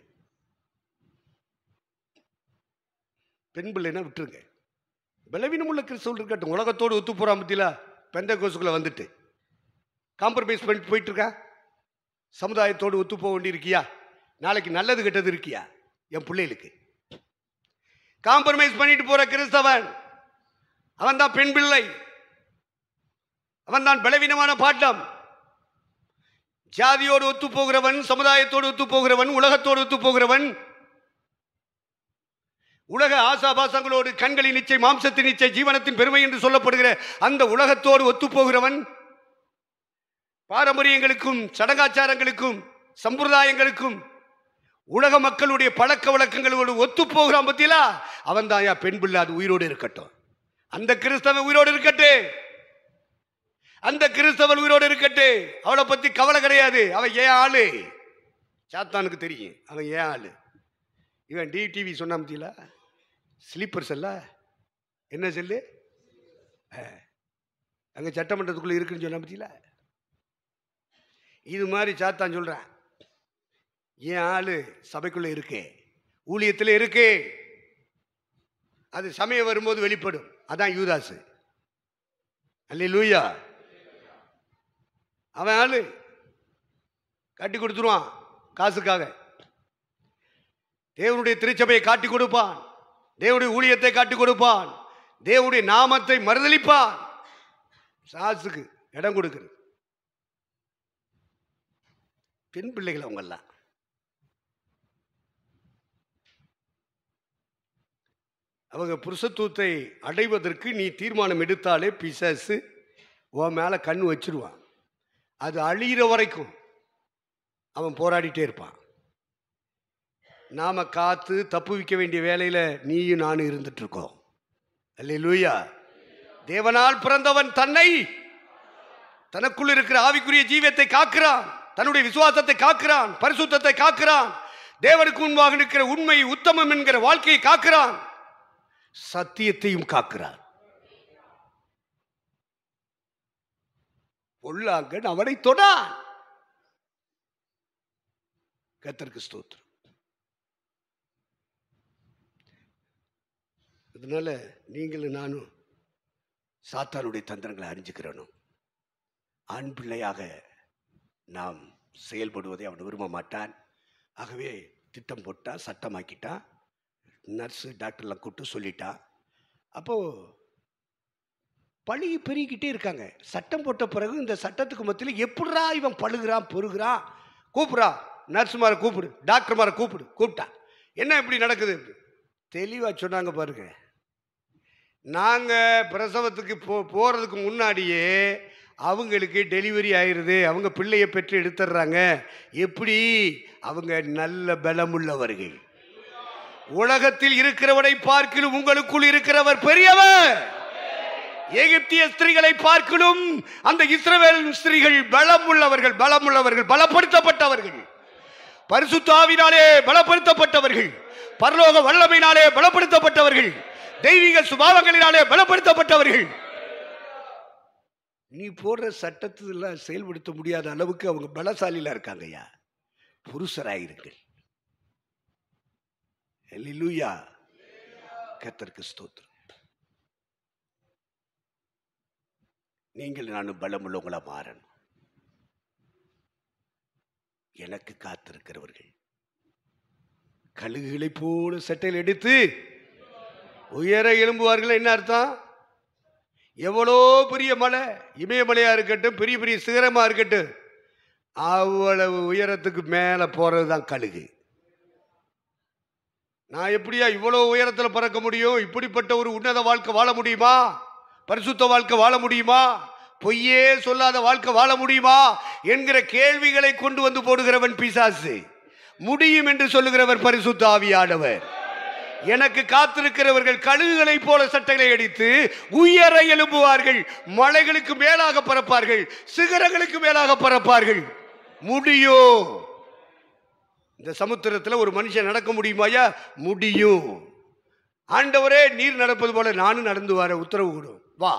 பெண் பிள்ளைனா விட்டுருங்க பலவீனம் உள்ள கிறிஸ்தவர்கள் இருக்கட்டும் உலகத்தோடு ஒத்து போகிறா மத்தியில் பெந்த கோசுக்குள்ளே வந்துட்டு காம்ப்ரமைஸ் பண்ணிட்டு போயிட்டுருக்கா சமுதாயத்தோடு ஒத்து போக வேண்டி இருக்கியா நாளைக்கு நல்லது கெட்டது இருக்கியா என் பிள்ளைகளுக்கு காம்ப்ரமைஸ் பண்ணிட்டு போகிற கிறிஸ்தவன் அவன் தான் பெண் பிள்ளை அவன் தான் பலவீனமான பாட்டம் ஜாதியோடு ஒத்து போகிறவன் சமுதாயத்தோடு ஒத்து போகிறவன் உலகத்தோடு ஒத்து போகிறவன் உலக ஆசாபாசங்களோடு கண்களின் நிச்சய மாம்சத்தின் நிச்சய ஜீவனத்தின் பெருமை என்று சொல்லப்படுகிற அந்த உலகத்தோடு ஒத்துப்போகிறவன் பாரம்பரியங்களுக்கும் சடங்காச்சாரங்களுக்கும் சம்பிரதாயங்களுக்கும் உலக மக்களுடைய பழக்க வழக்கங்களோடு ஒத்து போகிறான் பத்தியிலா அவன் தான் என் பெண் பிள்ளை அது உயிரோடு இருக்கட்டும் அந்த கிறிஸ்தவன் உயிரோடு இருக்கட்டு அந்த கிறிஸ்தவன் உயிரோடு இருக்கட்டு அவளை பத்தி கவலை கிடையாது அவன் ஏன் ஆளு சாத்தானுக்கு தெரியும் அவன் ஏன் ஆளு இவன் டிடிவி சொன்ன பத்தியில ஸ்லீப்பர்ஸ் அல்ல என்ன செல்லு அங்கே சட்டமன்றத்துக்குள்ளே இருக்குன்னு சொன்ன பத்தியில இது மாதிரி சாத்தான் சொல்கிறேன் என் ஆளு சபைக்குள்ளே இருக்கு ஊழியத்தில் இருக்கு அது சமயம் வரும்போது வெளிப்படும் அதான் யூதாசு அல்ல லூயா அவன் ஆளு கட்டி கொடுத்துருவான் காசுக்காக தேவனுடைய திருச்சபையை காட்டி கொடுப்பான் தேவனுடைய ஊழியத்தை காட்டி கொடுப்பான் தேவனுடைய நாமத்தை மறுதளிப்பான் சாசுக்கு இடம் கொடுக்குறது பெண் பிள்ளைகள் அவங்கெல்லாம் அவங்க புருஷத்துவத்தை அடைவதற்கு நீ தீர்மானம் எடுத்தாலே பிசாசு உன் மேலே கண் வச்சிருவான் அது அழிகிற வரைக்கும் அவன் போராடிட்டே இருப்பான் நாம் காத்து தப்பு வேண்டிய வேலையில் நீயும் நானும் இருந்துட்டுருக்கோம் அல்ல லூயா தேவனால் பிறந்தவன் தன்னை தனக்குள் இருக்கிற ஆவிக்குரிய ஜீவியத்தை காக்கிறான் தன்னுடைய விசுவாசத்தை காக்கிறான் பரிசுத்தத்தை காக்கிறான் தேவனுக்கு முன்பாக இருக்கிற உண்மை உத்தமம் என்கிற வாழ்க்கையை காக்கிறான் சத்தியத்தையும் காக்கிறார் பொல்லாங்கன் அவனை தொடா கத்தருக்கு ஸ்தோத்திரம் அதனால நீங்களும் நானும் சாத்தானுடைய தந்திரங்களை அறிஞ்சுக்கிறனும் ஆண் பிள்ளையாக நாம் செயல்படுவதை அவன் விரும்ப மாட்டான் ஆகவே திட்டம் போட்டான் சட்டமாக்கிட்டான் நர்ஸு டாக்டர்லாம் கூப்பிட்டு சொல்லிட்டா அப்போது பழி பெருகிக்கிட்டே இருக்காங்க சட்டம் போட்ட பிறகு இந்த சட்டத்துக்கு மத்தியில் எப்படா இவன் பழுகிறான் பொறுகிறான் கூப்பிட்றா நர்ஸ் கூப்பிடு டாக்டர் கூப்பிடு கூப்பிட்டா என்ன இப்படி நடக்குது தெளிவாக சொன்னாங்க பாருங்க நாங்கள் பிரசவத்துக்கு போ போகிறதுக்கு முன்னாடியே அவங்களுக்கு டெலிவரி ஆயிடுது அவங்க பிள்ளையை பெற்று எடுத்துடுறாங்க எப்படி அவங்க நல்ல பலமுள்ளவர்கள் உலகத்தில் இருக்கிறவனை பார்க்கிலும் உங்களுக்குள் இருக்கிறவர் பெரியவர் எகிப்திய ஸ்திரீகளை பார்க்கிலும் அந்த இஸ்ரவேல் ஸ்திரீகள் பலம் உள்ளவர்கள் பலம் உள்ளவர்கள் பலப்படுத்தப்பட்டவர்கள் பரிசுத்தாவினாலே பலப்படுத்தப்பட்டவர்கள் பரலோக வல்லமையினாலே பலப்படுத்தப்பட்டவர்கள் தெய்வீக சுபாவங்களினாலே பலப்படுத்தப்பட்டவர்கள் நீ போடுற சட்டத்தில் செயல்படுத்த முடியாத அளவுக்கு அவங்க பலசாலியில் இருக்காங்கய்யா புருஷராயிருங்கள் லூயா கத்தர்க்கு ஸ்தோத்திரம் நீங்கள் நானும் பலமுள்ளவங்களா மாறணும் எனக்கு காத்திருக்கிறவர்கள் கழுகுகளை போல சட்டையில் எடுத்து உயர எழும்புவார்கள் என்ன அர்த்தம் எவ்வளோ பெரிய மலை இமயமலையாக இருக்கட்டும் பெரிய பெரிய சிகரமாக இருக்கட்டும் அவ்வளவு உயரத்துக்கு மேலே போகிறது தான் கழுகு நான் எப்படியா இவ்வளோ உயரத்தில் பறக்க முடியும் இப்படிப்பட்ட ஒரு உன்னத வாழ்க்கை வாழ முடியுமா பரிசுத்த வாழ்க்கை வாழ முடியுமா பொய்யே சொல்லாத வாழ்க்கை வாழ முடியுமா என்கிற கேள்விகளை கொண்டு வந்து போடுகிறவன் பிசாசு முடியும் என்று சொல்லுகிறவர் பரிசுத்த ஆவியானவர் எனக்கு காத்திருக்கிறவர்கள் கழுகுகளைப் போல சட்டைகளை அடித்து உயர எழும்புவார்கள் மலைகளுக்கு மேலாக பறப்பார்கள் சிகரங்களுக்கு மேலாக பறப்பார்கள் முடியும் இந்த சமுத்திரத்தில் ஒரு மனுஷன் நடக்க முடியுமாயா முடியும் ஆண்டவரே நீர் நடப்பது போல நானும் நடந்து வர உத்தரவு கொடுக்கும் வா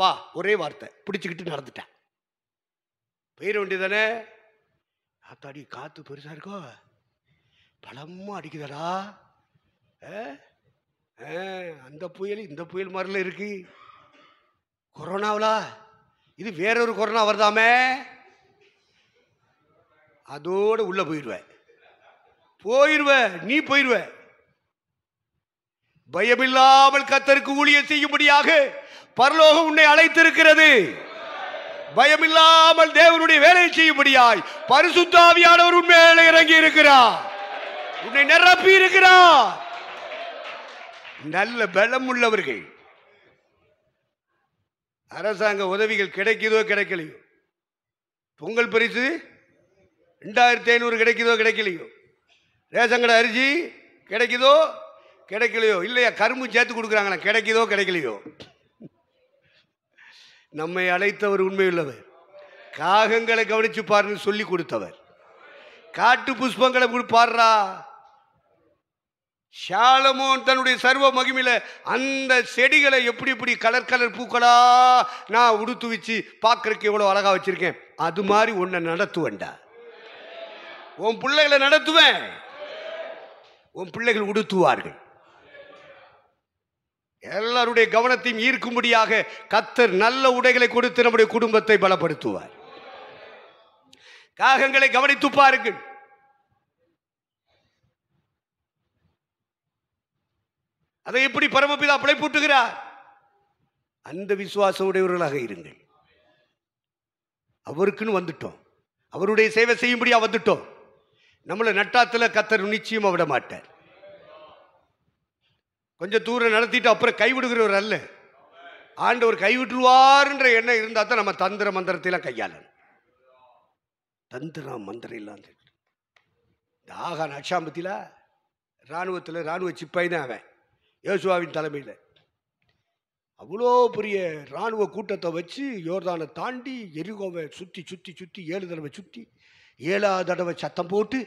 வா ஒரே வார்த்தை பிடிச்சிக்கிட்டு நடந்துட்டேன் போயிட வேண்டியதானே அத்தாடி காற்று பெருசாக இருக்கோ பலமாக அடிக்குதடா அந்த புயல் இந்த புயல் மாதிரிலாம் இருக்கு கொரோனாவிலா இது வேறொரு கொரோனா வருதாமே அதோடு உள்ளே போயிடுவேன் போயிடுவ நீ போயிடுவ பயமில்லாமல் கத்தருக்கு ஊழியர் செய்யும்படியாக பரலோகம் உன்னை அழைத்திருக்கிறது பயமில்லாமல் தேவனுடைய வேலையை செய்யும்படியாய் பரிசுத்தாவியானவர் உண்மையில இறங்கி இருக்கிறார் உன்னை நிரப்பி இருக்கிறார் நல்ல பலம் உள்ளவர்கள் அரசாங்க உதவிகள் கிடைக்குதோ கிடைக்கலையோ பொங்கல் பரிசு ரெண்டாயிரத்தி ஐநூறு கிடைக்குதோ கிடைக்கலையோ ரேஷன் கடை அரிசி கிடைக்குதோ கிடைக்கலையோ இல்லையா கரும்பு சேர்த்து கொடுக்குறாங்களா கிடைக்குதோ கிடைக்கலையோ நம்மை அழைத்தவர் உண்மையுள்ளவர் காகங்களை கவனிச்சு பாருன்னு சொல்லி கொடுத்தவர் காட்டு புஷ்பங்களை கொடுப்பாரா சாலமோன் தன்னுடைய சர்வ மகிமையில் அந்த செடிகளை எப்படி எப்படி கலர் கலர் பூக்களா நான் உடுத்து வச்சு பார்க்கறக்கு எவ்வளோ அழகாக வச்சுருக்கேன் அது மாதிரி ஒன்றை நடத்துவேன்டா உன் பிள்ளைகளை நடத்துவேன் உன் பிள்ளைகள் உடுத்துவார்கள் எல்லாருடைய கவனத்தையும் ஈர்க்கும்படியாக கத்தர் நல்ல உடைகளை கொடுத்து நம்முடைய குடும்பத்தை பலப்படுத்துவார் காகங்களை கவனித்து பாருங்கள் அதை எப்படி பரமபிதா பிழைப்பூட்டுகிறார் அந்த விசுவாச உடையவர்களாக இருங்கள் அவருக்குன்னு வந்துட்டோம் அவருடைய சேவை செய்யும்படியா வந்துட்டோம் நம்மளை நட்டாத்தில் கத்தர் நிச்சயமாக விட மாட்டார் கொஞ்சம் தூரம் நடத்திட்டு அப்புறம் கைவிடுகிறவர் அல்ல ஆண்டவர் கைவிட்டுருவார்ன்ற எண்ணம் இருந்தால் தான் நம்ம தந்திர மந்திரத்தையெல்லாம் கையாளணும் தந்திரம் மந்திரம் இல்லாம இந்த ஆகான் ராணுவத்தில் இராணுவத்தில் இராணுவ சிப்பாய் தான் அவன் யோசுவாவின் தலைமையில் அவ்வளோ பெரிய இராணுவ கூட்டத்தை வச்சு யோர்தானை தாண்டி எரிகோவை சுற்றி சுற்றி சுற்றி ஏழு தடவை சுற்றி ஏழாவது தடவை சத்தம் போட்டு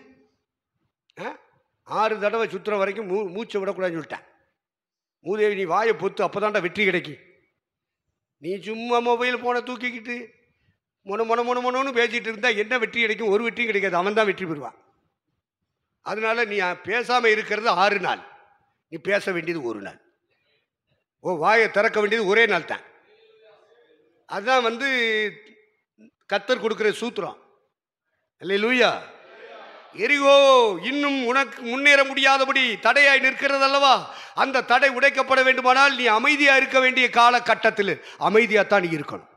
ஆறு தடவை சுற்றுற வரைக்கும் மூ மூச்சை விடக்கூடாதுன்னு சொல்லிட்டேன் மூதேவி நீ வாயை பொத்து அப்போ தான்டா வெற்றி கிடைக்கும் நீ சும்மா மொபைல் ஃபோனை தூக்கிக்கிட்டு மொன மொன மொன மொனன்னு பேசிகிட்டு இருந்தால் என்ன வெற்றி கிடைக்கும் ஒரு வெற்றியும் கிடைக்காது அவன் தான் வெற்றி பெறுவான் அதனால் நீ பேசாமல் இருக்கிறது ஆறு நாள் நீ பேச வேண்டியது ஒரு நாள் ஓ வாயை திறக்க வேண்டியது ஒரே நாள் தான் அதுதான் வந்து கத்தர் கொடுக்குற சூத்திரம் அல்ல லூயா எரிகோ இன்னும் உனக்கு முன்னேற முடியாதபடி தடையாய் நிற்கிறது அல்லவா அந்த தடை உடைக்கப்பட வேண்டுமானால் நீ அமைதியாக இருக்க வேண்டிய காலகட்டத்தில் அமைதியாக தான் நீ இருக்கணும்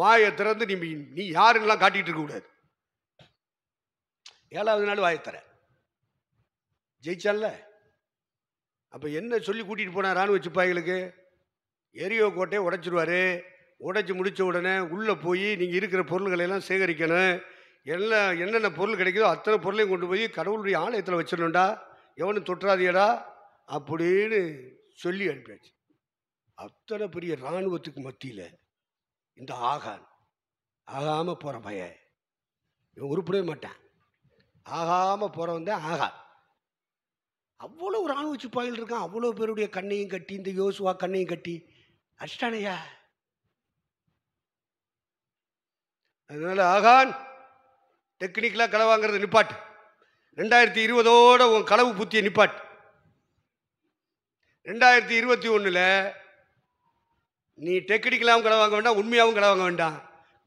வாயை திறந்து நீ நீ யாருன்னெலாம் காட்டிகிட்டு இருக்கக்கூடாது ஏழாவது நாள் வாயை தர ஜெயிச்சால அப்போ என்ன சொல்லி கூட்டிகிட்டு போனா ராணுவ சிப்பாய்களுக்கு எரியோ கோட்டையை உடைச்சிருவார் உடைச்சி முடித்த உடனே உள்ளே போய் நீங்கள் இருக்கிற பொருள்களை எல்லாம் சேகரிக்கணும் என்ன என்னென்ன பொருள் கிடைக்குதோ அத்தனை பொருளையும் கொண்டு போய் கடவுளுடைய ஆலயத்தில் வச்சிடணும்டா எவனும் தொற்றாதியடா அப்படின்னு சொல்லி அனுப்பியாச்சு அத்தனை பெரிய இராணுவத்துக்கு மத்தியில் இந்த ஆகான் ஆகாமல் போகிற பய இவன் உருப்பிடவே மாட்டான் ஆகாமல் போகிறவன் தான் ஆகான் அவ்வளோ இராணுவ சிப்பாயில் இருக்கான் அவ்வளோ பேருடைய கண்ணையும் கட்டி இந்த யோசுவா கண்ணையும் கட்டி அஷ்டானையா அதனால் ஆகான் டெக்னிக்கலாக களை வாங்குறது நிப்பாட்டு ரெண்டாயிரத்தி இருபதோட உன் களவு புத்திய நிப்பாட்டு ரெண்டாயிரத்தி இருபத்தி ஒன்றில் நீ டெக்னிக்கலாகவும் களை வாங்க வேண்டாம் உண்மையாகவும் களை வாங்க வேண்டாம்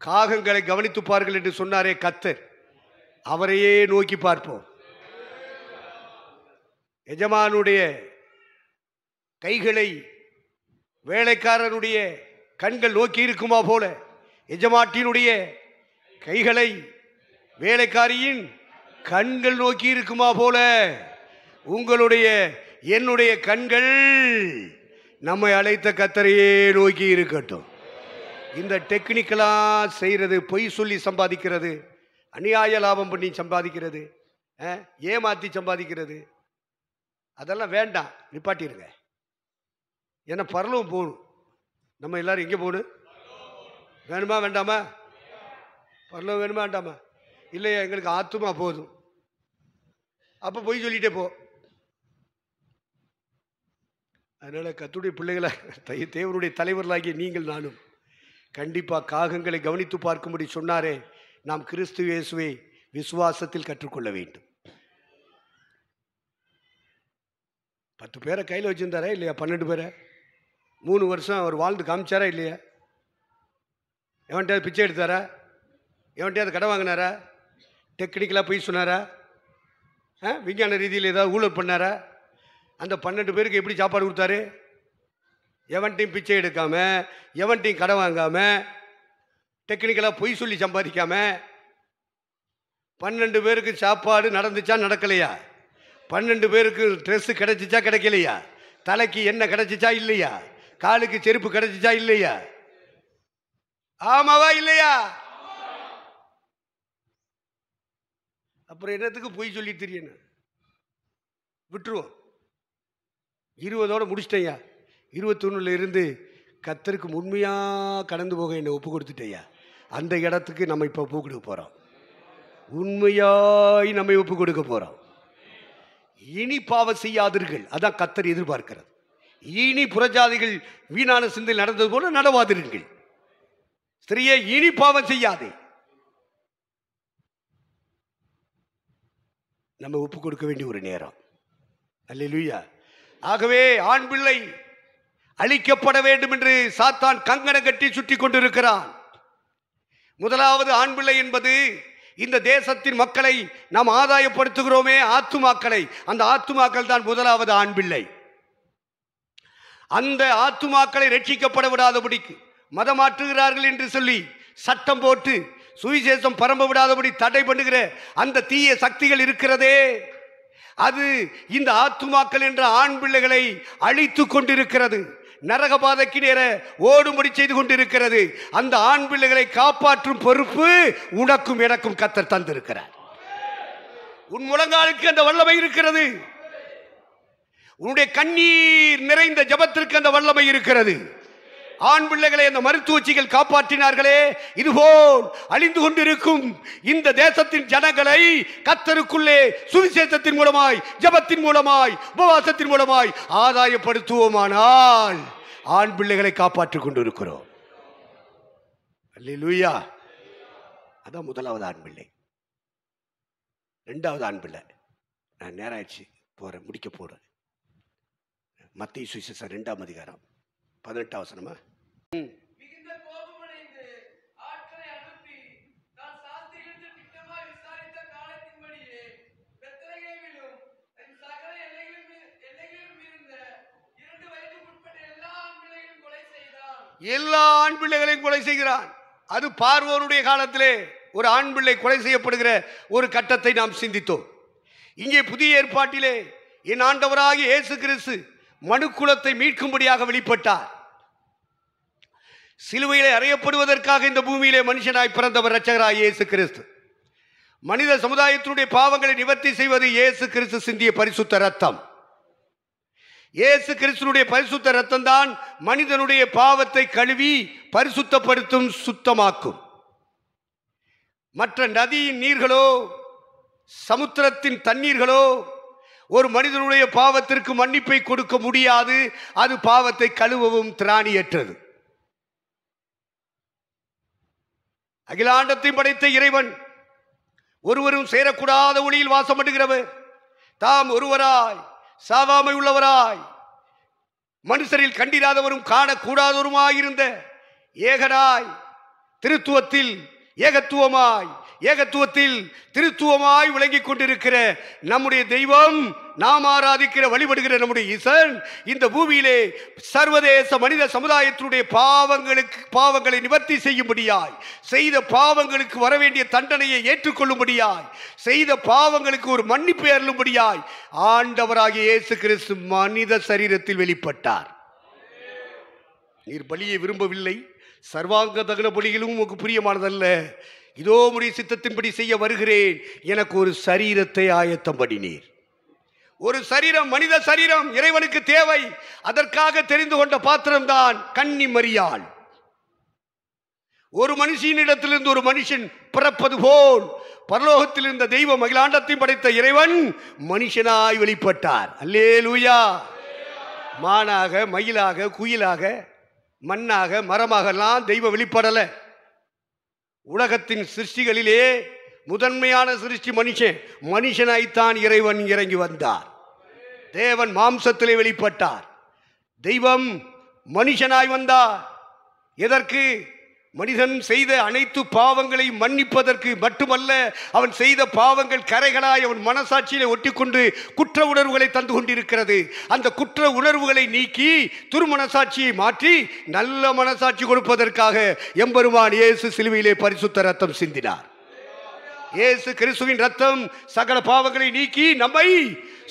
காகங்களை கவனித்துப்பார்கள் என்று சொன்னாரே கத்தர் அவரையே நோக்கி பார்ப்போம் எஜமானுடைய கைகளை வேலைக்காரனுடைய கண்கள் நோக்கி இருக்குமா போல எஜமாட்டினுடைய கைகளை வேலைக்காரியின் கண்கள் நோக்கி இருக்குமா போல உங்களுடைய என்னுடைய கண்கள் நம்மை அழைத்த கத்தரையே நோக்கி இருக்கட்டும் இந்த டெக்னிக்கலாக செய்கிறது பொய் சொல்லி சம்பாதிக்கிறது அநியாய லாபம் பண்ணி சம்பாதிக்கிறது ஏமாற்றி சம்பாதிக்கிறது அதெல்லாம் வேண்டாம் நிப்பாட்டிடுங்க ஏன்னா பரலவும் போகணும் நம்ம எல்லோரும் எங்கே போகணும் வேணுமா வேண்டாமா பரலவும் வேணுமா வேண்டாமா இல்லையா எங்களுக்கு ஆத்துமா போதும் அப்போ போய் சொல்லிட்டே போ அதனால் கத்துடைய பிள்ளைகளை தேவருடைய தலைவர்களாகிய நீங்கள் நானும் கண்டிப்பாக காகங்களை கவனித்து பார்க்கும்படி சொன்னாரே நாம் கிறிஸ்து இயேசுவை விசுவாசத்தில் கற்றுக்கொள்ள வேண்டும் பத்து பேரை கையில் வச்சுருந்தாரா இல்லையா பன்னெண்டு பேரை மூணு வருஷம் அவர் வாழ்ந்து காமிச்சாரா இல்லையா எவன்ட்டையாவது பிச்சை எடுத்தாரா எவன்ட்டையாவது கடை வாங்கினாரா டெக்னிக்கலாக போய் சொன்னாரா விஞ்ஞான ரீதியில் ஏதாவது ஊழல் பண்ணாரா அந்த பன்னெண்டு பேருக்கு எப்படி சாப்பாடு கொடுத்தாரு எவன்ட்டையும் பிச்சை எடுக்காமல் எவன்ட்டையும் கடை வாங்காமல் டெக்னிக்கலாக பொய் சொல்லி சம்பாதிக்காமல் பன்னெண்டு பேருக்கு சாப்பாடு நடந்துச்சா நடக்கலையா பன்னெண்டு பேருக்கு ட்ரெஸ்ஸு கிடச்சிச்சா கிடைக்கலையா தலைக்கு என்ன கிடச்சிச்சா இல்லையா காலுக்கு செருப்பு கிடச்சிச்சா இல்லையா ஆமாவா இல்லையா அப்புறம் என்னத்துக்கு பொய் சொல்லி தெரியணும் விட்டுருவோம் இருபதோடு முடிச்சிட்டையா இருபத்தொன்னுல இருந்து கத்தருக்கு உண்மையாக கடந்து போக என்னை ஒப்பு கொடுத்துட்டையா அந்த இடத்துக்கு நம்ம இப்போ ஒப்பு கொடுக்க போகிறோம் உண்மையாய் நம்ம ஒப்பு கொடுக்க போகிறோம் இனி பாவம் செய்யாதீர்கள் அதான் கத்தர் எதிர்பார்க்கிறது இனி புறஜாதிகள் வீணான சிந்தையில் நடந்தது போல நடவாதிர்கள் சரியா இனி பாவம் செய்யாதே நம்ம ஒப்பு கொடுக்க வேண்டிய ஒரு நேரம் அல்ல லூயா ஆகவே ஆண் பிள்ளை அழிக்கப்பட வேண்டும் என்று சாத்தான் கங்கணம் கட்டி சுட்டி கொண்டிருக்கிறான் முதலாவது ஆண் பிள்ளை என்பது இந்த தேசத்தின் மக்களை நாம் ஆதாயப்படுத்துகிறோமே ஆத்துமாக்களை அந்த ஆத்துமாக்கள் தான் முதலாவது ஆண் பிள்ளை அந்த ஆத்துமாக்களை ரட்சிக்கப்பட விடாதபடிக்கு மதமாற்றுகிறார்கள் என்று சொல்லி சட்டம் போட்டு சுவிசேஷம் பரம்ப விடாதபடி தடை பண்ணுகிற அந்த தீய சக்திகள் இருக்கிறதே அது இந்த ஆத்துமாக்கள் என்ற ஆண் பிள்ளைகளை அழித்து கொண்டிருக்கிறது நரக பாதைக்கு நேர ஓடும்படி செய்து கொண்டிருக்கிறது அந்த ஆண் பிள்ளைகளை காப்பாற்றும் பொறுப்பு உனக்கும் எனக்கும் கத்தர் தந்திருக்கிறார் உன் முழங்காலுக்கு அந்த வல்லமை இருக்கிறது உன்னுடைய கண்ணீர் நிறைந்த ஜபத்திற்கு அந்த வல்லமை இருக்கிறது ஆண் பிள்ளைகளை அந்த மருத்துவச்சிகள் காப்பாற்றினார்களே இதுபோல் அழிந்து கொண்டிருக்கும் இந்த தேசத்தின் ஜனங்களை கத்தருக்குள்ளே சுவிசேஷத்தின் மூலமாய் ஜபத்தின் மூலமாய் உபவாசத்தின் மூலமாய் ஆதாயப்படுத்துவோமானால் ஆண் பிள்ளைகளை காப்பாற்றிக் கொண்டிருக்கிறோம் லூயா அதான் முதலாவது ஆண் பிள்ளை ரெண்டாவது ஆண் பிள்ளை நான் நேரம் ஆயிடுச்சு போகிறேன் முடிக்க போகிறேன் மத்திய சுவிசேஷம் ரெண்டாம் அதிகாரம் பதினெட்டாம் வசனமா எல்லா ஆண் பிள்ளைகளையும் கொலை செய்கிறான் அது பார்வோனுடைய காலத்திலே ஒரு ஆண் பிள்ளை கொலை செய்யப்படுகிற ஒரு கட்டத்தை நாம் சிந்தித்தோம் இங்கே புதிய ஏற்பாட்டிலே என் ஆண்டவராகிய இயேசு கிறிஸ்து மனுக்குலத்தை மீட்கும்படியாக வெளிப்பட்டார் சிலுவையிலே அறையப்படுவதற்காக இந்த பூமியிலே மனுஷனாய் பிறந்தவர் ரச்சகராய் இயேசு கிறிஸ்து மனித சமுதாயத்தினுடைய பாவங்களை நிவர்த்தி செய்வது இயேசு கிறிஸ்து சிந்திய பரிசுத்த ரத்தம் இயேசு கிறிஸ்துனுடைய பரிசுத்த ரத்தம் தான் மனிதனுடைய பாவத்தை கழுவி பரிசுத்தப்படுத்தும் சுத்தமாக்கும் மற்ற நதியின் நீர்களோ சமுத்திரத்தின் தண்ணீர்களோ ஒரு மனிதனுடைய பாவத்திற்கு மன்னிப்பை கொடுக்க முடியாது அது பாவத்தை கழுவவும் திராணியற்றது அகிலாண்டத்தையும் படைத்த இறைவன் ஒருவரும் சேரக்கூடாத ஒளியில் வாசம் தாம் ஒருவராய் சாவாமை உள்ளவராய் மனுஷரில் கண்டிராதவரும் காணக்கூடாதவருமாயிருந்த ஏகனாய் திருத்துவத்தில் ஏகத்துவமாய் ஏகத்துவத்தில் திருத்துவமாய் விளங்கிக் கொண்டிருக்கிற நம்முடைய தெய்வம் நாம் ஆராதிக்கிற வழிபடுகிற நம்முடைய ஈசன் இந்த பூமியிலே சர்வதேச மனித சமுதாயத்தினுடைய பாவங்களுக்கு பாவங்களை நிவர்த்தி செய்யும்படியாய் செய்த பாவங்களுக்கு வரவேண்டிய தண்டனையை ஏற்றுக்கொள்ளும்படியாய் செய்த பாவங்களுக்கு ஒரு மன்னிப்பு அருளும்படியாய் ஆண்டவராகிய இயேசு கிறிஸ்து மனித சரீரத்தில் வெளிப்பட்டார் நீர் பலியை விரும்பவில்லை சர்வாங்க தகுன பலிகளும் உங்களுக்கு பிரியமானதல்ல இதோ முடி சித்தத்தின்படி செய்ய வருகிறேன் எனக்கு ஒரு சரீரத்தை ஆயத்தம் பண்ணினீர் ஒரு சரீரம் மனித சரீரம் இறைவனுக்கு தேவை அதற்காக தெரிந்து கொண்ட பாத்திரம்தான் கன்னி மரியாள் ஒரு மனுஷனிடத்திலிருந்து ஒரு மனுஷன் பிறப்பது போல் பரலோகத்தில் இருந்த தெய்வ மகிழாண்டத்தை படைத்த இறைவன் மனுஷனாய் வெளிப்பட்டார் அல்லே லூயா மானாக மயிலாக குயிலாக மண்ணாக மரமாகலாம் தெய்வ வெளிப்படலை உலகத்தின் சிருஷ்டிகளிலே முதன்மையான சிருஷ்டி மனுஷன் மனுஷனாய்த்தான் இறைவன் இறங்கி வந்தார் தேவன் மாம்சத்திலே வெளிப்பட்டார் தெய்வம் மனுஷனாய் வந்தார் எதற்கு மனிதன் செய்த அனைத்து பாவங்களையும் மன்னிப்பதற்கு மட்டுமல்ல அவன் செய்த பாவங்கள் கரைகளாய் அவன் மனசாட்சியிலே ஒட்டிக்கொண்டு குற்ற உணர்வுகளை தந்து கொண்டிருக்கிறது அந்த குற்ற உணர்வுகளை நீக்கி துருமனசாட்சியை மாற்றி நல்ல மனசாட்சி கொடுப்பதற்காக எம்பெருமான் இயேசு சிலுவையிலே பரிசுத்த ரத்தம் சிந்தினார் இயேசு கிறிஸ்துவின் ரத்தம் சகல பாவங்களை நீக்கி நம்மை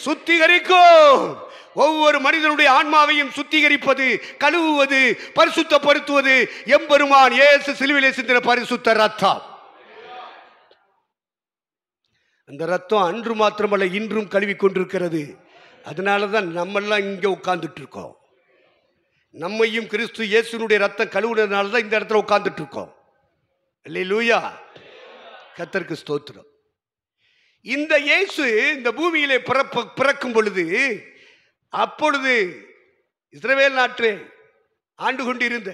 சுத்திகரிக்கும் ஒவ்வொரு மனிதனுடைய ஆன்மாவையும் சுத்திகரிப்பது கழுவுவது பரிசுத்தப்படுத்துவது எம்பெருமான் ஏசு சிலுவிலே சிந்தின பரிசுத்த ரத்தம் அந்த ரத்தம் அன்று மாத்திரமல்ல இன்றும் கழுவி கொண்டிருக்கிறது அதனால தான் நம்மெல்லாம் இங்கே உட்கார்ந்துட்டு இருக்கோம் நம்மையும் கிறிஸ்து இயேசுனுடைய ரத்தம் கழுவுனதுனால தான் இந்த இடத்துல உட்கார்ந்துட்டு இருக்கோம் இல்லை லூயா கத்தருக்கு ஸ்தோத்திரம் இந்த இயேசு இந்த பூமியிலே பிறப்ப பிறக்கும் பொழுது அப்பொழுது இஸ்ரவேல் நாட்டை ஆண்டு கொண்டிருந்த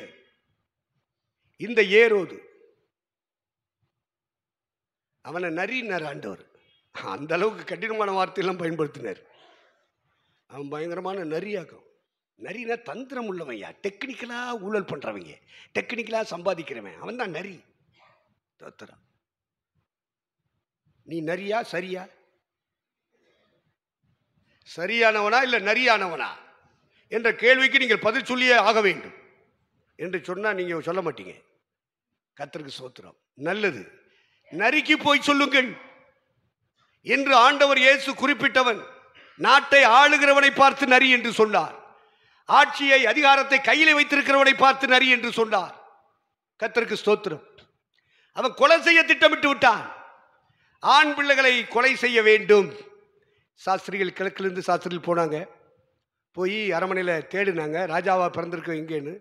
இந்த ஏரோது அவனை நரினார் ஆண்டவர் அந்த அளவுக்கு கடினமான வார்த்தையெல்லாம் பயன்படுத்தினார் அவன் பயங்கரமான நரியாகும் நரினா தந்திரம் உள்ளவன்யா டெக்னிக்கலாக ஊழல் பண்ணுறவங்க டெக்னிக்கலாக சம்பாதிக்கிறவன் அவன் தான் நரி தோத்துறான் நீ நரியா சரியா சரியானவனா இல்லை நரியானவனா என்ற கேள்விக்கு நீங்கள் பதில் சொல்லியே ஆக வேண்டும் என்று சொன்னால் நீங்கள் சொல்ல மாட்டீங்க கத்தருக்கு சோத்திரம் நல்லது நரிக்கு போய் சொல்லுங்கள் என்று ஆண்டவர் இயேசு குறிப்பிட்டவன் நாட்டை ஆளுகிறவனை பார்த்து நரி என்று சொன்னார் ஆட்சியை அதிகாரத்தை கையில் வைத்திருக்கிறவனை பார்த்து நரி என்று சொன்னார் கத்தருக்கு ஸ்தோத்திரம் அவன் கொலை செய்ய திட்டமிட்டு விட்டான் ஆண் பிள்ளைகளை கொலை செய்ய வேண்டும் சாஸ்திரிகள் கிழக்கிலிருந்து சாஸ்திரிகள் போனாங்க போய் அரமனையில் தேடினாங்க ராஜாவாக பிறந்திருக்கோம் இங்கேன்னு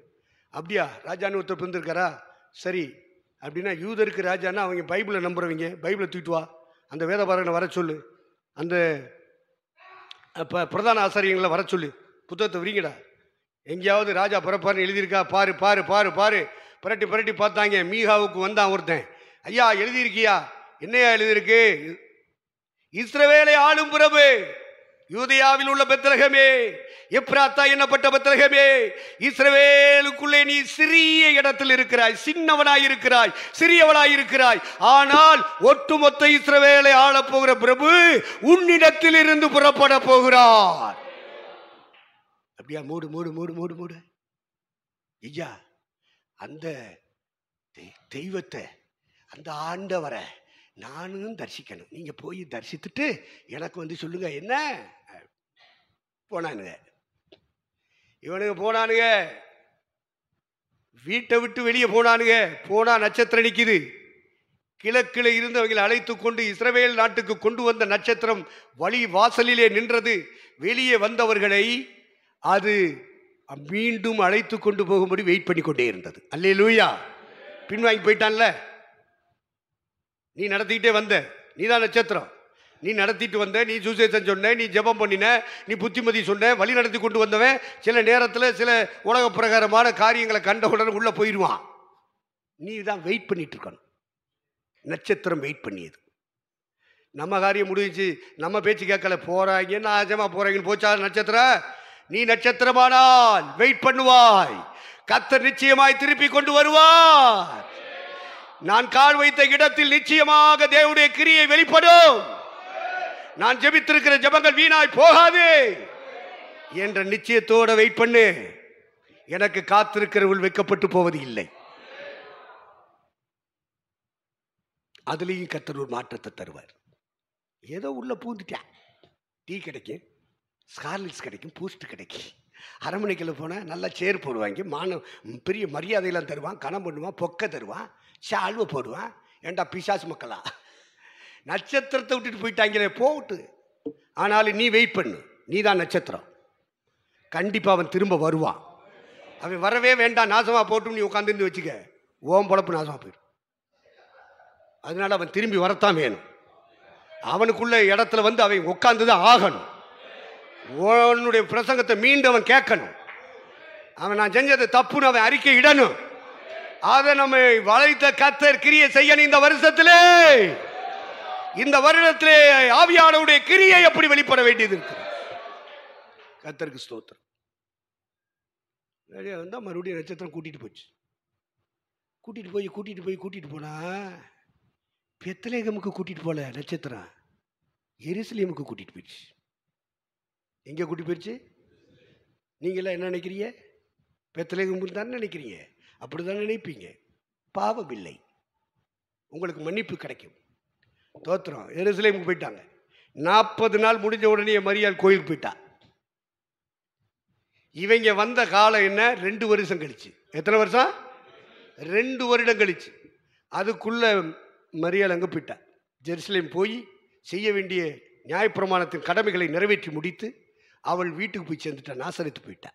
அப்படியா ராஜான்னு ஒருத்தர் பிறந்திருக்காரா சரி அப்படின்னா யூதருக்கு ராஜானா அவங்க பைபிளை நம்புறவங்க பைபிளை தூக்கிட்டு வா அந்த வேதபாரனை வர சொல்லு அந்த இப்போ பிரதான ஆசாரியங்களை வர சொல்லு புத்தகத்தை விரிங்கடா எங்கேயாவது ராஜா பிறப்பார்னு எழுதியிருக்கா பாரு பாரு பாரு பாரு புரட்டி புரட்டி பார்த்தாங்க மீகாவுக்கு வந்தான் ஒருத்தன் ஐயா எழுதியிருக்கியா என்னையா எழுதியிருக்கு இஸ்ரவேலை ஆளும் பிரபு யூதியாவில் உள்ள பத்திரகமே எப்ராத்தா என்னப்பட்ட பத்திரகமே இஸ்ரவேலுக்குள்ளே நீ சிறிய இடத்தில் இருக்கிறாய் சின்னவனாய் இருக்கிறாய் சிறியவனாய் இருக்கிறாய் ஆனால் ஒட்டுமொத்த இஸ்ரவேலை ஆளப்போகிற பிரபு உன்னிடத்தில் இருந்து புறப்பட போகிறார் அப்படியா மூடு மூடு மூடு மூடு மூடு ஐயா அந்த தெய்வத்தை அந்த ஆண்டவரை நானும் தரிசிக்கணும் நீங்கள் போய் தரிசித்துட்டு எனக்கு வந்து சொல்லுங்கள் என்ன போனானுங்க இவனுங்க போனானுங்க வீட்டை விட்டு வெளியே போனானுங்க போனா நட்சத்திரம் நிற்கிது கிழக்கில் இருந்தவங்களை அழைத்து கொண்டு இஸ்ரவேல் நாட்டுக்கு கொண்டு வந்த நட்சத்திரம் வழி வாசலிலே நின்றது வெளியே வந்தவர்களை அது மீண்டும் அழைத்து கொண்டு போகும்படி வெயிட் பண்ணி கொண்டே இருந்தது அல்லே லூயா பின்வாங்கி போயிட்டான்ல நீ நடத்திக்கிட்டே வந்த நீ தான் நட்சத்திரம் நீ நடத்திட்டு வந்த நீ சூசேசன் சொன்ன நீ ஜபம் பண்ணின நீ புத்திமதி சொன்ன வழி நடத்தி கொண்டு வந்தவன் சில நேரத்தில் சில உலக பிரகாரமான காரியங்களை கண்ட உடனே உள்ளே போயிடுவான் நீ தான் வெயிட் பண்ணிட்டு இருக்கணும் நட்சத்திரம் வெயிட் பண்ணியது நம்ம காரியம் முடிஞ்சு நம்ம பேச்சு கேட்கல நான் நாஜமா போகிறாங்கன்னு போச்சா நட்சத்திர நீ நட்சத்திரமானால் வெயிட் பண்ணுவாய் கத்தர் நிச்சயமாய் திருப்பி கொண்டு வருவார் நான் கால் வைத்த இடத்தில் நிச்சயமாக தேவனுடைய கிரியை வெளிப்படும் நான் ஜெபித்திருக்கிற ஜபங்கள் வீணாய் போகாது என்ற நிச்சயத்தோட வெயிட் பண்ணு எனக்கு காத்திருக்கிறவள் வைக்கப்பட்டு போவது இல்லை அதுலேயும் கத்தர் ஒரு மாற்றத்தை தருவார் ஏதோ உள்ள பூந்துட்டேன் டீ கிடைக்கும் ஸ்கார்லிக்ஸ் கிடைக்கும் பூஸ்ட் கிடைக்கும் அரண்மனைக்குள்ள போனால் நல்லா சேர் போடுவாங்க மான பெரிய மரியாதையெல்லாம் தருவான் கணம் பண்ணுவான் பொக்கை தருவான் சாழ்வு போடுவேன் ஏண்டா பிசாசு மக்களா நட்சத்திரத்தை விட்டுட்டு போயிட்டாங்களே போட்டு ஆனாலும் நீ வெயிட் பண்ணு நீ தான் நட்சத்திரம் கண்டிப்பாக அவன் திரும்ப வருவான் அவன் வரவே வேண்டாம் நாசமாக போட்டும் நீ உட்காந்துருந்து வச்சுக்க ஓம் பொழப்பு நாசமாக போயிடும் அதனால் அவன் திரும்பி வரத்தான் வேணும் அவனுக்குள்ள இடத்துல வந்து அவன் உட்காந்து தான் ஆகணும் உன்னுடைய பிரசங்கத்தை மீண்டும் அவன் கேட்கணும் அவன் நான் செஞ்சது தப்புன்னு அவன் அறிக்கை இடணும் அதை நம்மை வளைத்த கத்தர் கிரியை செய்ய இந்த வருஷத்திலே இந்த வருடத்திலே ஆவியானவுடைய கிரியை எப்படி வெளிப்பட வேண்டியது இருக்கு கத்தருக்கு ஸ்தோத்திரம் வெளியே வந்தால் மறுபடியும் நட்சத்திரம் கூட்டிகிட்டு போச்சு கூட்டிகிட்டு போய் கூட்டிகிட்டு போய் கூட்டிகிட்டு போனால் பெத்தலேகமுக்கு கூட்டிகிட்டு போகல நட்சத்திரம் எருசலேமுக்கு கூட்டிகிட்டு போயிடுச்சு எங்கே கூட்டிட்டு போயிடுச்சு நீங்களாம் என்ன நினைக்கிறீங்க பெத்தலேகம் தானே நினைக்கிறீங்க அப்படி தான் நினைப்பீங்க பாவம் இல்லை உங்களுக்கு மன்னிப்பு கிடைக்கும் தோத்திரம் எருசலேமுக்கு போயிட்டாங்க நாற்பது நாள் முடிஞ்ச உடனே மரியாள் கோயிலுக்கு போயிட்டா இவங்க வந்த காலம் என்ன ரெண்டு வருஷம் கழிச்சு எத்தனை வருஷம் ரெண்டு வருடம் கழிச்சு அதுக்குள்ள மரியாள் அங்கே போயிட்டா ஜெருசலேம் போய் செய்ய வேண்டிய நியாயப்பிரமாணத்தின் கடமைகளை நிறைவேற்றி முடித்து அவள் வீட்டுக்கு போய் சேர்ந்துட்டான் நாசரித்து போயிட்டா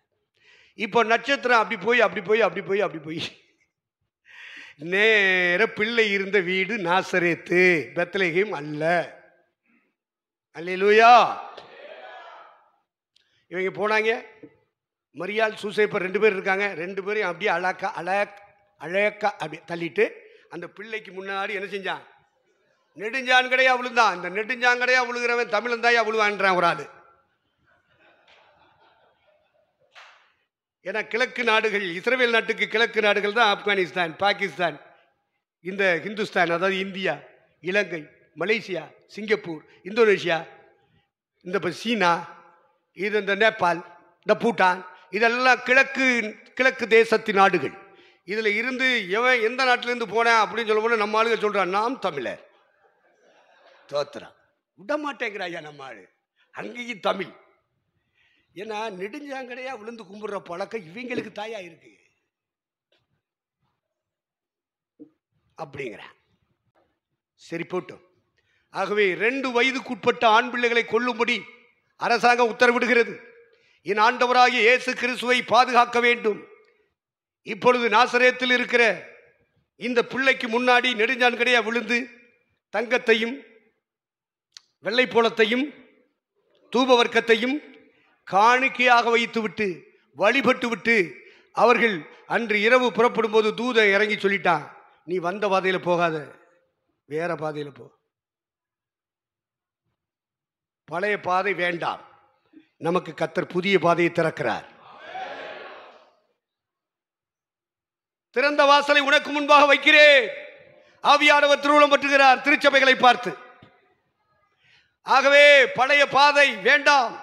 இப்போ நட்சத்திரம் அப்படி போய் அப்படி போய் அப்படி போய் அப்படி போய் நேர பிள்ளை இருந்த வீடு நாசரேத்து பெத்தலேகம் அல்ல அல்லையிலூயா இவங்க போனாங்க மரியாள் சூசைப்பர் ரெண்டு பேர் இருக்காங்க ரெண்டு பேரும் அப்படியே அழக்க அழக் அழக்க அப்படி தள்ளிட்டு அந்த பிள்ளைக்கு முன்னாடி என்ன செஞ்சான் நெடுஞ்சான் கிடையா விழுந்தான் இந்த நெடுஞ்சாங்கடையா விழுகிறவன் தமிழன் தாயா விழுவான்றான் ஒரு ஆள் ஏன்னா கிழக்கு நாடுகள் இஸ்ரேல் நாட்டுக்கு கிழக்கு நாடுகள் தான் ஆப்கானிஸ்தான் பாகிஸ்தான் இந்த ஹிந்துஸ்தான் அதாவது இந்தியா இலங்கை மலேசியா சிங்கப்பூர் இந்தோனேஷியா இந்த இப்போ சீனா இது இந்த நேபாள் இந்த பூட்டான் இதெல்லாம் கிழக்கு கிழக்கு தேசத்து நாடுகள் இதில் இருந்து எவன் எந்த நாட்டிலேருந்து போனேன் அப்படின்னு சொல்லும்போது நம்ம ஆளுங்க சொல்கிறான் நாம் தமிழர் தோத்துறான் விட மாட்டேங்கிறாயா நம்ம ஆள் அங்கேயும் தமிழ் ஏன்னா நெடுஞ்சாங்கடையா விழுந்து கும்பிடுற பழக்கம் இவங்களுக்கு தாயா இருக்கு அப்படிங்கிறேன் சரி போட்டோம் ஆகவே ரெண்டு வயதுக்குட்பட்ட ஆண் பிள்ளைகளை கொல்லும்படி அரசாங்கம் உத்தரவிடுகிறது என் ஆண்டவராகிய இயேசு கிறிஸ்துவை பாதுகாக்க வேண்டும் இப்பொழுது நாசரேத்தில் இருக்கிற இந்த பிள்ளைக்கு முன்னாடி நெடுஞ்சான்கடையாக விழுந்து தங்கத்தையும் வெள்ளைப்போளத்தையும் தூபவர்க்கத்தையும் காணிக்கையாக வைத்துவிட்டு வழிபட்டு விட்டு அவர்கள் அன்று இரவு புறப்படும் போது தூதை இறங்கி சொல்லிட்டான் நீ வந்த பாதையில் போகாத வேற பாதையில் போ பழைய பாதை வேண்டாம் நமக்கு கத்தர் புதிய பாதையை திறக்கிறார் திறந்த வாசலை உனக்கு முன்பாக வைக்கிறேன் ஆவியானவர் திருவுளம் பற்றுகிறார் திருச்சபைகளை பார்த்து ஆகவே பழைய பாதை வேண்டாம்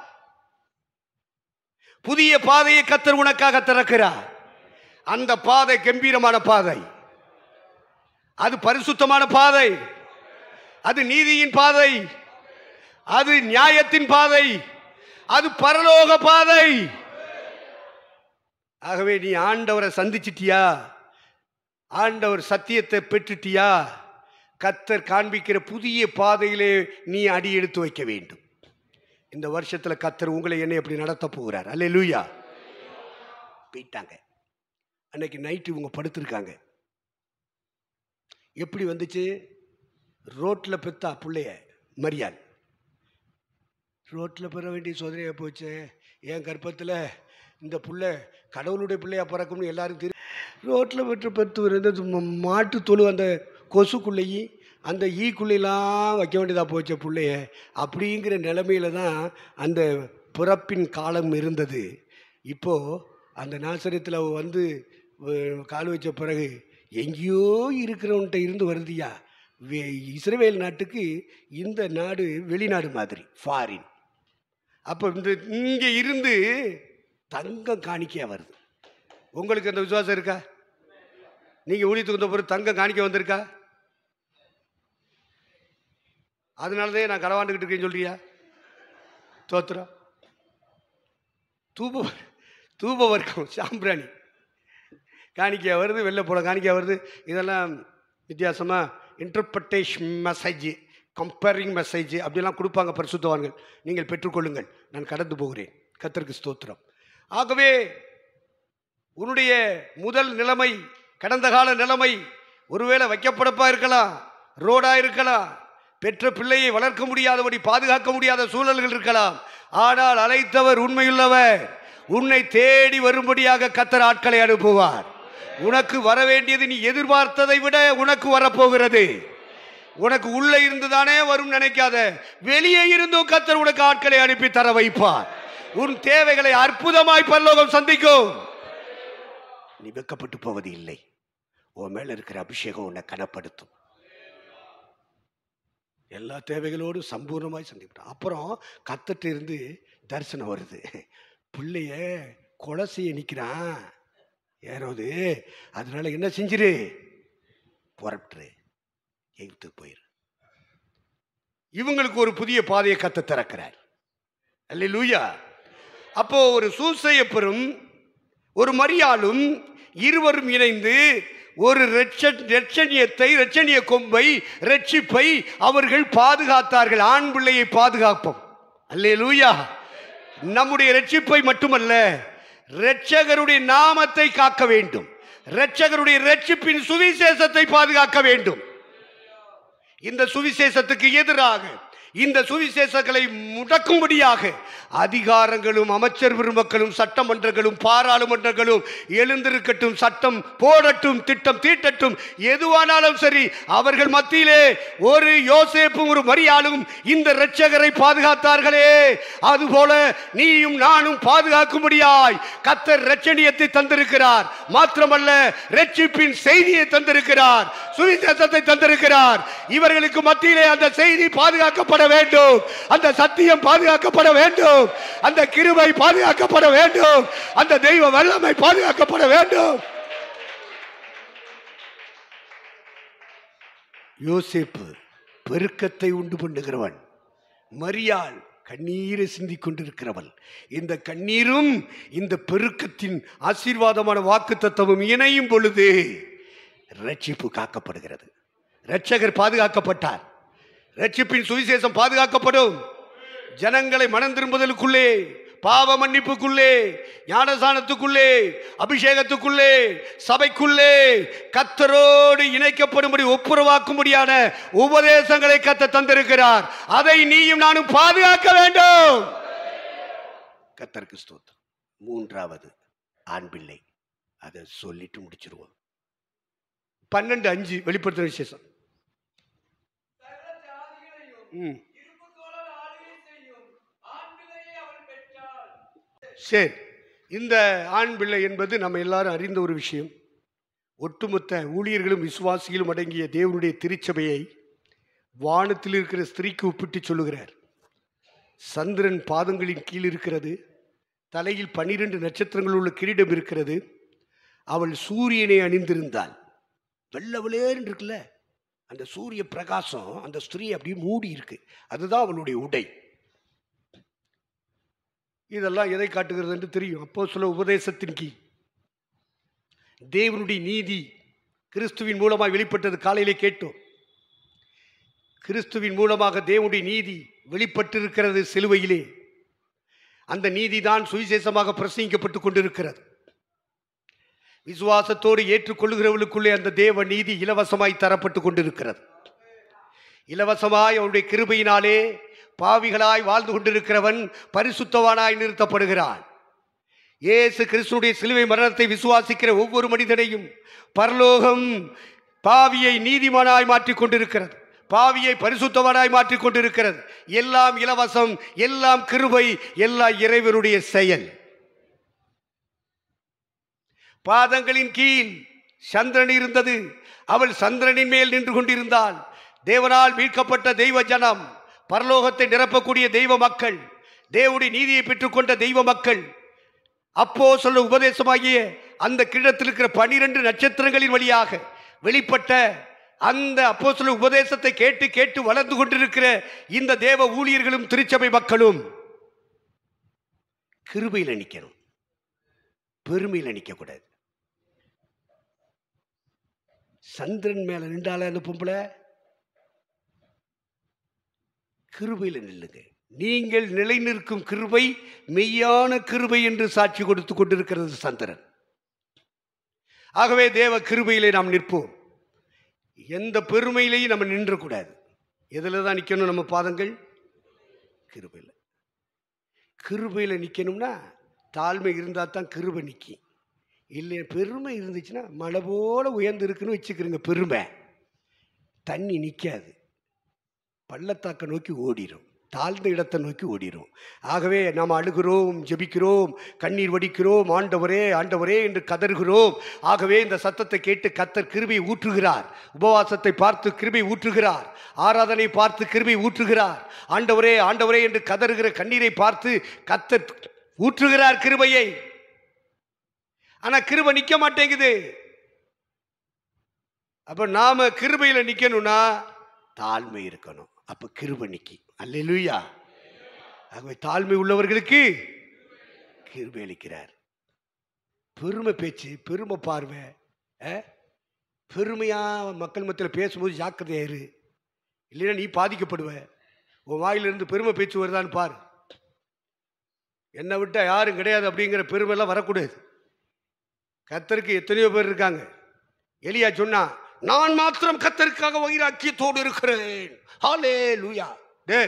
புதிய பாதையை கத்தர் உனக்காக திறக்கிறார் அந்த பாதை கம்பீரமான பாதை அது பரிசுத்தமான பாதை அது நீதியின் பாதை அது நியாயத்தின் பாதை அது பரலோக பாதை ஆகவே நீ ஆண்டவரை சந்திச்சிட்டியா ஆண்டவர் சத்தியத்தை பெற்றுட்டியா கத்தர் காண்பிக்கிற புதிய பாதையிலே நீ அடி எடுத்து வைக்க வேண்டும் இந்த வருஷத்தில் கத்தர் உங்களை என்ன எப்படி நடத்த போகிறார் அல்ல லூயா போயிட்டாங்க அன்னைக்கு நைட்டு இவங்க படுத்திருக்காங்க எப்படி வந்துச்சு ரோட்டில் பெத்தா பிள்ளைய மரியாள் ரோட்டில் பெற வேண்டிய சோதனையாக போச்சு என் கர்ப்பத்தில் இந்த பிள்ளை கடவுளுடைய பிள்ளையாக பிறக்கும்னு எல்லாரும் தெரியும் ரோட்டில் பெற்று பெற்று வந்து மாட்டு தொழு அந்த கொசுக்குள்ளேயும் அந்த ஈக்குள்ளெல்லாம் வைக்க வேண்டியதாக போச்ச பிள்ளைய அப்படிங்கிற நிலமையில தான் அந்த பிறப்பின் காலம் இருந்தது இப்போது அந்த நாசரியத்தில் வந்து கால் வச்ச பிறகு எங்கேயோ இருக்கிறவன்கிட்ட இருந்து வருதியா வே இஸ்ரேல் நாட்டுக்கு இந்த நாடு வெளிநாடு மாதிரி ஃபாரின் அப்போ இந்த இங்கே இருந்து தங்கம் காணிக்கையாக வருது உங்களுக்கு அந்த விசுவாசம் இருக்கா நீங்கள் ஊழியத்துக்கு வந்த பிறகு தங்கம் காணிக்க வந்திருக்கா அதனாலதான் நான் களவாண்டுக்கிட்டு இருக்கேன்னு சொல்றியா தோத்துரா தூப தூப வர்க்கம் சாம்பிராணி காணிக்கையாக வருது வெளில போல காணிக்கையாக வருது இதெல்லாம் வித்தியாசமாக இன்டர்பிரட்டேஷன் மெசேஜ் கம்பேரிங் மெசேஜ் அப்படிலாம் கொடுப்பாங்க பரிசுத்தவான்கள் நீங்கள் பெற்றுக்கொள்ளுங்கள் நான் கடந்து போகிறேன் கத்திற்கு ஸ்தோத்திரம் ஆகவே உன்னுடைய முதல் நிலைமை கடந்த கால நிலைமை ஒருவேளை வைக்கப்படப்பாக இருக்கலாம் ரோடாக இருக்கலாம் பெற்ற பிள்ளையை வளர்க்க முடியாதபடி பாதுகாக்க முடியாத சூழல்கள் இருக்கலாம் ஆனால் அழைத்தவர் உண்மையுள்ளவர் உன்னை தேடி வரும்படியாக கத்தர் ஆட்களை அனுப்புவார் உனக்கு வர வேண்டியது நீ எதிர்பார்த்ததை விட உனக்கு வரப்போகிறது உனக்கு உள்ளே இருந்து தானே வரும் நினைக்காத வெளியே இருந்தும் கத்தர் உனக்கு ஆட்களை அனுப்பி தர வைப்பார் உன் தேவைகளை அற்புதமாய் பல்லோகம் சந்திக்கும் நீ வெக்கப்பட்டு போவது இல்லை உன் மேல இருக்கிற அபிஷேகம் உன்னை கனப்படுத்தும் எல்லா தேவைகளோடு சம்பூர்ணமாய் சந்திப்பிட்டோம் அப்புறம் கத்துட்டு இருந்து தரிசனம் வருது பிள்ளைய கொலை செய்ய நிற்கிறான் ஏறோது அதனால என்ன செஞ்சிரு புறப்பட்டுரு எங்கு போயிரு இவங்களுக்கு ஒரு புதிய பாதையை கத்த திறக்கிறார் அல்ல லூயா அப்போ ஒரு சூசையப்பரும் ஒரு மரியாளும் இருவரும் இணைந்து ஒரு ரட்சணியத்தை ரட்சணிய கொம்பை ரட்சிப்பை அவர்கள் பாதுகாத்தார்கள் ஆண் பிள்ளையை பாதுகாப்போம் அல்லே லூயா நம்முடைய ரட்சிப்பை மட்டுமல்ல ரட்சகருடைய நாமத்தை காக்க வேண்டும் ரட்சகருடைய ரட்சிப்பின் சுவிசேஷத்தை பாதுகாக்க வேண்டும் இந்த சுவிசேஷத்துக்கு எதிராக இந்த சுவிசேஷங்களை முடக்கும்படியாக அதிகாரங்களும் அமைச்சர் பெருமக்களும் சட்டமன்றங்களும் பாராளுமன்றங்களும் எழுந்திருக்கட்டும் சட்டம் போடட்டும் திட்டம் தீட்டட்டும் எதுவானாலும் சரி அவர்கள் மத்தியிலே ஒரு யோசேப்பும் ஒரு மரியாளும் இந்த இரட்சகரை பாதுகாத்தார்களே அதுபோல நீயும் நானும் பாதுகாக்கும்படியாய் கத்தர் ரட்சணியத்தை தந்திருக்கிறார் மாத்திரமல்ல ரட்சிப்பின் செய்தியை தந்திருக்கிறார் சுவிசேஷத்தை தந்திருக்கிறார் இவர்களுக்கு மத்தியிலே அந்த செய்தி பாதுகாக்கப்பட பாதுகாக்கப்பட வேண்டும் அந்த சத்தியம் பாதுகாக்கப்பட வேண்டும் அந்த கிருபை பாதுகாக்கப்பட வேண்டும் அந்த தெய்வ வல்லமை பாதுகாக்கப்பட வேண்டும் யோசிப்பு பெருக்கத்தை உண்டு பண்ணுகிறவன் மரியாள் கண்ணீரை சிந்தி கொண்டிருக்கிறவள் இந்த கண்ணீரும் இந்த பெருக்கத்தின் ஆசீர்வாதமான வாக்கு தத்துவம் இணையும் பொழுது ரட்சிப்பு காக்கப்படுகிறது ரட்சகர் பாதுகாக்கப்பட்டார் ரட்சிப்பின் சுவிசேஷம் பாதுகாக்கப்படும் ஜனங்களை மனம் திரும்புதலுக்குள்ளே பாவ மன்னிப்புக்குள்ளே ஞானசானத்துக்குள்ளே அபிஷேகத்துக்குள்ளே சபைக்குள்ளே கத்தரோடு இணைக்கப்படும்படி ஒப்புரவாக்கும்படியான உபதேசங்களை கத்த தந்திருக்கிறார் அதை நீயும் நானும் பாதுகாக்க வேண்டும் கத்தருக்கு ஸ்தோத்திரம் மூன்றாவது ஆண் பிள்ளை அதை சொல்லிட்டு முடிச்சிருவோம் பன்னெண்டு அஞ்சு வெளிப்படுத்தின விசேஷம் ம் சரி இந்த ஆண் பிள்ளை என்பது நம்ம எல்லாரும் அறிந்த ஒரு விஷயம் ஒட்டுமொத்த ஊழியர்களும் விசுவாசிகளும் அடங்கிய தேவனுடைய திருச்சபையை வானத்தில் இருக்கிற ஸ்திரீக்கு ஒப்பிட்டு சொல்லுகிறார் சந்திரன் பாதங்களின் கீழ் இருக்கிறது தலையில் பன்னிரண்டு நட்சத்திரங்கள் உள்ள கிரீடம் இருக்கிறது அவள் சூரியனை அணிந்திருந்தாள் வெள்ள இருக்குல்ல அந்த சூரிய பிரகாசம் அந்த ஸ்திரீ அப்படியே மூடி இருக்கு அதுதான் அவளுடைய உடை இதெல்லாம் எதை காட்டுகிறது என்று தெரியும் அப்போ சில உபதேசத்தின் கீ தேவனுடைய நீதி கிறிஸ்துவின் மூலமாக வெளிப்பட்டது காலையிலே கேட்டோம் கிறிஸ்துவின் மூலமாக தேவனுடைய நீதி வெளிப்பட்டிருக்கிறது சிலுவையிலே அந்த நீதி தான் சுவிசேஷமாக பிரசங்கிக்கப்பட்டு கொண்டிருக்கிறது விசுவாசத்தோடு ஏற்றுக்கொள்கிறவர்களுக்குள்ளே அந்த தேவ நீதி இலவசமாய் தரப்பட்டு கொண்டிருக்கிறது இலவசமாய் அவனுடைய கிருபையினாலே பாவிகளாய் வாழ்ந்து கொண்டிருக்கிறவன் பரிசுத்தவானாய் நிறுத்தப்படுகிறான் இயேசு கிறிஸ்துடைய சிலுவை மரணத்தை விசுவாசிக்கிற ஒவ்வொரு மனிதனையும் பரலோகம் பாவியை நீதிமானாய் மாற்றிக் கொண்டிருக்கிறது பாவியை பரிசுத்தவனாய் மாற்றிக் கொண்டிருக்கிறது எல்லாம் இலவசம் எல்லாம் கிருபை எல்லாம் இறைவனுடைய செயல் பாதங்களின் கீழ் சந்திரன் இருந்தது அவள் சந்திரனின் மேல் நின்று கொண்டிருந்தாள் தேவனால் மீட்கப்பட்ட தெய்வ ஜனம் பரலோகத்தை நிரப்பக்கூடிய தெய்வ மக்கள் தேவனுடைய நீதியை பெற்றுக்கொண்ட தெய்வ மக்கள் அப்போ சொல்ல உபதேசமாகிய அந்த கிழத்தில் இருக்கிற பனிரெண்டு நட்சத்திரங்களின் வழியாக வெளிப்பட்ட அந்த அப்போ சொல்ல உபதேசத்தை கேட்டு கேட்டு வளர்ந்து கொண்டிருக்கிற இந்த தேவ ஊழியர்களும் திருச்சபை மக்களும் கிருபையில் நிற்கணும் பெருமையில் நிற்கக்கூடாது சந்திரன் மேலே நின்றாலே அந்த பொம்பளை கிருபையில் நில்லுங்க நீங்கள் நிலை நிற்கும் கிருபை மெய்யான கிருபை என்று சாட்சி கொடுத்து கொண்டிருக்கிறது சந்திரன் ஆகவே தேவ கிருபையிலே நாம் நிற்போம் எந்த பெருமையிலையும் நம்ம நின்றக்கூடாது எதில் தான் நிற்கணும் நம்ம பாதங்கள் கிருபையில் கிருபையில் நிற்கணும்னா தாழ்மை இருந்தால் தான் கிருபை நிற்கும் இல்லை பெருமை இருந்துச்சுன்னா மழை போல் உயர்ந்துருக்குன்னு வச்சுக்கிறோங்க பெருமை தண்ணி நிற்காது பள்ளத்தாக்கை நோக்கி ஓடிடும் தாழ்ந்த இடத்தை நோக்கி ஓடிடும் ஆகவே நாம் அழுகிறோம் ஜெபிக்கிறோம் கண்ணீர் வடிக்கிறோம் ஆண்டவரே ஆண்டவரே என்று கதறுகிறோம் ஆகவே இந்த சத்தத்தை கேட்டு கத்தர் கிருபி ஊற்றுகிறார் உபவாசத்தை பார்த்து கிருபி ஊற்றுகிறார் ஆராதனை பார்த்து கிருபி ஊற்றுகிறார் ஆண்டவரே ஆண்டவரே என்று கதறுகிற கண்ணீரை பார்த்து கத்தர் ஊற்றுகிறார் கிருபையை ஆனால் கிருப நிற்க மாட்டேங்குது அப்போ நாம் கிருபையில நிக்கணும்னா தாழ்மை இருக்கணும் அப்போ நிக்கி நிற்கி அல்லா ஆகவே தாழ்மை உள்ளவர்களுக்கு கிருபை அளிக்கிறார் பெருமை பேச்சு பெருமை பார்வை பெருமையாக மக்கள் மத்தியில் பேசும்போது ஜாக்கிரதையாயிரு இல்லைன்னா நீ பாதிக்கப்படுவ உன் வாயிலிருந்து பெருமை பேச்சு வருதான்னு பார் என்னை விட்டால் யாரும் கிடையாது அப்படிங்கிற எல்லாம் வரக்கூடாது கத்தருக்கு எத்தனையோ பேர் இருக்காங்க எலியா சொன்னா நான் மாத்திரம் கத்தருக்காக வைராக்கியத்தோடு இருக்கிறேன் ஹாலே லூயா டே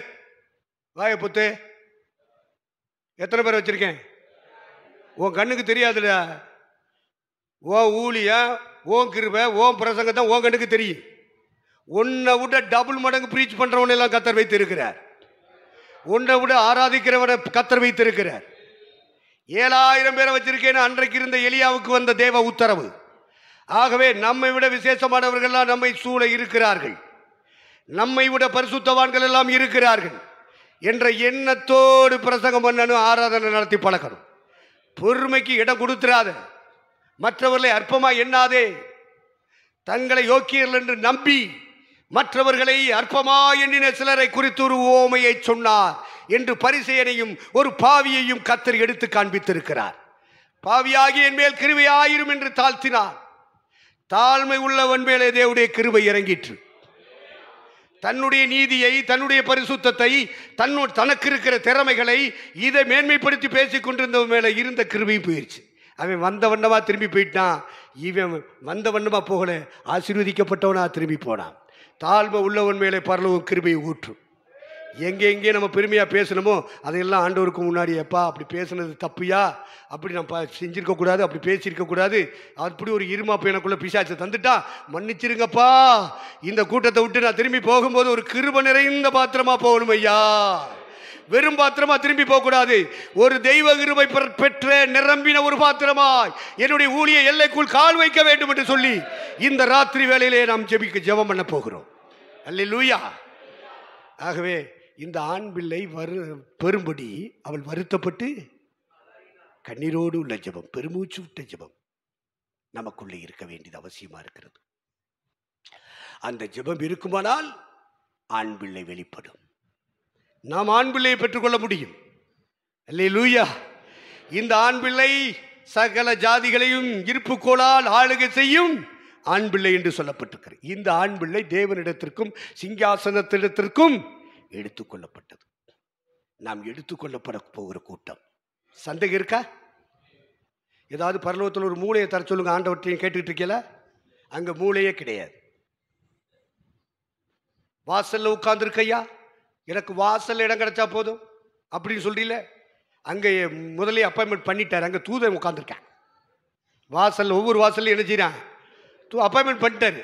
வாய புத்து எத்தனை பேர் வச்சிருக்கேன் உன் கண்ணுக்கு தெரியாதுல ஓ ஊழிய ஓம் கிருப ஓம் பிரசங்கம் தான் உன் கண்ணுக்கு தெரியும் உன்னை விட டபுள் மடங்கு ப்ரீச் பண்ணுறவனெல்லாம் கத்தர் வைத்து இருக்கிறார் உன்னை விட ஆராதிக்கிறவனை கத்தர் வைத்து இருக்கிறார் ஏழாயிரம் பேரை வச்சிருக்கேன் அன்றைக்கு இருந்த எலியாவுக்கு வந்த தேவ உத்தரவு ஆகவே நம்மை விட விசேஷமானவர்கள்லாம் நம்மை சூழ இருக்கிறார்கள் நம்மை விட பரிசுத்தவான்கள் எல்லாம் இருக்கிறார்கள் என்ற எண்ணத்தோடு பிரசங்கம் பண்ணணும் ஆராதனை நடத்தி பழக்கணும் பொறுமைக்கு இடம் கொடுத்துடாத மற்றவர்களை அற்பமாக எண்ணாதே தங்களை யோக்கியர்கள் என்று நம்பி மற்றவர்களை அற்பமாக எண்ணின சிலரை குறித்து ஒரு ஓமையை சொன்னார் என்று பரிசேனையும் ஒரு பாவியையும் கத்தர் எடுத்து காண்பித்திருக்கிறார் பாவியாகி என் மேல் கிருவையாயிரும் என்று தாழ்த்தினார் தாழ்மை உள்ளவன் மேலே தேவடைய கிருவை இறங்கிற்று தன்னுடைய நீதியை தன்னுடைய பரிசுத்தத்தை தன்னு தனக்கு இருக்கிற திறமைகளை இதை மேன்மைப்படுத்தி பேசி கொண்டிருந்தவன் மேலே இருந்த கிருவையும் போயிடுச்சு அவன் வந்த வண்ணமாக திரும்பி போயிட்டான் இவன் வந்த வண்ணமாக போகல ஆசீர்வதிக்கப்பட்டவனாக திரும்பி போனான் தாழ்மை உள்ளவன் மேலே பரலவும் கிருபையை ஊற்றும் எங்கே எங்கே நம்ம பெருமையாக பேசணுமோ அதையெல்லாம் ஆண்டவருக்கு முன்னாடி எப்பா அப்படி பேசுனது தப்பியா அப்படி நம்ம செஞ்சுருக்கக்கூடாது அப்படி பேசியிருக்கக்கூடாது அப்படி ஒரு இருமாப்பு எனக்குள்ள பிசாச்சு தந்துட்டா மன்னிச்சிருங்கப்பா இந்த கூட்டத்தை விட்டு நான் திரும்பி போகும்போது ஒரு கிருப நிறைந்த பாத்திரமாக போகணும் ஐயா வெறும் பாத்திரமா திரும்பி போகக்கூடாது ஒரு தெய்வ கிருபை பெற்ற நிரம்பின ஒரு பாத்திரமாய் என்னுடைய ஊழிய எல்லைக்குள் கால் வைக்க வேண்டும் என்று சொல்லி இந்த ராத்திரி வேலையிலே நாம் ஜெபிக்க ஜெபம் பண்ண போகிறோம் அல்ல லூயா ஆகவே இந்த ஆண் பிள்ளை வரு பெரும்படி அவள் வருத்தப்பட்டு கண்ணீரோடு உள்ள ஜபம் பெருமூச்சு விட்ட ஜபம் நமக்குள்ளே இருக்க வேண்டியது அவசியமாக இருக்கிறது அந்த ஜபம் இருக்குமானால் ஆண் பிள்ளை வெளிப்படும் நாம் ஆண் பிள்ளையை பெற்றுக்கொள்ள முடியும் இல்லை லூயா இந்த ஆண் பிள்ளை சகல ஜாதிகளையும் இருப்புக்கோளால் ஆளுகை செய்யும் ஆண் பிள்ளை என்று சொல்லப்பட்டிருக்கிறது இந்த ஆண் பிள்ளை தேவனிடத்திற்கும் சிங்காசனத்திடத்திற்கும் எடுத்துக்கொள்ளப்பட்டது நாம் எடுத்துக்கொள்ளப்பட போகிற கூட்டம் சந்தேகம் இருக்கா ஏதாவது பரலோகத்தில் ஒரு மூளையை தர சொல்லுங்க ஆண்டவற்றையும் கேட்டுக்கிட்டு இருக்கல அங்கே மூளையே கிடையாது வாசலில் உட்காந்துருக்கையா எனக்கு வாசல் இடம் கிடைச்சா போதும் அப்படின்னு சொல்றீல அங்கே முதலே அப்பாயின்மெண்ட் பண்ணிட்டார் அங்கே தூதன் உட்காந்துருக்கேன் வாசல் ஒவ்வொரு வாசல்லையும் என்ன செய்கிறான் அப்பாயின்மெண்ட் பண்ணிட்டாரு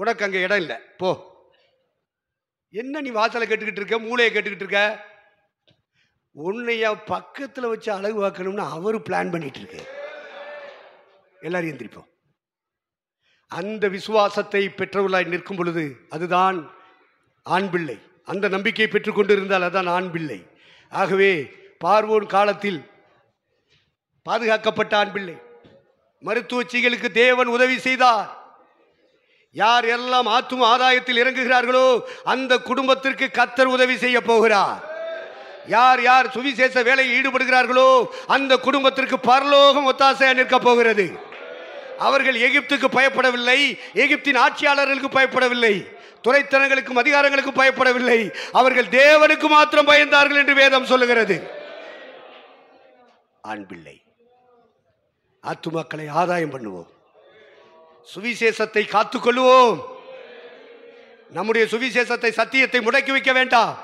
உனக்கு அங்கே இடம் இல்லை போ என்ன நீ வாசலை கேட்டுக்கிட்டு இருக்க மூளையை கேட்டுக்கிட்டு இருக்க உன்னைய பக்கத்தில் வச்சு அழகு வாக்கணும்னு அவர் பிளான் பண்ணிட்டு இருக்கு எல்லாரும் எந்திரிப்போம் அந்த விசுவாசத்தை பெற்றவர்களாய் நிற்கும் பொழுது அதுதான் ஆண் பிள்ளை அந்த நம்பிக்கையை பெற்றுக்கொண்டு இருந்தால் அதுதான் ஆண் பிள்ளை ஆகவே பார்வோன் காலத்தில் பாதுகாக்கப்பட்ட ஆண் பிள்ளை மருத்துவச்சிகளுக்கு தேவன் உதவி செய்தார் யார் எல்லாம் ஆத்தும் ஆதாயத்தில் இறங்குகிறார்களோ அந்த குடும்பத்திற்கு கத்தர் உதவி செய்ய போகிறார் யார் யார் சுவிசேஷ வேலையில் ஈடுபடுகிறார்களோ அந்த குடும்பத்திற்கு பரலோகம் ஒத்தாசையாக நிற்க போகிறது அவர்கள் எகிப்துக்கு பயப்படவில்லை எகிப்தின் ஆட்சியாளர்களுக்கு பயப்படவில்லை துறைத்தனங்களுக்கும் அதிகாரங்களுக்கும் பயப்படவில்லை அவர்கள் தேவனுக்கு மாத்திரம் பயந்தார்கள் என்று வேதம் சொல்லுகிறது ஆண் பிள்ளை ஆத்துமாக்களை ஆதாயம் பண்ணுவோம் சுவிசேஷத்தை காத்துக்கொள்வோம் நம்முடைய சுவிசேஷத்தை சத்தியத்தை முடக்கி வைக்க வேண்டாம்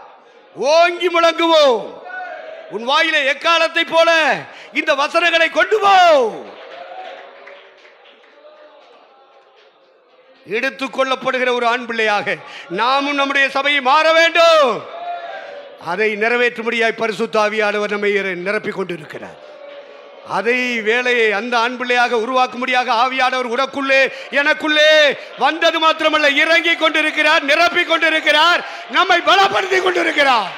ஓங்கி முழங்குவோம் உன் வாயில எக்காலத்தை போல இந்த வசனங்களை கொண்டு போ எடுத்துக் கொள்ளப்படுகிற ஒரு ஆண் பிள்ளையாக நாமும் நம்முடைய சபையை மாற வேண்டும் அதை நிறைவேற்றும்படியாய் பரிசுத்தாவியானவர் நம்ம நிரப்பிக் கொண்டிருக்கிறார் அதை வேலையை அந்த ஆண் பிள்ளையாக உருவாக்க முடியாத ஆவியானவர் உனக்குள்ளே எனக்குள்ளே வந்தது மாத்திரமல்ல இறங்கி கொண்டிருக்கிறார் நிரப்பி கொண்டிருக்கிறார் நம்மை பலப்படுத்தி கொண்டிருக்கிறார்